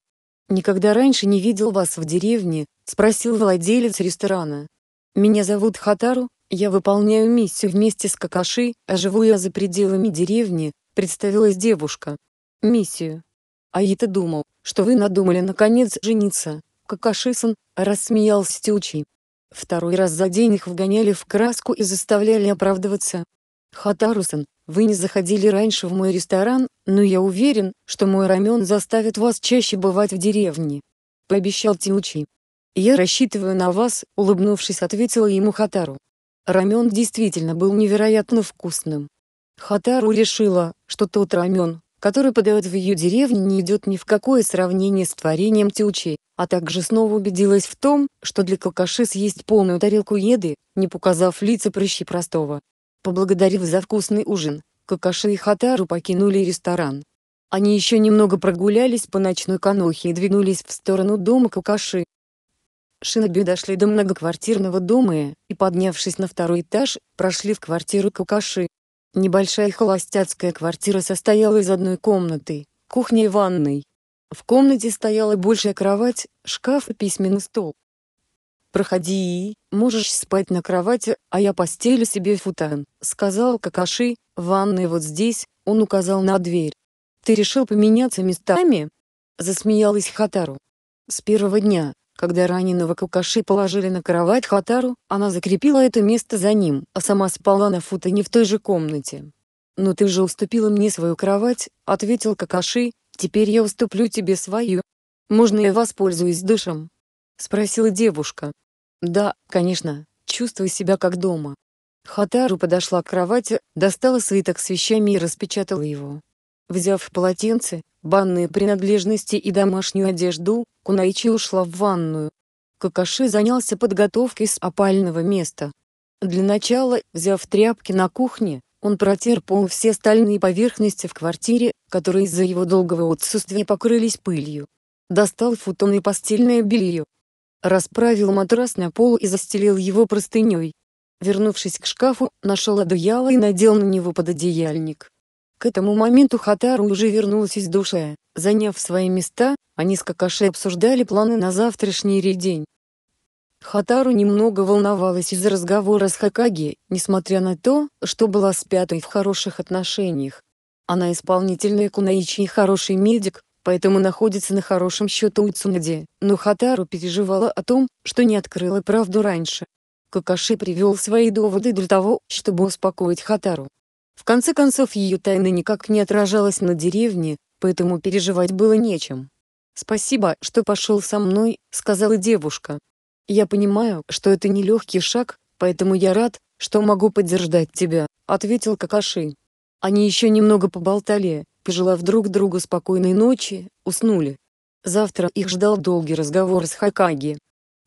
«Никогда раньше не видел вас в деревне», — спросил владелец ресторана. «Меня зовут Хатару, я выполняю миссию вместе с Какаши, а живу я за пределами деревни», — представилась девушка. «Миссию». Аита думал, что вы надумали наконец жениться. Какашисон, рассмеялся Тючий. Второй раз за день их вгоняли в краску и заставляли оправдываться. Хатарусан, вы не заходили раньше в мой ресторан, но я уверен, что мой рамен заставит вас чаще бывать в деревне. Пообещал Тиучи. Я рассчитываю на вас, улыбнувшись ответила ему Хатару. Рамен действительно был невероятно вкусным. Хатару решила, что тот рамен, который подают в ее деревне, не идет ни в какое сравнение с творением Тючи, а также снова убедилась в том, что для алкаши съесть полную тарелку еды, не показав лица прыщи простого. Поблагодарив за вкусный ужин, Какаши и Хатару покинули ресторан. Они еще немного прогулялись по ночной канохе и двинулись в сторону дома Какаши. Шиноби дошли до многоквартирного дома и, поднявшись на второй этаж, прошли в квартиру Какаши. Небольшая холостяцкая квартира состояла из одной комнаты, кухни и ванной. В комнате стояла большая кровать, шкаф и письменный стол. «Проходи, можешь спать на кровати, а я постелю себе футан», — сказал Какаши, «ванная вот здесь», — он указал на дверь. «Ты решил поменяться местами?» — засмеялась Хатару. С первого дня, когда раненого Какаши положили на кровать Хатару, она закрепила это место за ним, а сама спала на не в той же комнате. «Но «Ну ты же уступила мне свою кровать», — ответил Какаши, — «теперь я уступлю тебе свою». «Можно я воспользуюсь душем? – спросила девушка. «Да, конечно, чувствуй себя как дома». Хатару подошла к кровати, достала свиток с вещами и распечатала его. Взяв полотенце, банные принадлежности и домашнюю одежду, Кунаичи ушла в ванную. Какаши занялся подготовкой с опального места. Для начала, взяв тряпки на кухне, он протер пол все стальные поверхности в квартире, которые из-за его долгого отсутствия покрылись пылью. Достал футон и постельное белье. Расправил матрас на пол и застелил его простыней. Вернувшись к шкафу, нашел одеяло и надел на него пододеяльник. К этому моменту Хатару уже вернулась из душа, заняв свои места, они с Какаши обсуждали планы на завтрашний день. Хатару немного волновалась из-за разговора с Хакаги, несмотря на то, что была с пятой в хороших отношениях. Она исполнительная кунаичи и хороший медик, поэтому находится на хорошем счету у Цунаде, но Хатару переживала о том, что не открыла правду раньше. Какаши привел свои доводы для того, чтобы успокоить Хатару, в конце концов ее тайна никак не отражалась на деревне, поэтому переживать было нечем. «Спасибо, что пошел со мной», — сказала девушка. «Я понимаю, что это нелегкий шаг, поэтому я рад, что могу поддержать тебя», — ответил Какаши. Они еще немного поболтали, пожелав друг другу спокойной ночи, уснули. Завтра их ждал долгий разговор с Хакаги.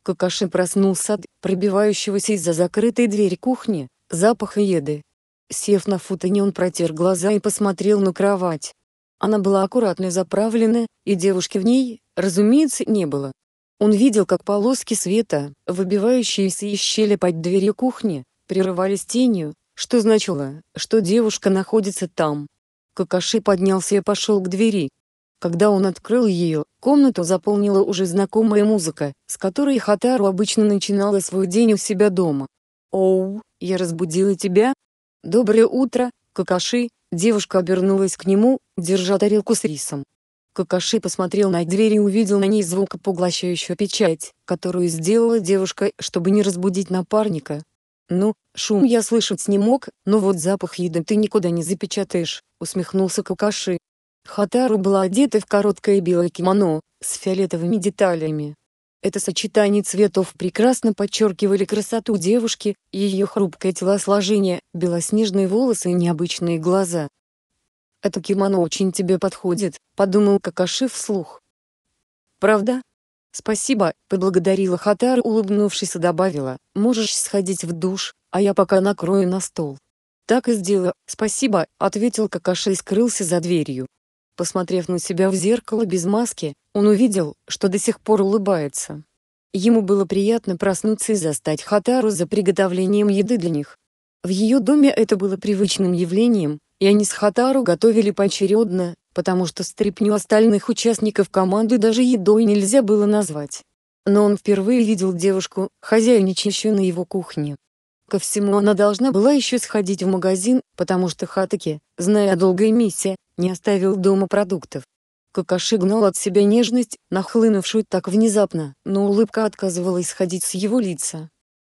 Какаши проснулся от пробивающегося из-за закрытой двери кухни, запаха еды, Сев на футоне он протер глаза и посмотрел на кровать. Она была аккуратно заправлена, и девушки в ней, разумеется, не было. Он видел, как полоски света, выбивающиеся из щели под дверью кухни, прерывались тенью, что значило, что девушка находится там. Какаши поднялся и пошел к двери. Когда он открыл ее, комнату заполнила уже знакомая музыка, с которой Хатару обычно начинала свой день у себя дома. «Оу, я разбудила тебя?» «Доброе утро, Какаши!» Девушка обернулась к нему, держа тарелку с рисом. Какаши посмотрел на дверь и увидел на ней звукопоглощающую печать, которую сделала девушка, чтобы не разбудить напарника. «Ну, шум я слышать не мог, но вот запах еды ты никуда не запечатаешь», — усмехнулся Какаши. Хатару была одета в короткое белое кимоно, с фиолетовыми деталями, это сочетание цветов прекрасно подчеркивали красоту девушки, ее хрупкое телосложение, белоснежные волосы и необычные глаза. «Это кимоно очень тебе подходит», — подумал Какаши вслух. «Правда?» «Спасибо», — поблагодарила Хатар, улыбнувшись и добавила, «можешь сходить в душ, а я пока накрою на стол». «Так и сделаю, спасибо», — ответил Какаши и скрылся за дверью. Посмотрев на себя в зеркало без маски, он увидел, что до сих пор улыбается. Ему было приятно проснуться и застать Хатару за приготовлением еды для них. В ее доме это было привычным явлением, и они с Хатару готовили поочередно, потому что стряпню остальных участников команды даже едой нельзя было назвать. Но он впервые видел девушку, хозяйничающую на его кухне. Ко всему она должна была еще сходить в магазин, потому что Хатаки, зная о долгой миссии, не оставил дома продуктов. Какаши гнал от себя нежность, нахлынувшую так внезапно, но улыбка отказывалась исходить с его лица.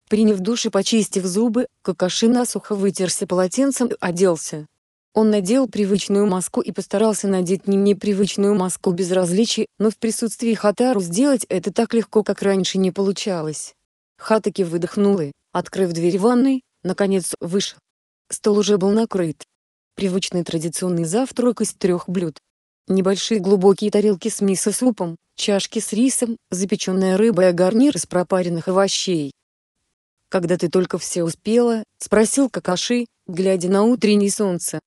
Приняв душ и почистив зубы, Какаши насухо вытерся полотенцем и оделся. Он надел привычную маску и постарался надеть не непривычную маску без но в присутствии Хатару сделать это так легко, как раньше не получалось. Хатаки выдохнул открыв дверь ванной, наконец вышел. Стол уже был накрыт. Привычный традиционный завтрак из трех блюд. Небольшие глубокие тарелки с мисо-супом, чашки с рисом, запеченная рыба и гарнир из пропаренных овощей. «Когда ты только все успела?» — спросил Какаши, глядя на утреннее солнце.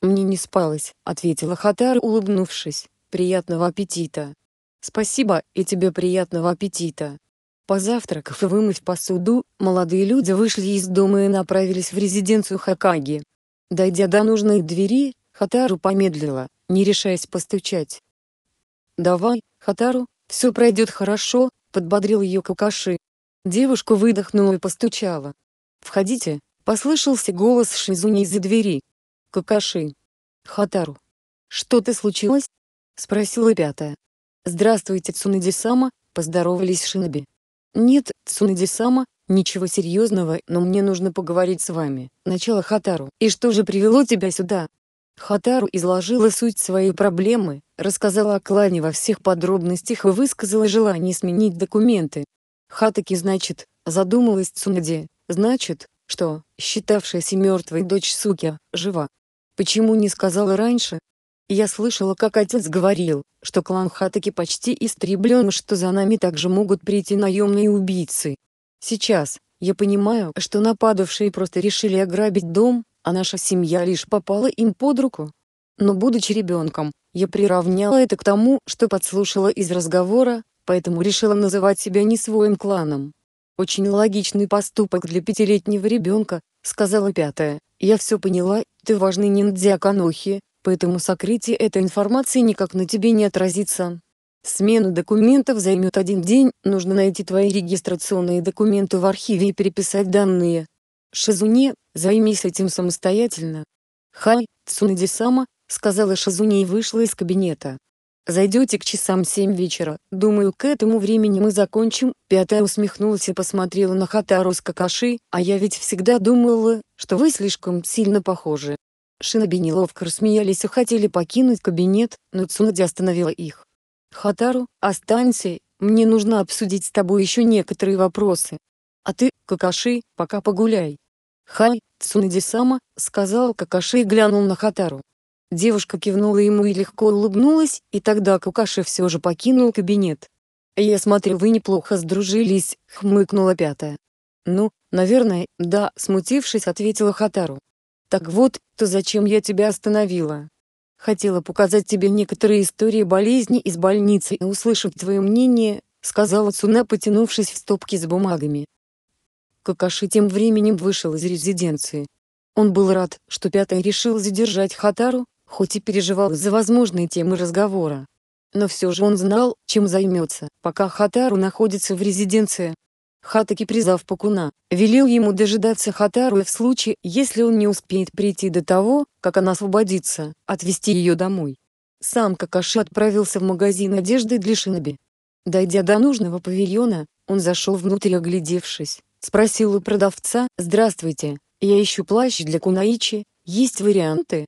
«Мне не спалось», — ответила Хатара, улыбнувшись. «Приятного аппетита!» «Спасибо, и тебе приятного аппетита!» Позавтракав и вымыв посуду, молодые люди вышли из дома и направились в резиденцию Хакаги. Дойдя до нужной двери, Хатару помедлила, не решаясь постучать. «Давай, Хатару, все пройдет хорошо», — подбодрил ее Какаши. Девушка выдохнула и постучала. «Входите», — послышался голос Шизуни из-за двери. «Какаши». «Хатару». «Что-то случилось?» — спросила пятая. «Здравствуйте, Цунэди-сама», поздоровались Шиноби. «Нет, Цунэди-сама, ничего серьезного, но мне нужно поговорить с вами». Начало Хатару. «И что же привело тебя сюда?» Хатару изложила суть своей проблемы, рассказала о клане во всех подробностях и высказала желание сменить документы. Хатаки значит, задумалась Цунади, значит, что, считавшаяся мертвой дочь Суки, жива. Почему не сказала раньше? Я слышала, как отец говорил, что клан Хатаки почти истреблен и что за нами также могут прийти наемные убийцы. Сейчас, я понимаю, что нападавшие просто решили ограбить дом, а наша семья лишь попала им под руку. Но будучи ребенком, я приравняла это к тому, что подслушала из разговора, поэтому решила называть себя не своим кланом. «Очень логичный поступок для пятилетнего ребенка», — сказала пятая. «Я все поняла, ты важный ниндзя Канохи, поэтому сокрытие этой информации никак на тебе не отразится. Смена документов займет один день, нужно найти твои регистрационные документы в архиве и переписать данные. Шизуне, займись этим самостоятельно. Хай, Цунади-сама, сказала Шизуне и вышла из кабинета. Зайдете к часам семь вечера, думаю к этому времени мы закончим, пятая усмехнулась и посмотрела на Хатару с Какаши, а я ведь всегда думала, что вы слишком сильно похожи. Шиноби неловко рассмеялись и хотели покинуть кабинет, но Цунади остановила их. «Хатару, останься, мне нужно обсудить с тобой еще некоторые вопросы. А ты, Какаши, пока погуляй». «Хай, Цунади-сама», — сказал Какаши и глянул на Хатару. Девушка кивнула ему и легко улыбнулась, и тогда Какаши все же покинул кабинет. «Я смотрю, вы неплохо сдружились», — хмыкнула пятая. «Ну, наверное, да», — смутившись, ответила Хатару. Так вот, то зачем я тебя остановила? Хотела показать тебе некоторые истории болезни из больницы и услышать твое мнение, сказала Цуна, потянувшись в стопки с бумагами. Какаши тем временем вышел из резиденции. Он был рад, что Пятый решил задержать Хатару, хоть и переживал за возможные темы разговора. Но все же он знал, чем займется, пока Хатару находится в резиденции, Хатаки, призвав Пакуна, велел ему дожидаться Хатару в случае, если он не успеет прийти до того, как она освободится, отвезти ее домой. Сам Какаши отправился в магазин одежды для шиноби. Дойдя до нужного павильона, он зашел внутрь оглядевшись, спросил у продавца «Здравствуйте, я ищу плащ для Кунаичи, есть варианты?»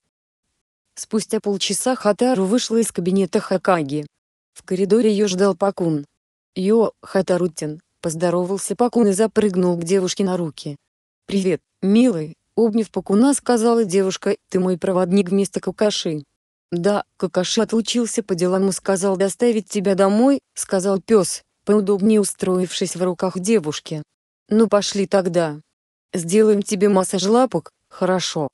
Спустя полчаса Хатару вышла из кабинета Хакаги. В коридоре ее ждал Пакун. «Йо, Хатарутин, Поздоровался Пакун и запрыгнул к девушке на руки. «Привет, милый», — обняв Пакуна сказала девушка, «ты мой проводник вместо Какаши». «Да, Какаши отлучился по делам и сказал доставить тебя домой», — сказал пес, поудобнее устроившись в руках девушки. «Ну пошли тогда. Сделаем тебе массаж лапок, хорошо?»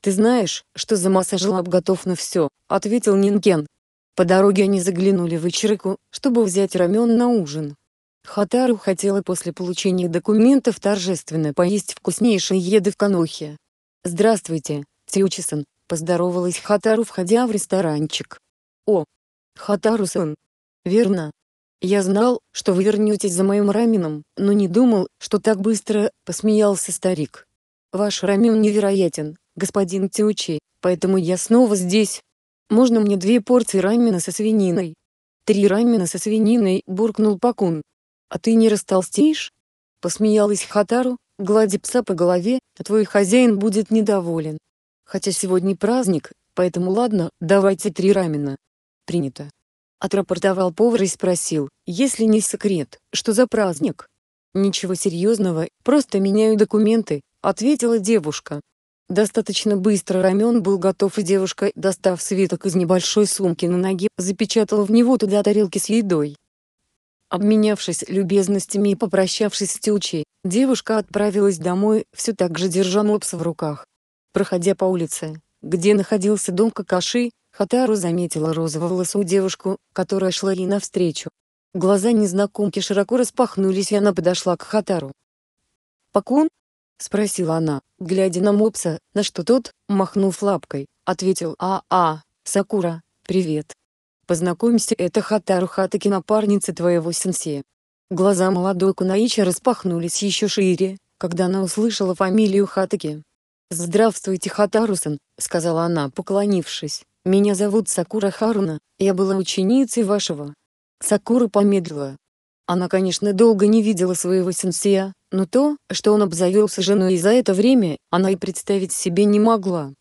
«Ты знаешь, что за массаж лап готов на все», — ответил Нинген. По дороге они заглянули в Ичрыку, чтобы взять рамен на ужин. Хатару хотела после получения документов торжественно поесть вкуснейшие еды в Канохе. «Здравствуйте, Тиучисан», — поздоровалась Хатару, входя в ресторанчик. «О, Хатару-сан! Верно. Я знал, что вы вернетесь за моим раменом, но не думал, что так быстро», — посмеялся старик. «Ваш рамен невероятен, господин Тиучи, поэтому я снова здесь. Можно мне две порции рамена со свининой?» «Три рамена со свининой», — буркнул Пакун, «А ты не растолстеешь?» — посмеялась Хатару, гладя пса по голове, А «твой хозяин будет недоволен. Хотя сегодня праздник, поэтому ладно, давайте три рамена». «Принято». Отрапортовал повар и спросил, «Если не секрет, что за праздник?» «Ничего серьезного, просто меняю документы», — ответила девушка. Достаточно быстро рамен был готов и девушка, достав свиток из небольшой сумки на ноге, запечатала в него туда тарелки с едой. Обменявшись любезностями и попрощавшись с Тючей, девушка отправилась домой, все так же держа мопс в руках. Проходя по улице, где находился дом Какаши, Хатару заметила розоволосую девушку, которая шла ей навстречу. Глаза незнакомки широко распахнулись, и она подошла к Хатару. «Пакун?» — спросила она, глядя на мопса, на что тот, махнув лапкой, ответил «А-а, Сакура, привет». Познакомься, это Хатару Хатаки напарница твоего сенсея. Глаза молодой Кунаичи распахнулись еще шире, когда она услышала фамилию Хатаки. «Здравствуйте, Хатарусан, сказала она, поклонившись. «Меня зовут Сакура Харуна, я была ученицей вашего». Сакура помедлила. Она, конечно, долго не видела своего сенсея, но то, что он обзавелся женой и за это время, она и представить себе не могла.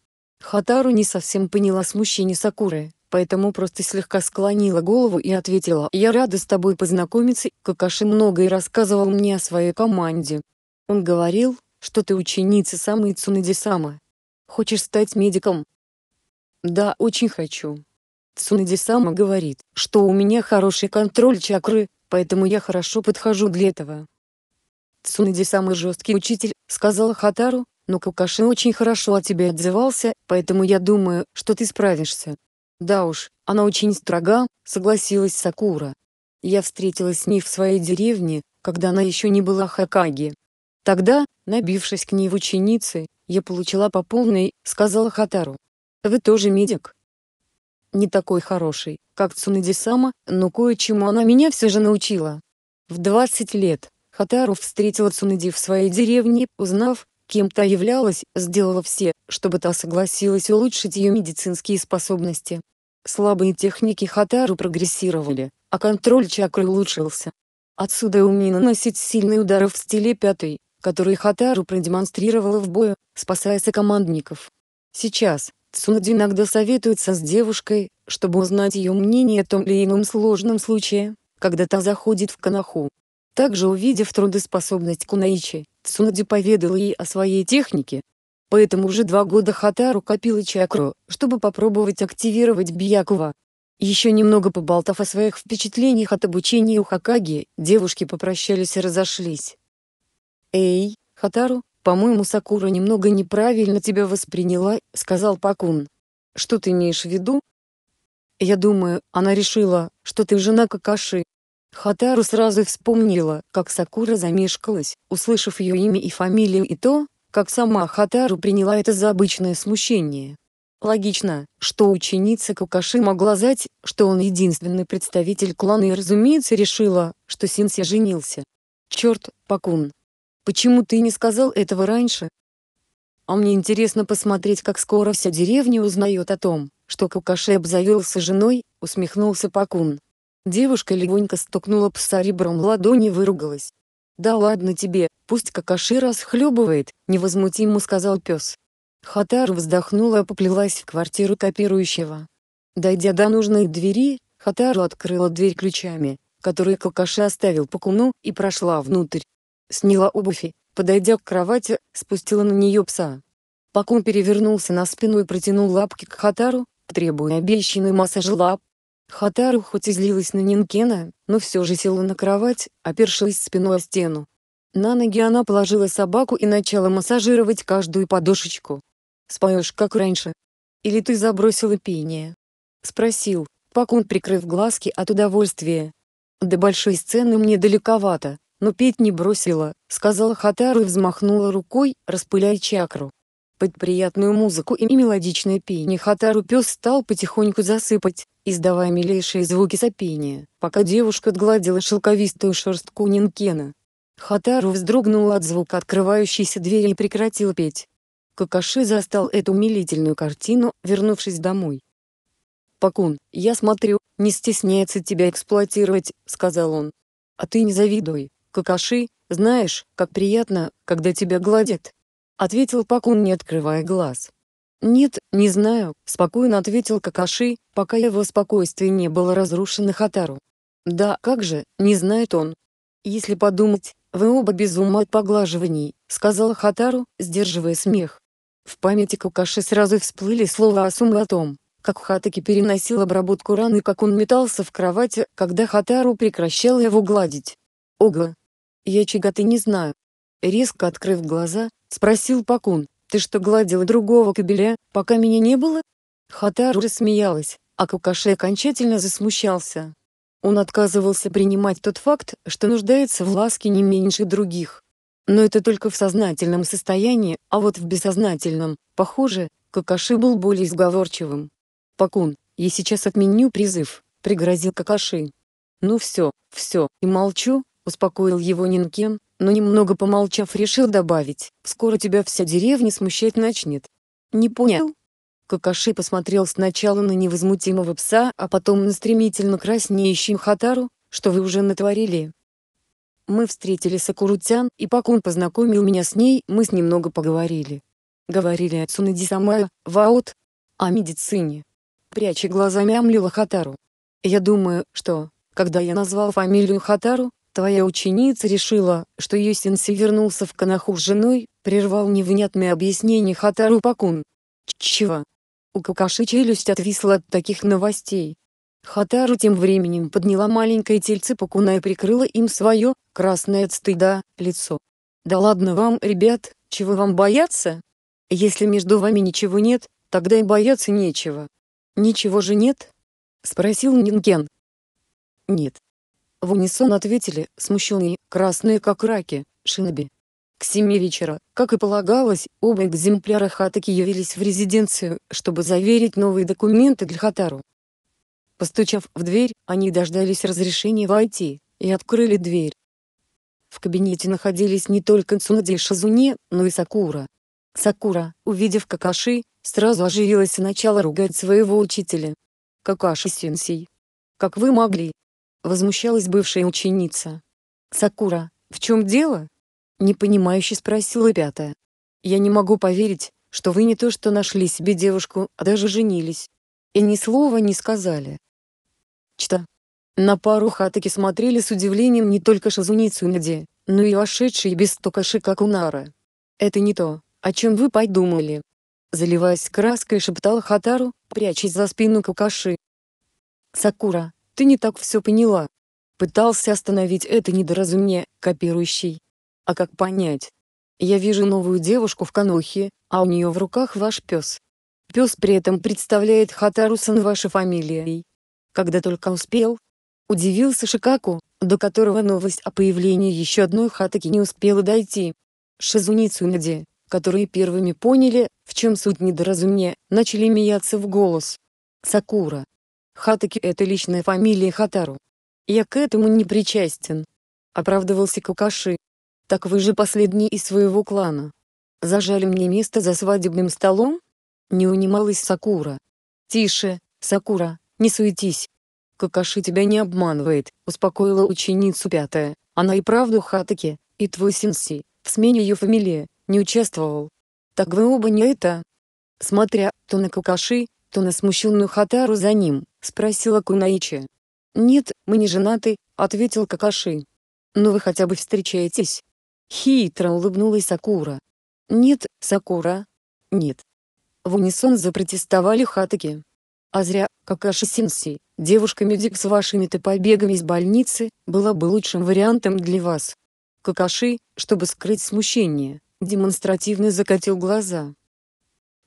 Хатару не совсем поняла смущение Сакуры, поэтому просто слегка склонила голову и ответила «Я рада с тобой познакомиться». Какаши многое рассказывал мне о своей команде. Он говорил, что ты ученица самой Цунэдисама. Хочешь стать медиком? Да, очень хочу. Цунэдисама говорит, что у меня хороший контроль чакры, поэтому я хорошо подхожу для этого. Цунэди самый жесткий учитель, сказала Хатару, но Какаши очень хорошо о тебе отзывался, поэтому я думаю, что ты справишься. Да уж, она очень строга, согласилась Сакура. Я встретилась с ней в своей деревне, когда она еще не была Хакаги. Тогда, набившись к ней в ученицы, я получила по полной, сказала Хатару. Вы тоже медик? Не такой хороший, как Цунади-сама, но кое-чему она меня все же научила. В 20 лет Хатару встретила Цунади в своей деревне, узнав, кем та являлась, сделала все, чтобы та согласилась улучшить ее медицинские способности. Слабые техники Хатару прогрессировали, а контроль чакры улучшился. Отсюда умение наносить сильные удары в стиле пятый, который Хатару продемонстрировала в бою, спасаясь от командников. Сейчас, Цунади иногда советуется с девушкой, чтобы узнать ее мнение о том или ином сложном случае, когда та заходит в Канаху. Также увидев трудоспособность Кунаичи, Цунади поведал ей о своей технике, поэтому уже два года Хатару копила чакру, чтобы попробовать активировать Бьякова. Еще немного поболтав о своих впечатлениях от обучения у Хакаги, девушки попрощались и разошлись. «Эй, Хатару, по-моему, Сакура немного неправильно тебя восприняла», — сказал Пакун. «Что ты имеешь в виду?» «Я думаю, она решила, что ты жена Какаши». Хатару сразу вспомнила, как Сакура замешкалась, услышав ее имя и фамилию и то, как сама Хатару приняла это за обычное смущение. Логично, что ученица Какаши могла знать, что он единственный представитель клана и разумеется решила, что Синси женился. Черт, Пакун. Почему ты не сказал этого раньше? А мне интересно посмотреть как скоро вся деревня узнает о том, что Какаши обзавелся женой, усмехнулся Пакун. Девушка легонько стукнула пса ребром ладони и выругалась. «Да ладно тебе, «Пусть какаши расхлебывает», — невозмутимо сказал пес. Хатар вздохнула и поплелась в квартиру копирующего. Дойдя до нужной двери, Хатар открыла дверь ключами, которые какаша оставил по куну, и прошла внутрь. Сняла обувь и, подойдя к кровати, спустила на нее пса. Пакун перевернулся на спину и протянул лапки к Хатару, требуя обещанный массаж лап. Хатару хоть и злилась на Нинкена, но все же села на кровать, опершись спиной о стену. На ноги она положила собаку и начала массажировать каждую подушечку. «Споешь, как раньше? Или ты забросила пение?» Спросил, Пакун прикрыв глазки от удовольствия. «До большой сцены мне далековато, но петь не бросила», — сказала Хатару и взмахнула рукой, распыляя чакру. Под приятную музыку и мелодичное пение Хатару пес стал потихоньку засыпать, издавая милейшие звуки сопения, пока девушка отгладила шелковистую шерстку Нинкена. Хатару вздрогнул от звука открывающейся двери и прекратил петь. Какаши застал эту умилительную картину, вернувшись домой. «Пакун, я смотрю, не стесняется тебя эксплуатировать», — сказал он. «А ты не завидуй, Какаши, знаешь, как приятно, когда тебя гладят», — ответил Пакун, не открывая глаз. «Нет, не знаю», — спокойно ответил Какаши, пока его спокойствие не было разрушено Хатару. «Да, как же, не знает он. Если подумать, «Вы оба без ума от поглаживаний», — сказала Хатару, сдерживая смех. В памяти Какаши сразу всплыли слова о сумме о том, как Хатаки переносил обработку раны, как он метался в кровати, когда Хатару прекращал его гладить. «Ого! Я чего-то не знаю». Резко открыв глаза, спросил Пакун, «Ты что гладила другого кабеля, пока меня не было?» Хатару рассмеялась, а Какаши окончательно засмущался. Он отказывался принимать тот факт, что нуждается в ласке не меньше других. Но это только в сознательном состоянии, а вот в бессознательном, похоже, Какаши был более сговорчивым. «Пакун, я сейчас отменю призыв», — пригрозил Какаши. «Ну все, все, и молчу», — успокоил его Нинкен, но немного помолчав решил добавить, «скоро тебя вся деревня смущать начнет». «Не понял?» Какаши посмотрел сначала на невозмутимого пса, а потом на стремительно краснеющую Хатару, что вы уже натворили. Мы встретили Сакурутян, и Пакун познакомил меня с ней, мы с ним много поговорили. Говорили о Цунади Самая, Ваот, о медицине. Пряча глазами, мямлила Хатару. Я думаю, что, когда я назвал фамилию Хатару, твоя ученица решила, что ее сенсей вернулся в Канаху с женой, прервал невнятное объяснение Хатару Пакун. Чего? У Какаши челюсть отвисла от таких новостей. Хатару тем временем подняла маленькое тельце Пакуна и прикрыла им свое, красное от стыда, лицо. «Да ладно вам, ребят, чего вам бояться? Если между вами ничего нет, тогда и бояться нечего». «Ничего же нет?» — спросил Нинген. «Нет». В унисон ответили, смущенные, красные как раки, шиноби. К семи вечера, как и полагалось, оба экземпляра Хатаки явились в резиденцию, чтобы заверить новые документы для Хатару. Постучав в дверь, они дождались разрешения войти, и открыли дверь. В кабинете находились не только Цунади и Шизуне, но и Сакура. Сакура, увидев Какаши, сразу оживилась и начала ругать своего учителя. «Какаши-сенсей! Как вы могли?» Возмущалась бывшая ученица. «Сакура, в чем дело?» Непонимающе спросила ребята. Я не могу поверить, что вы не то что нашли себе девушку, а даже женились. И ни слова не сказали. Чта. На пару хатаки смотрели с удивлением не только Шазуницу Нади, но и вошедшие без токаши Какунара. Это не то, о чем вы подумали. Заливаясь краской, шептал Хатару, прячась за спину Какаши. Сакура, ты не так все поняла. Пытался остановить это недоразумение, копирующий, а как понять? Я вижу новую девушку в Канохе, а у нее в руках ваш пес. Пес при этом представляет Хатарусан вашей фамилией. Когда только успел, удивился Шикаку, до которого новость о появлении еще одной хатаки не успела дойти. Шизуницу Нади, которые первыми поняли, в чем суть недоразумения, начали смеяться в голос. Сакура. Хатаки — это личная фамилия Хатару. Я к этому не причастен. Оправдывался Кукаши. Так вы же последний из своего клана. Зажали мне место за свадебным столом? Не унималась Сакура. Тише, Сакура, не суетись. Какаши тебя не обманывает, успокоила ученицу пятая. Она и правду хатаки, и твой сенси, в смене ее фамилии, не участвовал. Так вы оба не это? Смотря то на Какаши, то на смущенную Хатару за ним, спросила Кунаичи. «Нет, мы не женаты», — ответил Какаши. «Но ну вы хотя бы встречаетесь, Хитро улыбнулась Сакура. «Нет, Сакура. Нет». В унисон запротестовали хатаки. «А зря, какаши Синси, девушка-медик с вашими-то побегами из больницы, была бы лучшим вариантом для вас». Какаши, чтобы скрыть смущение, демонстративно закатил глаза.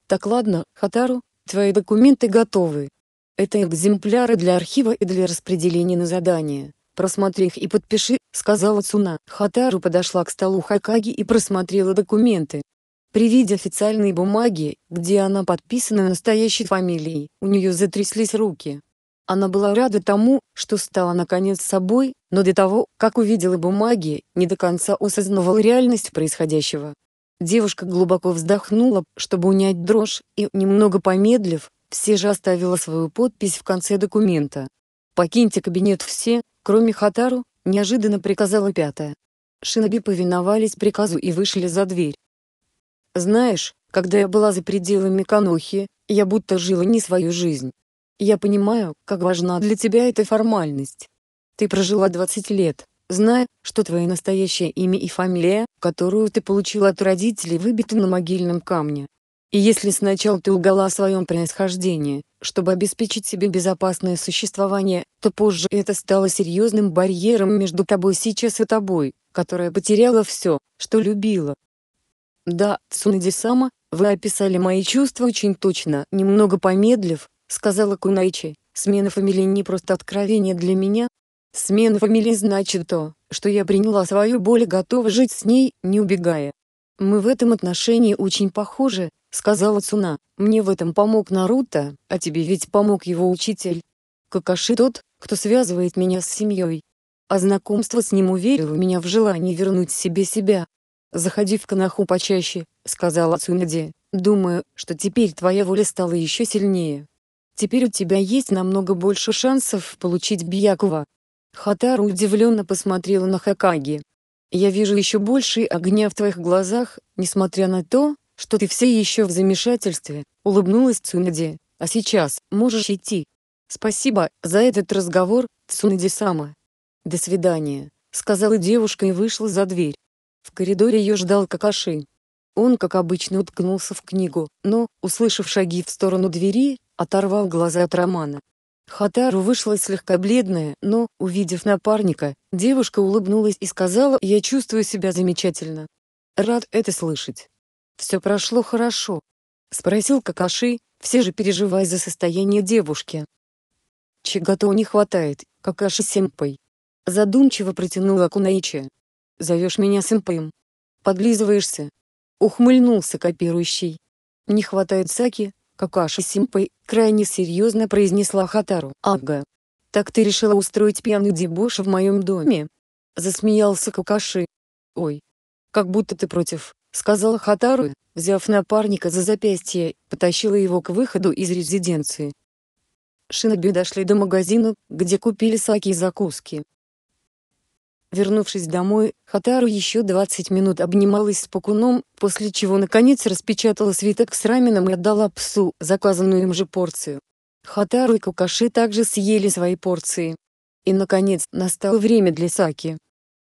«Так ладно, Хатару, твои документы готовы. Это экземпляры для архива и для распределения на задание. «Просмотри их и подпиши», — сказала Цуна. Хатару подошла к столу Хакаги и просмотрела документы. При виде официальной бумаги, где она подписана настоящей фамилией, у нее затряслись руки. Она была рада тому, что стала наконец собой, но до того, как увидела бумаги, не до конца осознавала реальность происходящего. Девушка глубоко вздохнула, чтобы унять дрожь, и, немного помедлив, все же оставила свою подпись в конце документа. «Покиньте кабинет все, Кроме Хатару, неожиданно приказала пятая. Шиноби повиновались приказу и вышли за дверь. Знаешь, когда я была за пределами Канохи, я будто жила не свою жизнь. Я понимаю, как важна для тебя эта формальность. Ты прожила 20 лет, зная, что твое настоящее имя и фамилия, которую ты получила от родителей, выбиты на могильном камне. И если сначала ты лгала о своем происхождении, чтобы обеспечить себе безопасное существование, то позже это стало серьезным барьером между тобой сейчас и тобой, которая потеряла все, что любила. Да, Цунади-сама, вы описали мои чувства очень точно, немного помедлив, сказала Кунайчи, смена фамилии не просто откровение для меня. Смена фамилии значит то, что я приняла свою боль и готова жить с ней, не убегая, «Мы в этом отношении очень похожи», — сказала Цуна. «Мне в этом помог Наруто, а тебе ведь помог его учитель. Какаши тот, кто связывает меня с семьей. А знакомство с ним уверило меня в желании вернуть себе себя. «Заходи в Канаху почаще», — сказала Цунаде. «Думаю, что теперь твоя воля стала еще сильнее. Теперь у тебя есть намного больше шансов получить Бьякова». Хатару удивленно посмотрела на Хакаги. Я вижу еще больше огня в твоих глазах, несмотря на то, что ты все еще в замешательстве, улыбнулась Цунади. А сейчас можешь идти. Спасибо за этот разговор, Цунади-сама. До свидания, сказала девушка и вышла за дверь. В коридоре ее ждал Какаши. Он, как обычно, уткнулся в книгу, но, услышав шаги в сторону двери, оторвал глаза от романа. Хатару вышла слегка бледная, но, увидев напарника, девушка улыбнулась и сказала «Я чувствую себя замечательно. Рад это слышать. Все прошло хорошо». Спросил Какаши, все же переживая за состояние девушки. «Чего-то не хватает, Какаши-сэмпай». Задумчиво протянула Кунаичи. «Зовешь меня сэмпаем? Подлизываешься?» Ухмыльнулся копирующий. «Не хватает саки, Какаши Симпой, крайне серьезно произнесла Хатару. Ага. Так ты решила устроить пьяный дебош в моем доме? Засмеялся Какаши. Ой. Как будто ты против, сказала Хатару, взяв напарника за запястье, потащила его к выходу из резиденции. Шиноби дошли до магазина, где купили саки и закуски. Вернувшись домой, Хатару еще 20 минут обнималась с Пакуном, после чего наконец распечатала свиток с раменом и отдала псу заказанную им же порцию. Хатару и Кукаши также съели свои порции. И наконец настало время для Саки.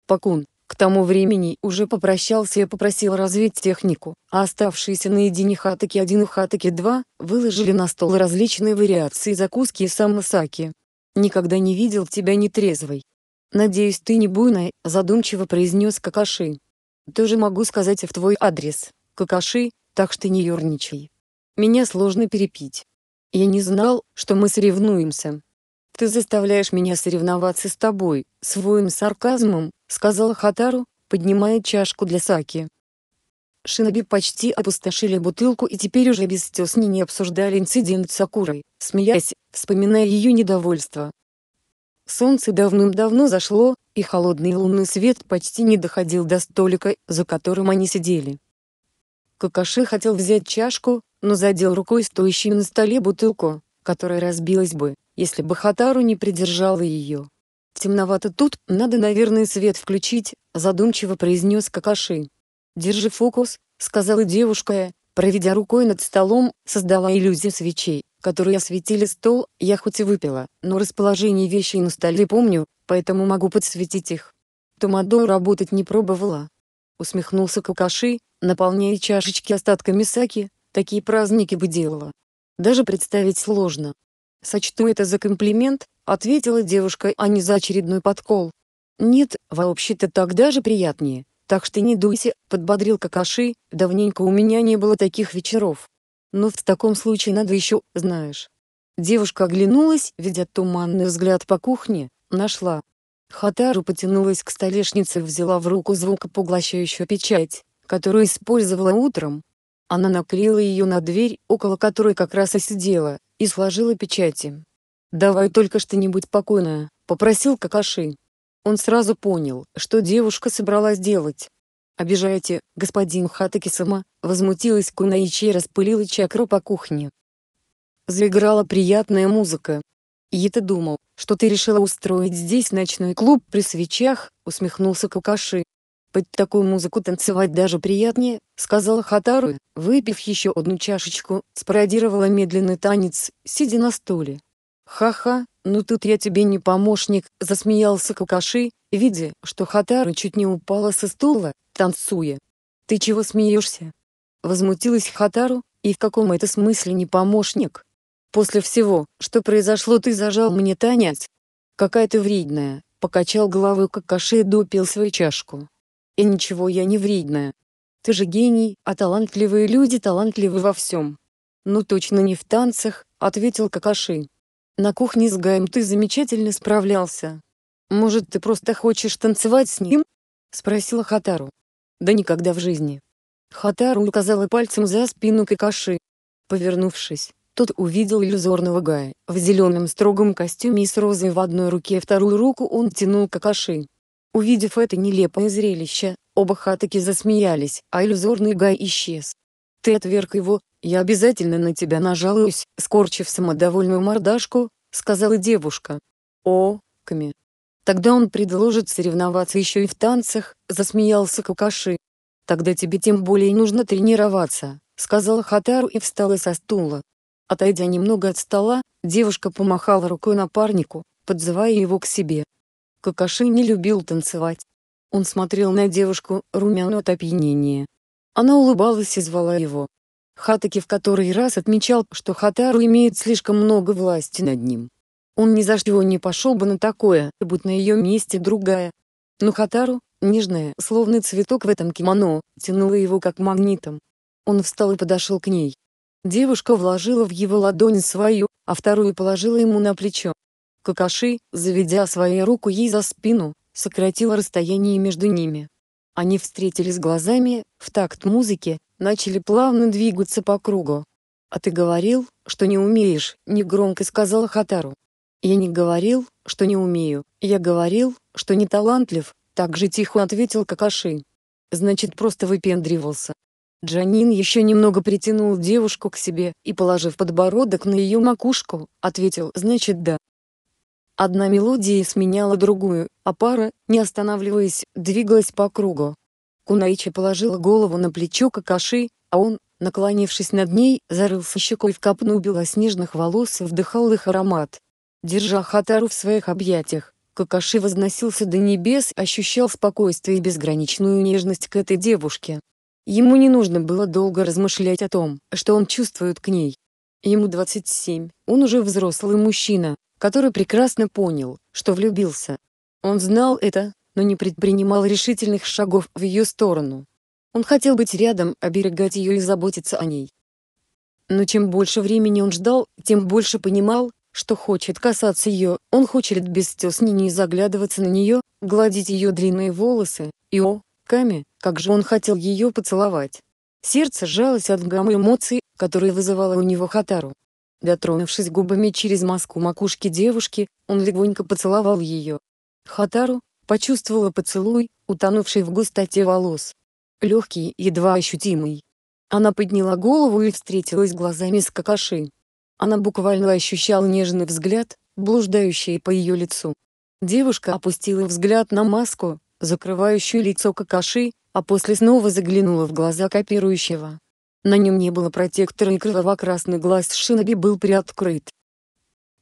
Пакун, к тому времени уже попрощался и попросил развить технику, а оставшиеся наедине хатаки-1 и хатаки-2 выложили на стол различные вариации закуски и сам саки. «Никогда не видел тебя нетрезвой», «Надеюсь, ты не буйная», — задумчиво произнес Какаши. «Тоже могу сказать и в твой адрес, Какаши, так что не юрничай. Меня сложно перепить. Я не знал, что мы соревнуемся». «Ты заставляешь меня соревноваться с тобой», — своим сарказмом, — сказала Хатару, поднимая чашку для саки. Шиноби почти опустошили бутылку и теперь уже без стесни не обсуждали инцидент с Акурой, смеясь, вспоминая ее недовольство, Солнце давным-давно зашло, и холодный лунный свет почти не доходил до столика, за которым они сидели. Какаши хотел взять чашку, но задел рукой стоящую на столе бутылку, которая разбилась бы, если бы Хатару не придержала ее. «Темновато тут, надо, наверное, свет включить», — задумчиво произнес Какаши. «Держи фокус», — сказала девушка, проведя рукой над столом, создала иллюзию свечей, которые осветили стол, я хоть и выпила, но расположение вещей на столе помню, поэтому могу подсветить их. Томадо работать не пробовала. Усмехнулся Какаши, наполняя чашечки остатками саки, такие праздники бы делала. Даже представить сложно. Сочту это за комплимент, ответила девушка, а не за очередной подкол. Нет, вообще-то так даже приятнее, так что не дуйся, подбодрил Какаши, давненько у меня не было таких вечеров. Но в таком случае надо еще, знаешь. Девушка оглянулась, видя туманный взгляд по кухне, нашла. Хатару потянулась к столешнице и взяла в руку звукопоглощающую печать, которую использовала утром. Она наклеила ее на дверь, около которой как раз и сидела, и сложила печати. «Давай только что-нибудь покойное», — попросил Какаши. Он сразу понял, что девушка собралась делать. «Обижаете, господин Хатакисама, возмутилась Кунаичи и распылила чакру по кухне. Заиграла приятная музыка. «Я-то думал, что ты решила устроить здесь ночной клуб при свечах», — усмехнулся Кукаши. «Под такую музыку танцевать даже приятнее», — сказала Хатару, выпив еще одну чашечку, спародировала медленный танец, сидя на стуле. «Ха-ха, «Ну тут я тебе не помощник», — засмеялся Какаши, видя, что Хатара чуть не упала со стула, танцуя. «Ты чего смеешься?» Возмутилась Хатару, и в каком это смысле не помощник? После всего, что произошло, ты зажал мне танец. Какая ты вредная, покачал головой Какаши и допил свою чашку. И ничего я не вредная. Ты же гений, а талантливые люди талантливы во всем. Ну точно не в танцах, ответил Какаши. На кухне с Гаем ты замечательно справлялся. Может, ты просто хочешь танцевать с ним? Спросила Хатару. Да никогда в жизни. Хатару указала пальцем за спину Какаши. Повернувшись, тот увидел иллюзорного Гая. В зеленом строгом костюме и с розой в одной руке вторую руку он тянул Какаши. Увидев это нелепое зрелище, оба хатаки засмеялись, а иллюзорный Гай исчез. Ты отверг его, я обязательно на тебя нажалуюсь, скорчив самодовольную мордашку, сказала девушка. О, Ками. Тогда он предложит соревноваться еще и в танцах, засмеялся Какаши. Тогда тебе тем более нужно тренироваться, сказала Хатару и встала со стула. Отойдя немного от стола, девушка помахала рукой напарнику, подзывая его к себе. Какаши не любил танцевать. Он смотрел на девушку, румяну от опьянения. Она улыбалась и звала его. Хатаки в который раз отмечал, что Хатару имеет слишком много власти над ним. Он ни за что не пошел бы на такое, будь на ее месте другая. Но Хатару, нежная, словно цветок в этом кимоно, тянула его как магнитом. Он встал и подошел к ней. Девушка вложила в его ладонь свою, а вторую положила ему на плечо. Какаши, заведя свою руку ей за спину, сократила расстояние между ними. Они встретились глазами, в такт музыки, начали плавно двигаться по кругу. «А ты говорил, что не умеешь», — негромко сказала Хатару. «Я не говорил, что не умею, я говорил, что не талантлив», — так же тихо ответил Какаши. «Значит, просто выпендривался». Джанин еще немного притянул девушку к себе и, положив подбородок на ее макушку, ответил «Значит, да, Одна мелодия сменяла другую, а пара, не останавливаясь, двигалась по кругу. Кунаичи положила голову на плечо Какаши, а он, наклонившись над ней, зарылся щекой в копну белоснежных волос и вдыхал их аромат. Держа Хатару в своих объятиях, Какаши возносился до небес, ощущал спокойствие и безграничную нежность к этой девушке. Ему не нужно было долго размышлять о том, что он чувствует к ней. Ему 27, он уже взрослый мужчина, который прекрасно понял, что влюбился. Он знал это, но не предпринимал решительных шагов в ее сторону. Он хотел быть рядом, оберегать ее и заботиться о ней. Но чем больше времени он ждал, тем больше понимал, что хочет касаться ее, он хочет без стеснений заглядываться на нее, гладить ее длинные волосы, и о, Ками, как же он хотел ее поцеловать. Сердце жалось от гаммы эмоций, которые вызывала у него Хатару. Дотронувшись губами через маску макушки девушки, он легонько поцеловал ее. Хатару почувствовала поцелуй, утонувший в густоте волос. Легкий, едва ощутимый. Она подняла голову и встретилась глазами с Какаши. Она буквально ощущала нежный взгляд, блуждающий по ее лицу. Девушка опустила взгляд на маску, закрывающую лицо Какаши, а после снова заглянула в глаза копирующего. На нем не было протектора и кроваво-красный глаз Шиноби был приоткрыт.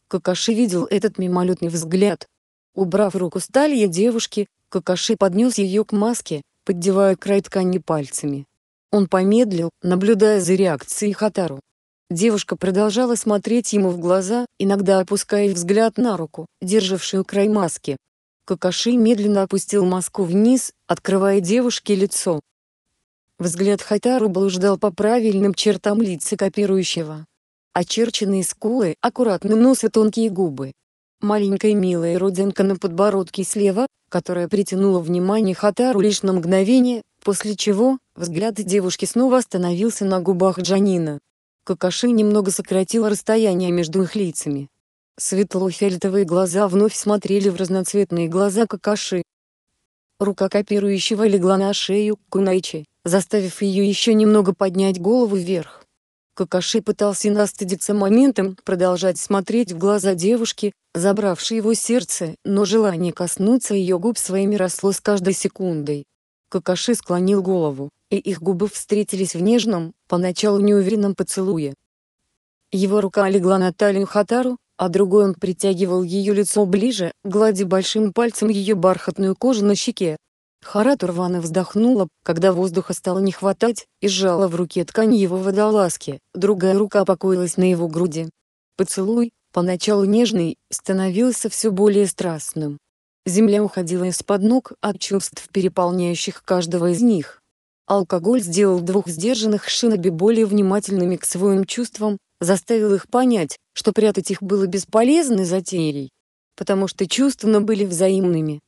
Какаши видел этот мимолетный взгляд. Убрав руку с талии девушки, Какаши поднес ее к маске, поддевая край ткани пальцами. Он помедлил, наблюдая за реакцией Хатару. Девушка продолжала смотреть ему в глаза, иногда опуская взгляд на руку, державшую край маски. Какаши медленно опустил маску вниз, открывая девушке лицо. Взгляд Хайтару блуждал по правильным чертам лица копирующего. Очерченные скулы, аккуратный нос и тонкие губы. Маленькая милая родинка на подбородке слева, которая притянула внимание Хатару лишь на мгновение, после чего, взгляд девушки снова остановился на губах Джанина. Какаши немного сократила расстояние между их лицами. Светло-фиолетовые глаза вновь смотрели в разноцветные глаза Какаши. Рука копирующего легла на шею Кунайчи заставив ее еще немного поднять голову вверх. Какаши пытался настыдиться моментом, продолжать смотреть в глаза девушки, забравшей его сердце, но желание коснуться ее губ своими росло с каждой секундой. Какаши склонил голову, и их губы встретились в нежном, поначалу неуверенном поцелуе. Его рука легла на талию Хатару, а другой он притягивал ее лицо ближе, гладя большим пальцем ее бархатную кожу на щеке, Хара Турвана вздохнула, когда воздуха стало не хватать, и сжала в руке ткань его водолазки, другая рука покоилась на его груди. Поцелуй, поначалу нежный, становился все более страстным. Земля уходила из-под ног от чувств, переполняющих каждого из них. Алкоголь сделал двух сдержанных шиноби более внимательными к своим чувствам, заставил их понять, что прятать их было бесполезной затеей, потому что чувства были взаимными.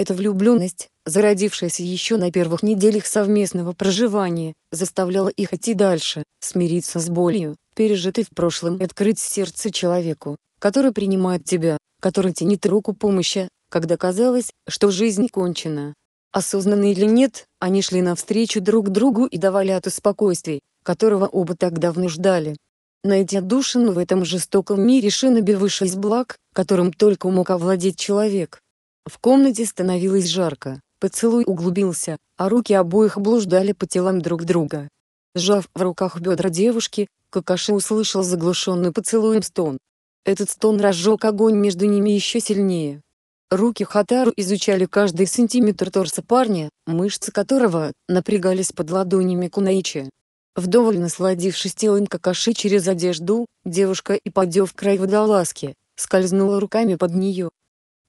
Эта влюбленность, зародившаяся еще на первых неделях совместного проживания, заставляла их идти дальше, смириться с болью, пережитой в прошлом и открыть сердце человеку, который принимает тебя, который тянет руку помощи, когда казалось, что жизнь кончена. Осознанно или нет, они шли навстречу друг другу и давали от спокойствия, которого оба так давно ждали. Найти отдушину в этом жестоком мире Шиноби вышел из благ, которым только мог овладеть человек. В комнате становилось жарко, поцелуй углубился, а руки обоих блуждали по телам друг друга. Сжав в руках бедра девушки, Какаши услышал заглушенный поцелуем стон. Этот стон разжег огонь между ними еще сильнее. Руки Хатару изучали каждый сантиметр торса парня, мышцы которого напрягались под ладонями Кунаичи. Вдоволь насладившись телом Какаши через одежду, девушка и, подев край водолазки, скользнула руками под нее,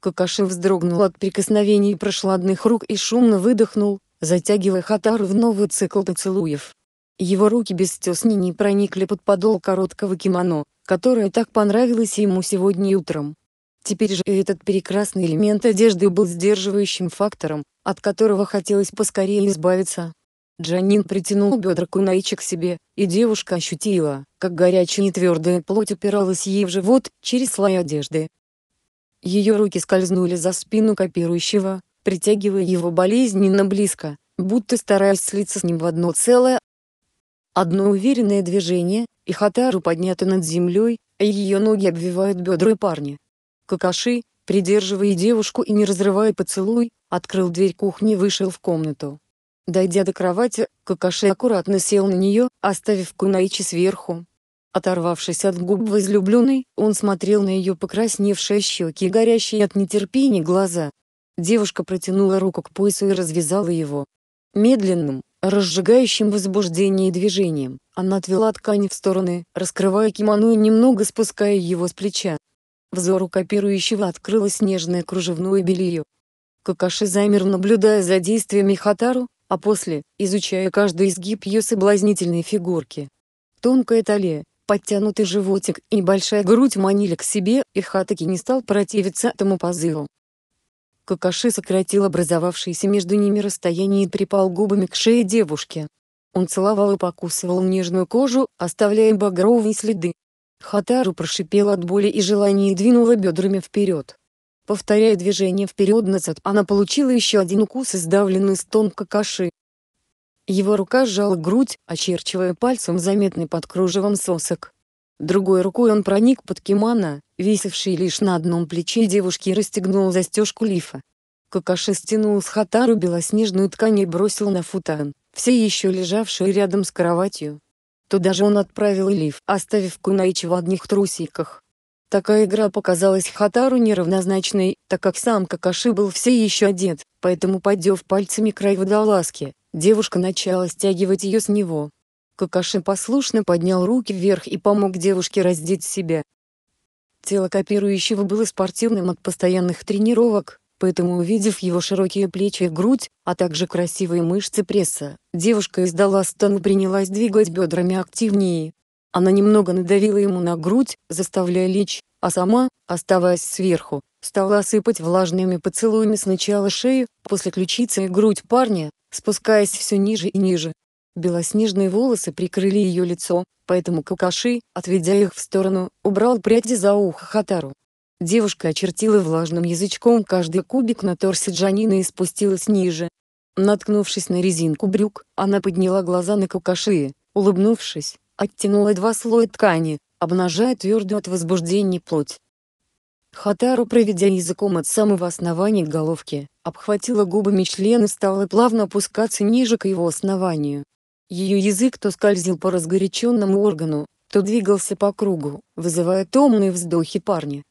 Какашин вздрогнул от прикосновений прохладных рук и шумно выдохнул, затягивая Хатару в новый цикл поцелуев. Его руки без стеснений проникли под подол короткого кимоно, которое так понравилось ему сегодня утром. Теперь же этот прекрасный элемент одежды был сдерживающим фактором, от которого хотелось поскорее избавиться. Джанин притянул бедра Кунаичи к себе, и девушка ощутила, как горячая и твердая плоть упиралась ей в живот через слой одежды, ее руки скользнули за спину копирующего, притягивая его болезненно близко, будто стараясь слиться с ним в одно целое. Одно уверенное движение, и Хатару поднята над землей, а ее ноги обвивают бедра парня. Какаши, придерживая девушку и не разрывая поцелуй, открыл дверь кухни и вышел в комнату. Дойдя до кровати, Какаши аккуратно сел на нее, оставив Кунаичи сверху. Оторвавшись от губ возлюбленной, он смотрел на ее покрасневшие щеки и горящие от нетерпения глаза. Девушка протянула руку к поясу и развязала его. Медленным, разжигающим возбуждение движением, она отвела ткань в стороны, раскрывая кимоно и немного спуская его с плеча. Взору копирующего открылось нежное кружевное белье. Какаши замер, наблюдая за действиями Хатару, а после, изучая каждый изгиб ее соблазнительной фигурки. Тонкая талия, подтянутый животик и небольшая грудь манили к себе, и Хатаки не стал противиться этому позыву. Какаши сократил образовавшееся между ними расстояние и припал губами к шее девушки. Он целовал и покусывал нежную кожу, оставляя багровые следы. Хатару прошипел от боли и желания и двинула бедрами вперед. Повторяя движение вперед назад, она получила еще один укус и сдавленный стон какаши. Его рука сжала грудь, очерчивая пальцем заметный под кружевом сосок. Другой рукой он проник под кимана, висевший лишь на одном плече девушки и расстегнул застежку лифа. Какаши стянул с хатару белоснежную ткань и бросил на футан, все еще лежавшие рядом с кроватью. Туда же он отправил лиф, оставив Кунаича в одних трусиках. Такая игра показалась Хатару неравнозначной, так как сам Какаши был все еще одет, поэтому, подев пальцами край водолазки, Девушка начала стягивать ее с него. Какаши послушно поднял руки вверх и помог девушке раздеть себя. Тело копирующего было спортивным от постоянных тренировок, поэтому увидев его широкие плечи и грудь, а также красивые мышцы пресса, девушка издала стон и принялась двигать бедрами активнее. Она немного надавила ему на грудь, заставляя лечь, а сама, оставаясь сверху, стала осыпать влажными поцелуями сначала шею, после ключицы и грудь парня, спускаясь все ниже и ниже. Белоснежные волосы прикрыли ее лицо, поэтому Какаши, отведя их в сторону, убрал пряди за ухо Хатару. Девушка очертила влажным язычком каждый кубик на торсе Джанины и спустилась ниже. Наткнувшись на резинку брюк, она подняла глаза на Какаши, улыбнувшись, оттянула два слоя ткани, обнажая твердую от возбуждения плоть. Хатару, проведя языком от самого основания головки, обхватила губами член и стала плавно опускаться ниже к его основанию. Ее язык то скользил по разгоряченному органу, то двигался по кругу, вызывая томные вздохи парня.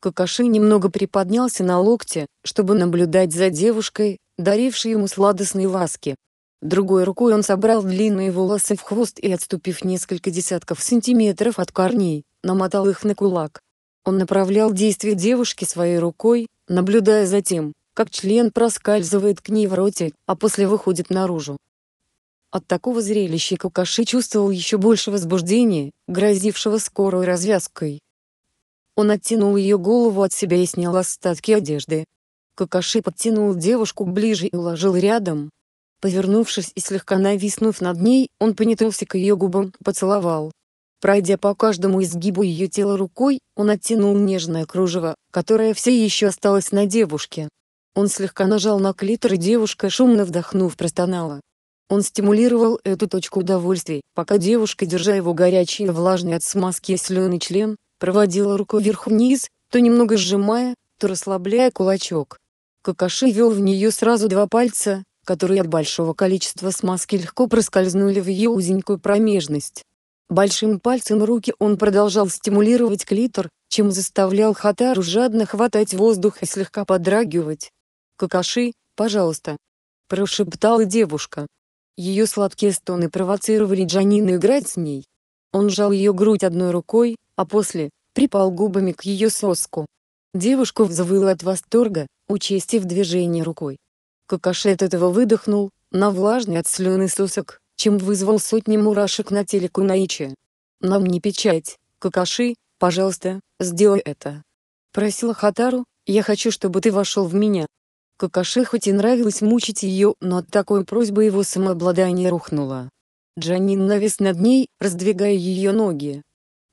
Какаши немного приподнялся на локте, чтобы наблюдать за девушкой, дарившей ему сладостные ласки. Другой рукой он собрал длинные волосы в хвост и, отступив несколько десятков сантиметров от корней, намотал их на кулак. Он направлял действие девушки своей рукой, наблюдая за тем, как член проскальзывает к ней в роте, а после выходит наружу. От такого зрелища Кукаши чувствовал еще больше возбуждения, грозившего скорой развязкой. Он оттянул ее голову от себя и снял остатки одежды. Какаши подтянул девушку ближе и уложил рядом. Повернувшись и слегка нависнув над ней, он понятился к ее губам, поцеловал. Пройдя по каждому изгибу ее тела рукой, он оттянул нежное кружево, которое все еще осталось на девушке. Он слегка нажал на клитор и девушка шумно вдохнув простонала. Он стимулировал эту точку удовольствия, пока девушка, держа его горячий и влажный от смазки и слюны член, проводила рукой вверх-вниз, то немного сжимая, то расслабляя кулачок. Какаши вел в нее сразу два пальца, которые от большого количества смазки легко проскользнули в ее узенькую промежность. Большим пальцем руки он продолжал стимулировать клитор, чем заставлял Хатару жадно хватать воздух и слегка подрагивать, «Какаши, пожалуйста!» – прошептала девушка. Ее сладкие стоны провоцировали Джанина играть с ней. Он жал ее грудь одной рукой, а после – припал губами к ее соску. Девушка взвыла от восторга, участив движение рукой. Какаши от этого выдохнул, на влажный от слюны сосок, чем вызвал сотни мурашек на теле Кунаичи. «Нам не печать, Какаши, пожалуйста, сделай это!» Просила Хатару, «Я хочу, чтобы ты вошел в меня, Какаши хоть и нравилось мучить ее, но от такой просьбы его самообладание рухнуло. Джанин навис над ней, раздвигая ее ноги.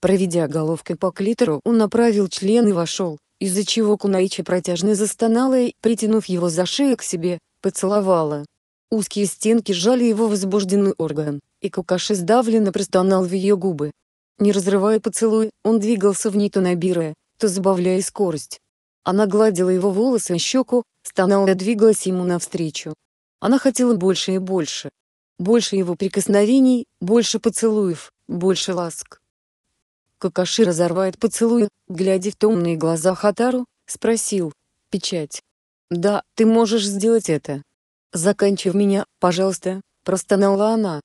Проведя головкой по клитору, он направил член и вошел, из-за чего Кунаичи протяжно застонала и, притянув его за шею к себе, поцеловала. Узкие стенки сжали его возбужденный орган, и Кукаши сдавленно простонал в ее губы. Не разрывая поцелуй, он двигался в ней то набирая, то забавляя скорость. Она гладила его волосы и щеку, стонала и двигалась ему навстречу. Она хотела больше и больше. Больше его прикосновений, больше поцелуев, больше ласк. Какаши разорвает поцелуй, глядя в томные глаза Хатару, спросил. «Печать. Да, ты можешь сделать это. Заканчив меня, пожалуйста», — простонала она.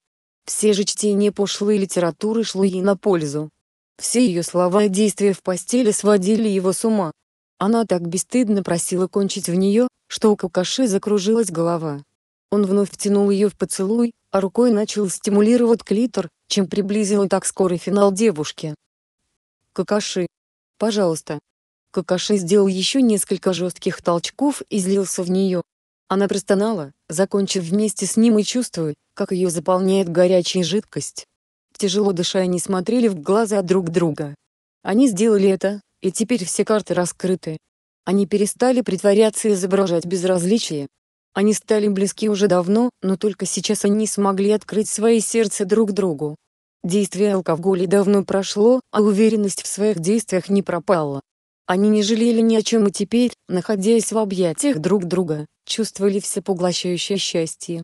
Все же чтение пошлой литературы шло ей на пользу. Все ее слова и действия в постели сводили его с ума. Она так бесстыдно просила кончить в нее, что у Какаши закружилась голова. Он вновь втянул ее в поцелуй, а рукой начал стимулировать клитор, чем приблизил так скорый финал девушки. Какаши. Пожалуйста. Какаши сделал еще несколько жестких толчков и злился в нее. Она простонала, закончив вместе с ним и чувствуя, как ее заполняет горячая жидкость. Тяжело дыша они смотрели в глаза друг друга. Они сделали это, и теперь все карты раскрыты. Они перестали притворяться и изображать безразличие. Они стали близки уже давно, но только сейчас они смогли открыть свои сердца друг другу. Действие алкоголя давно прошло, а уверенность в своих действиях не пропала. Они не жалели ни о чем и теперь, находясь в объятиях друг друга, чувствовали все поглощающее счастье.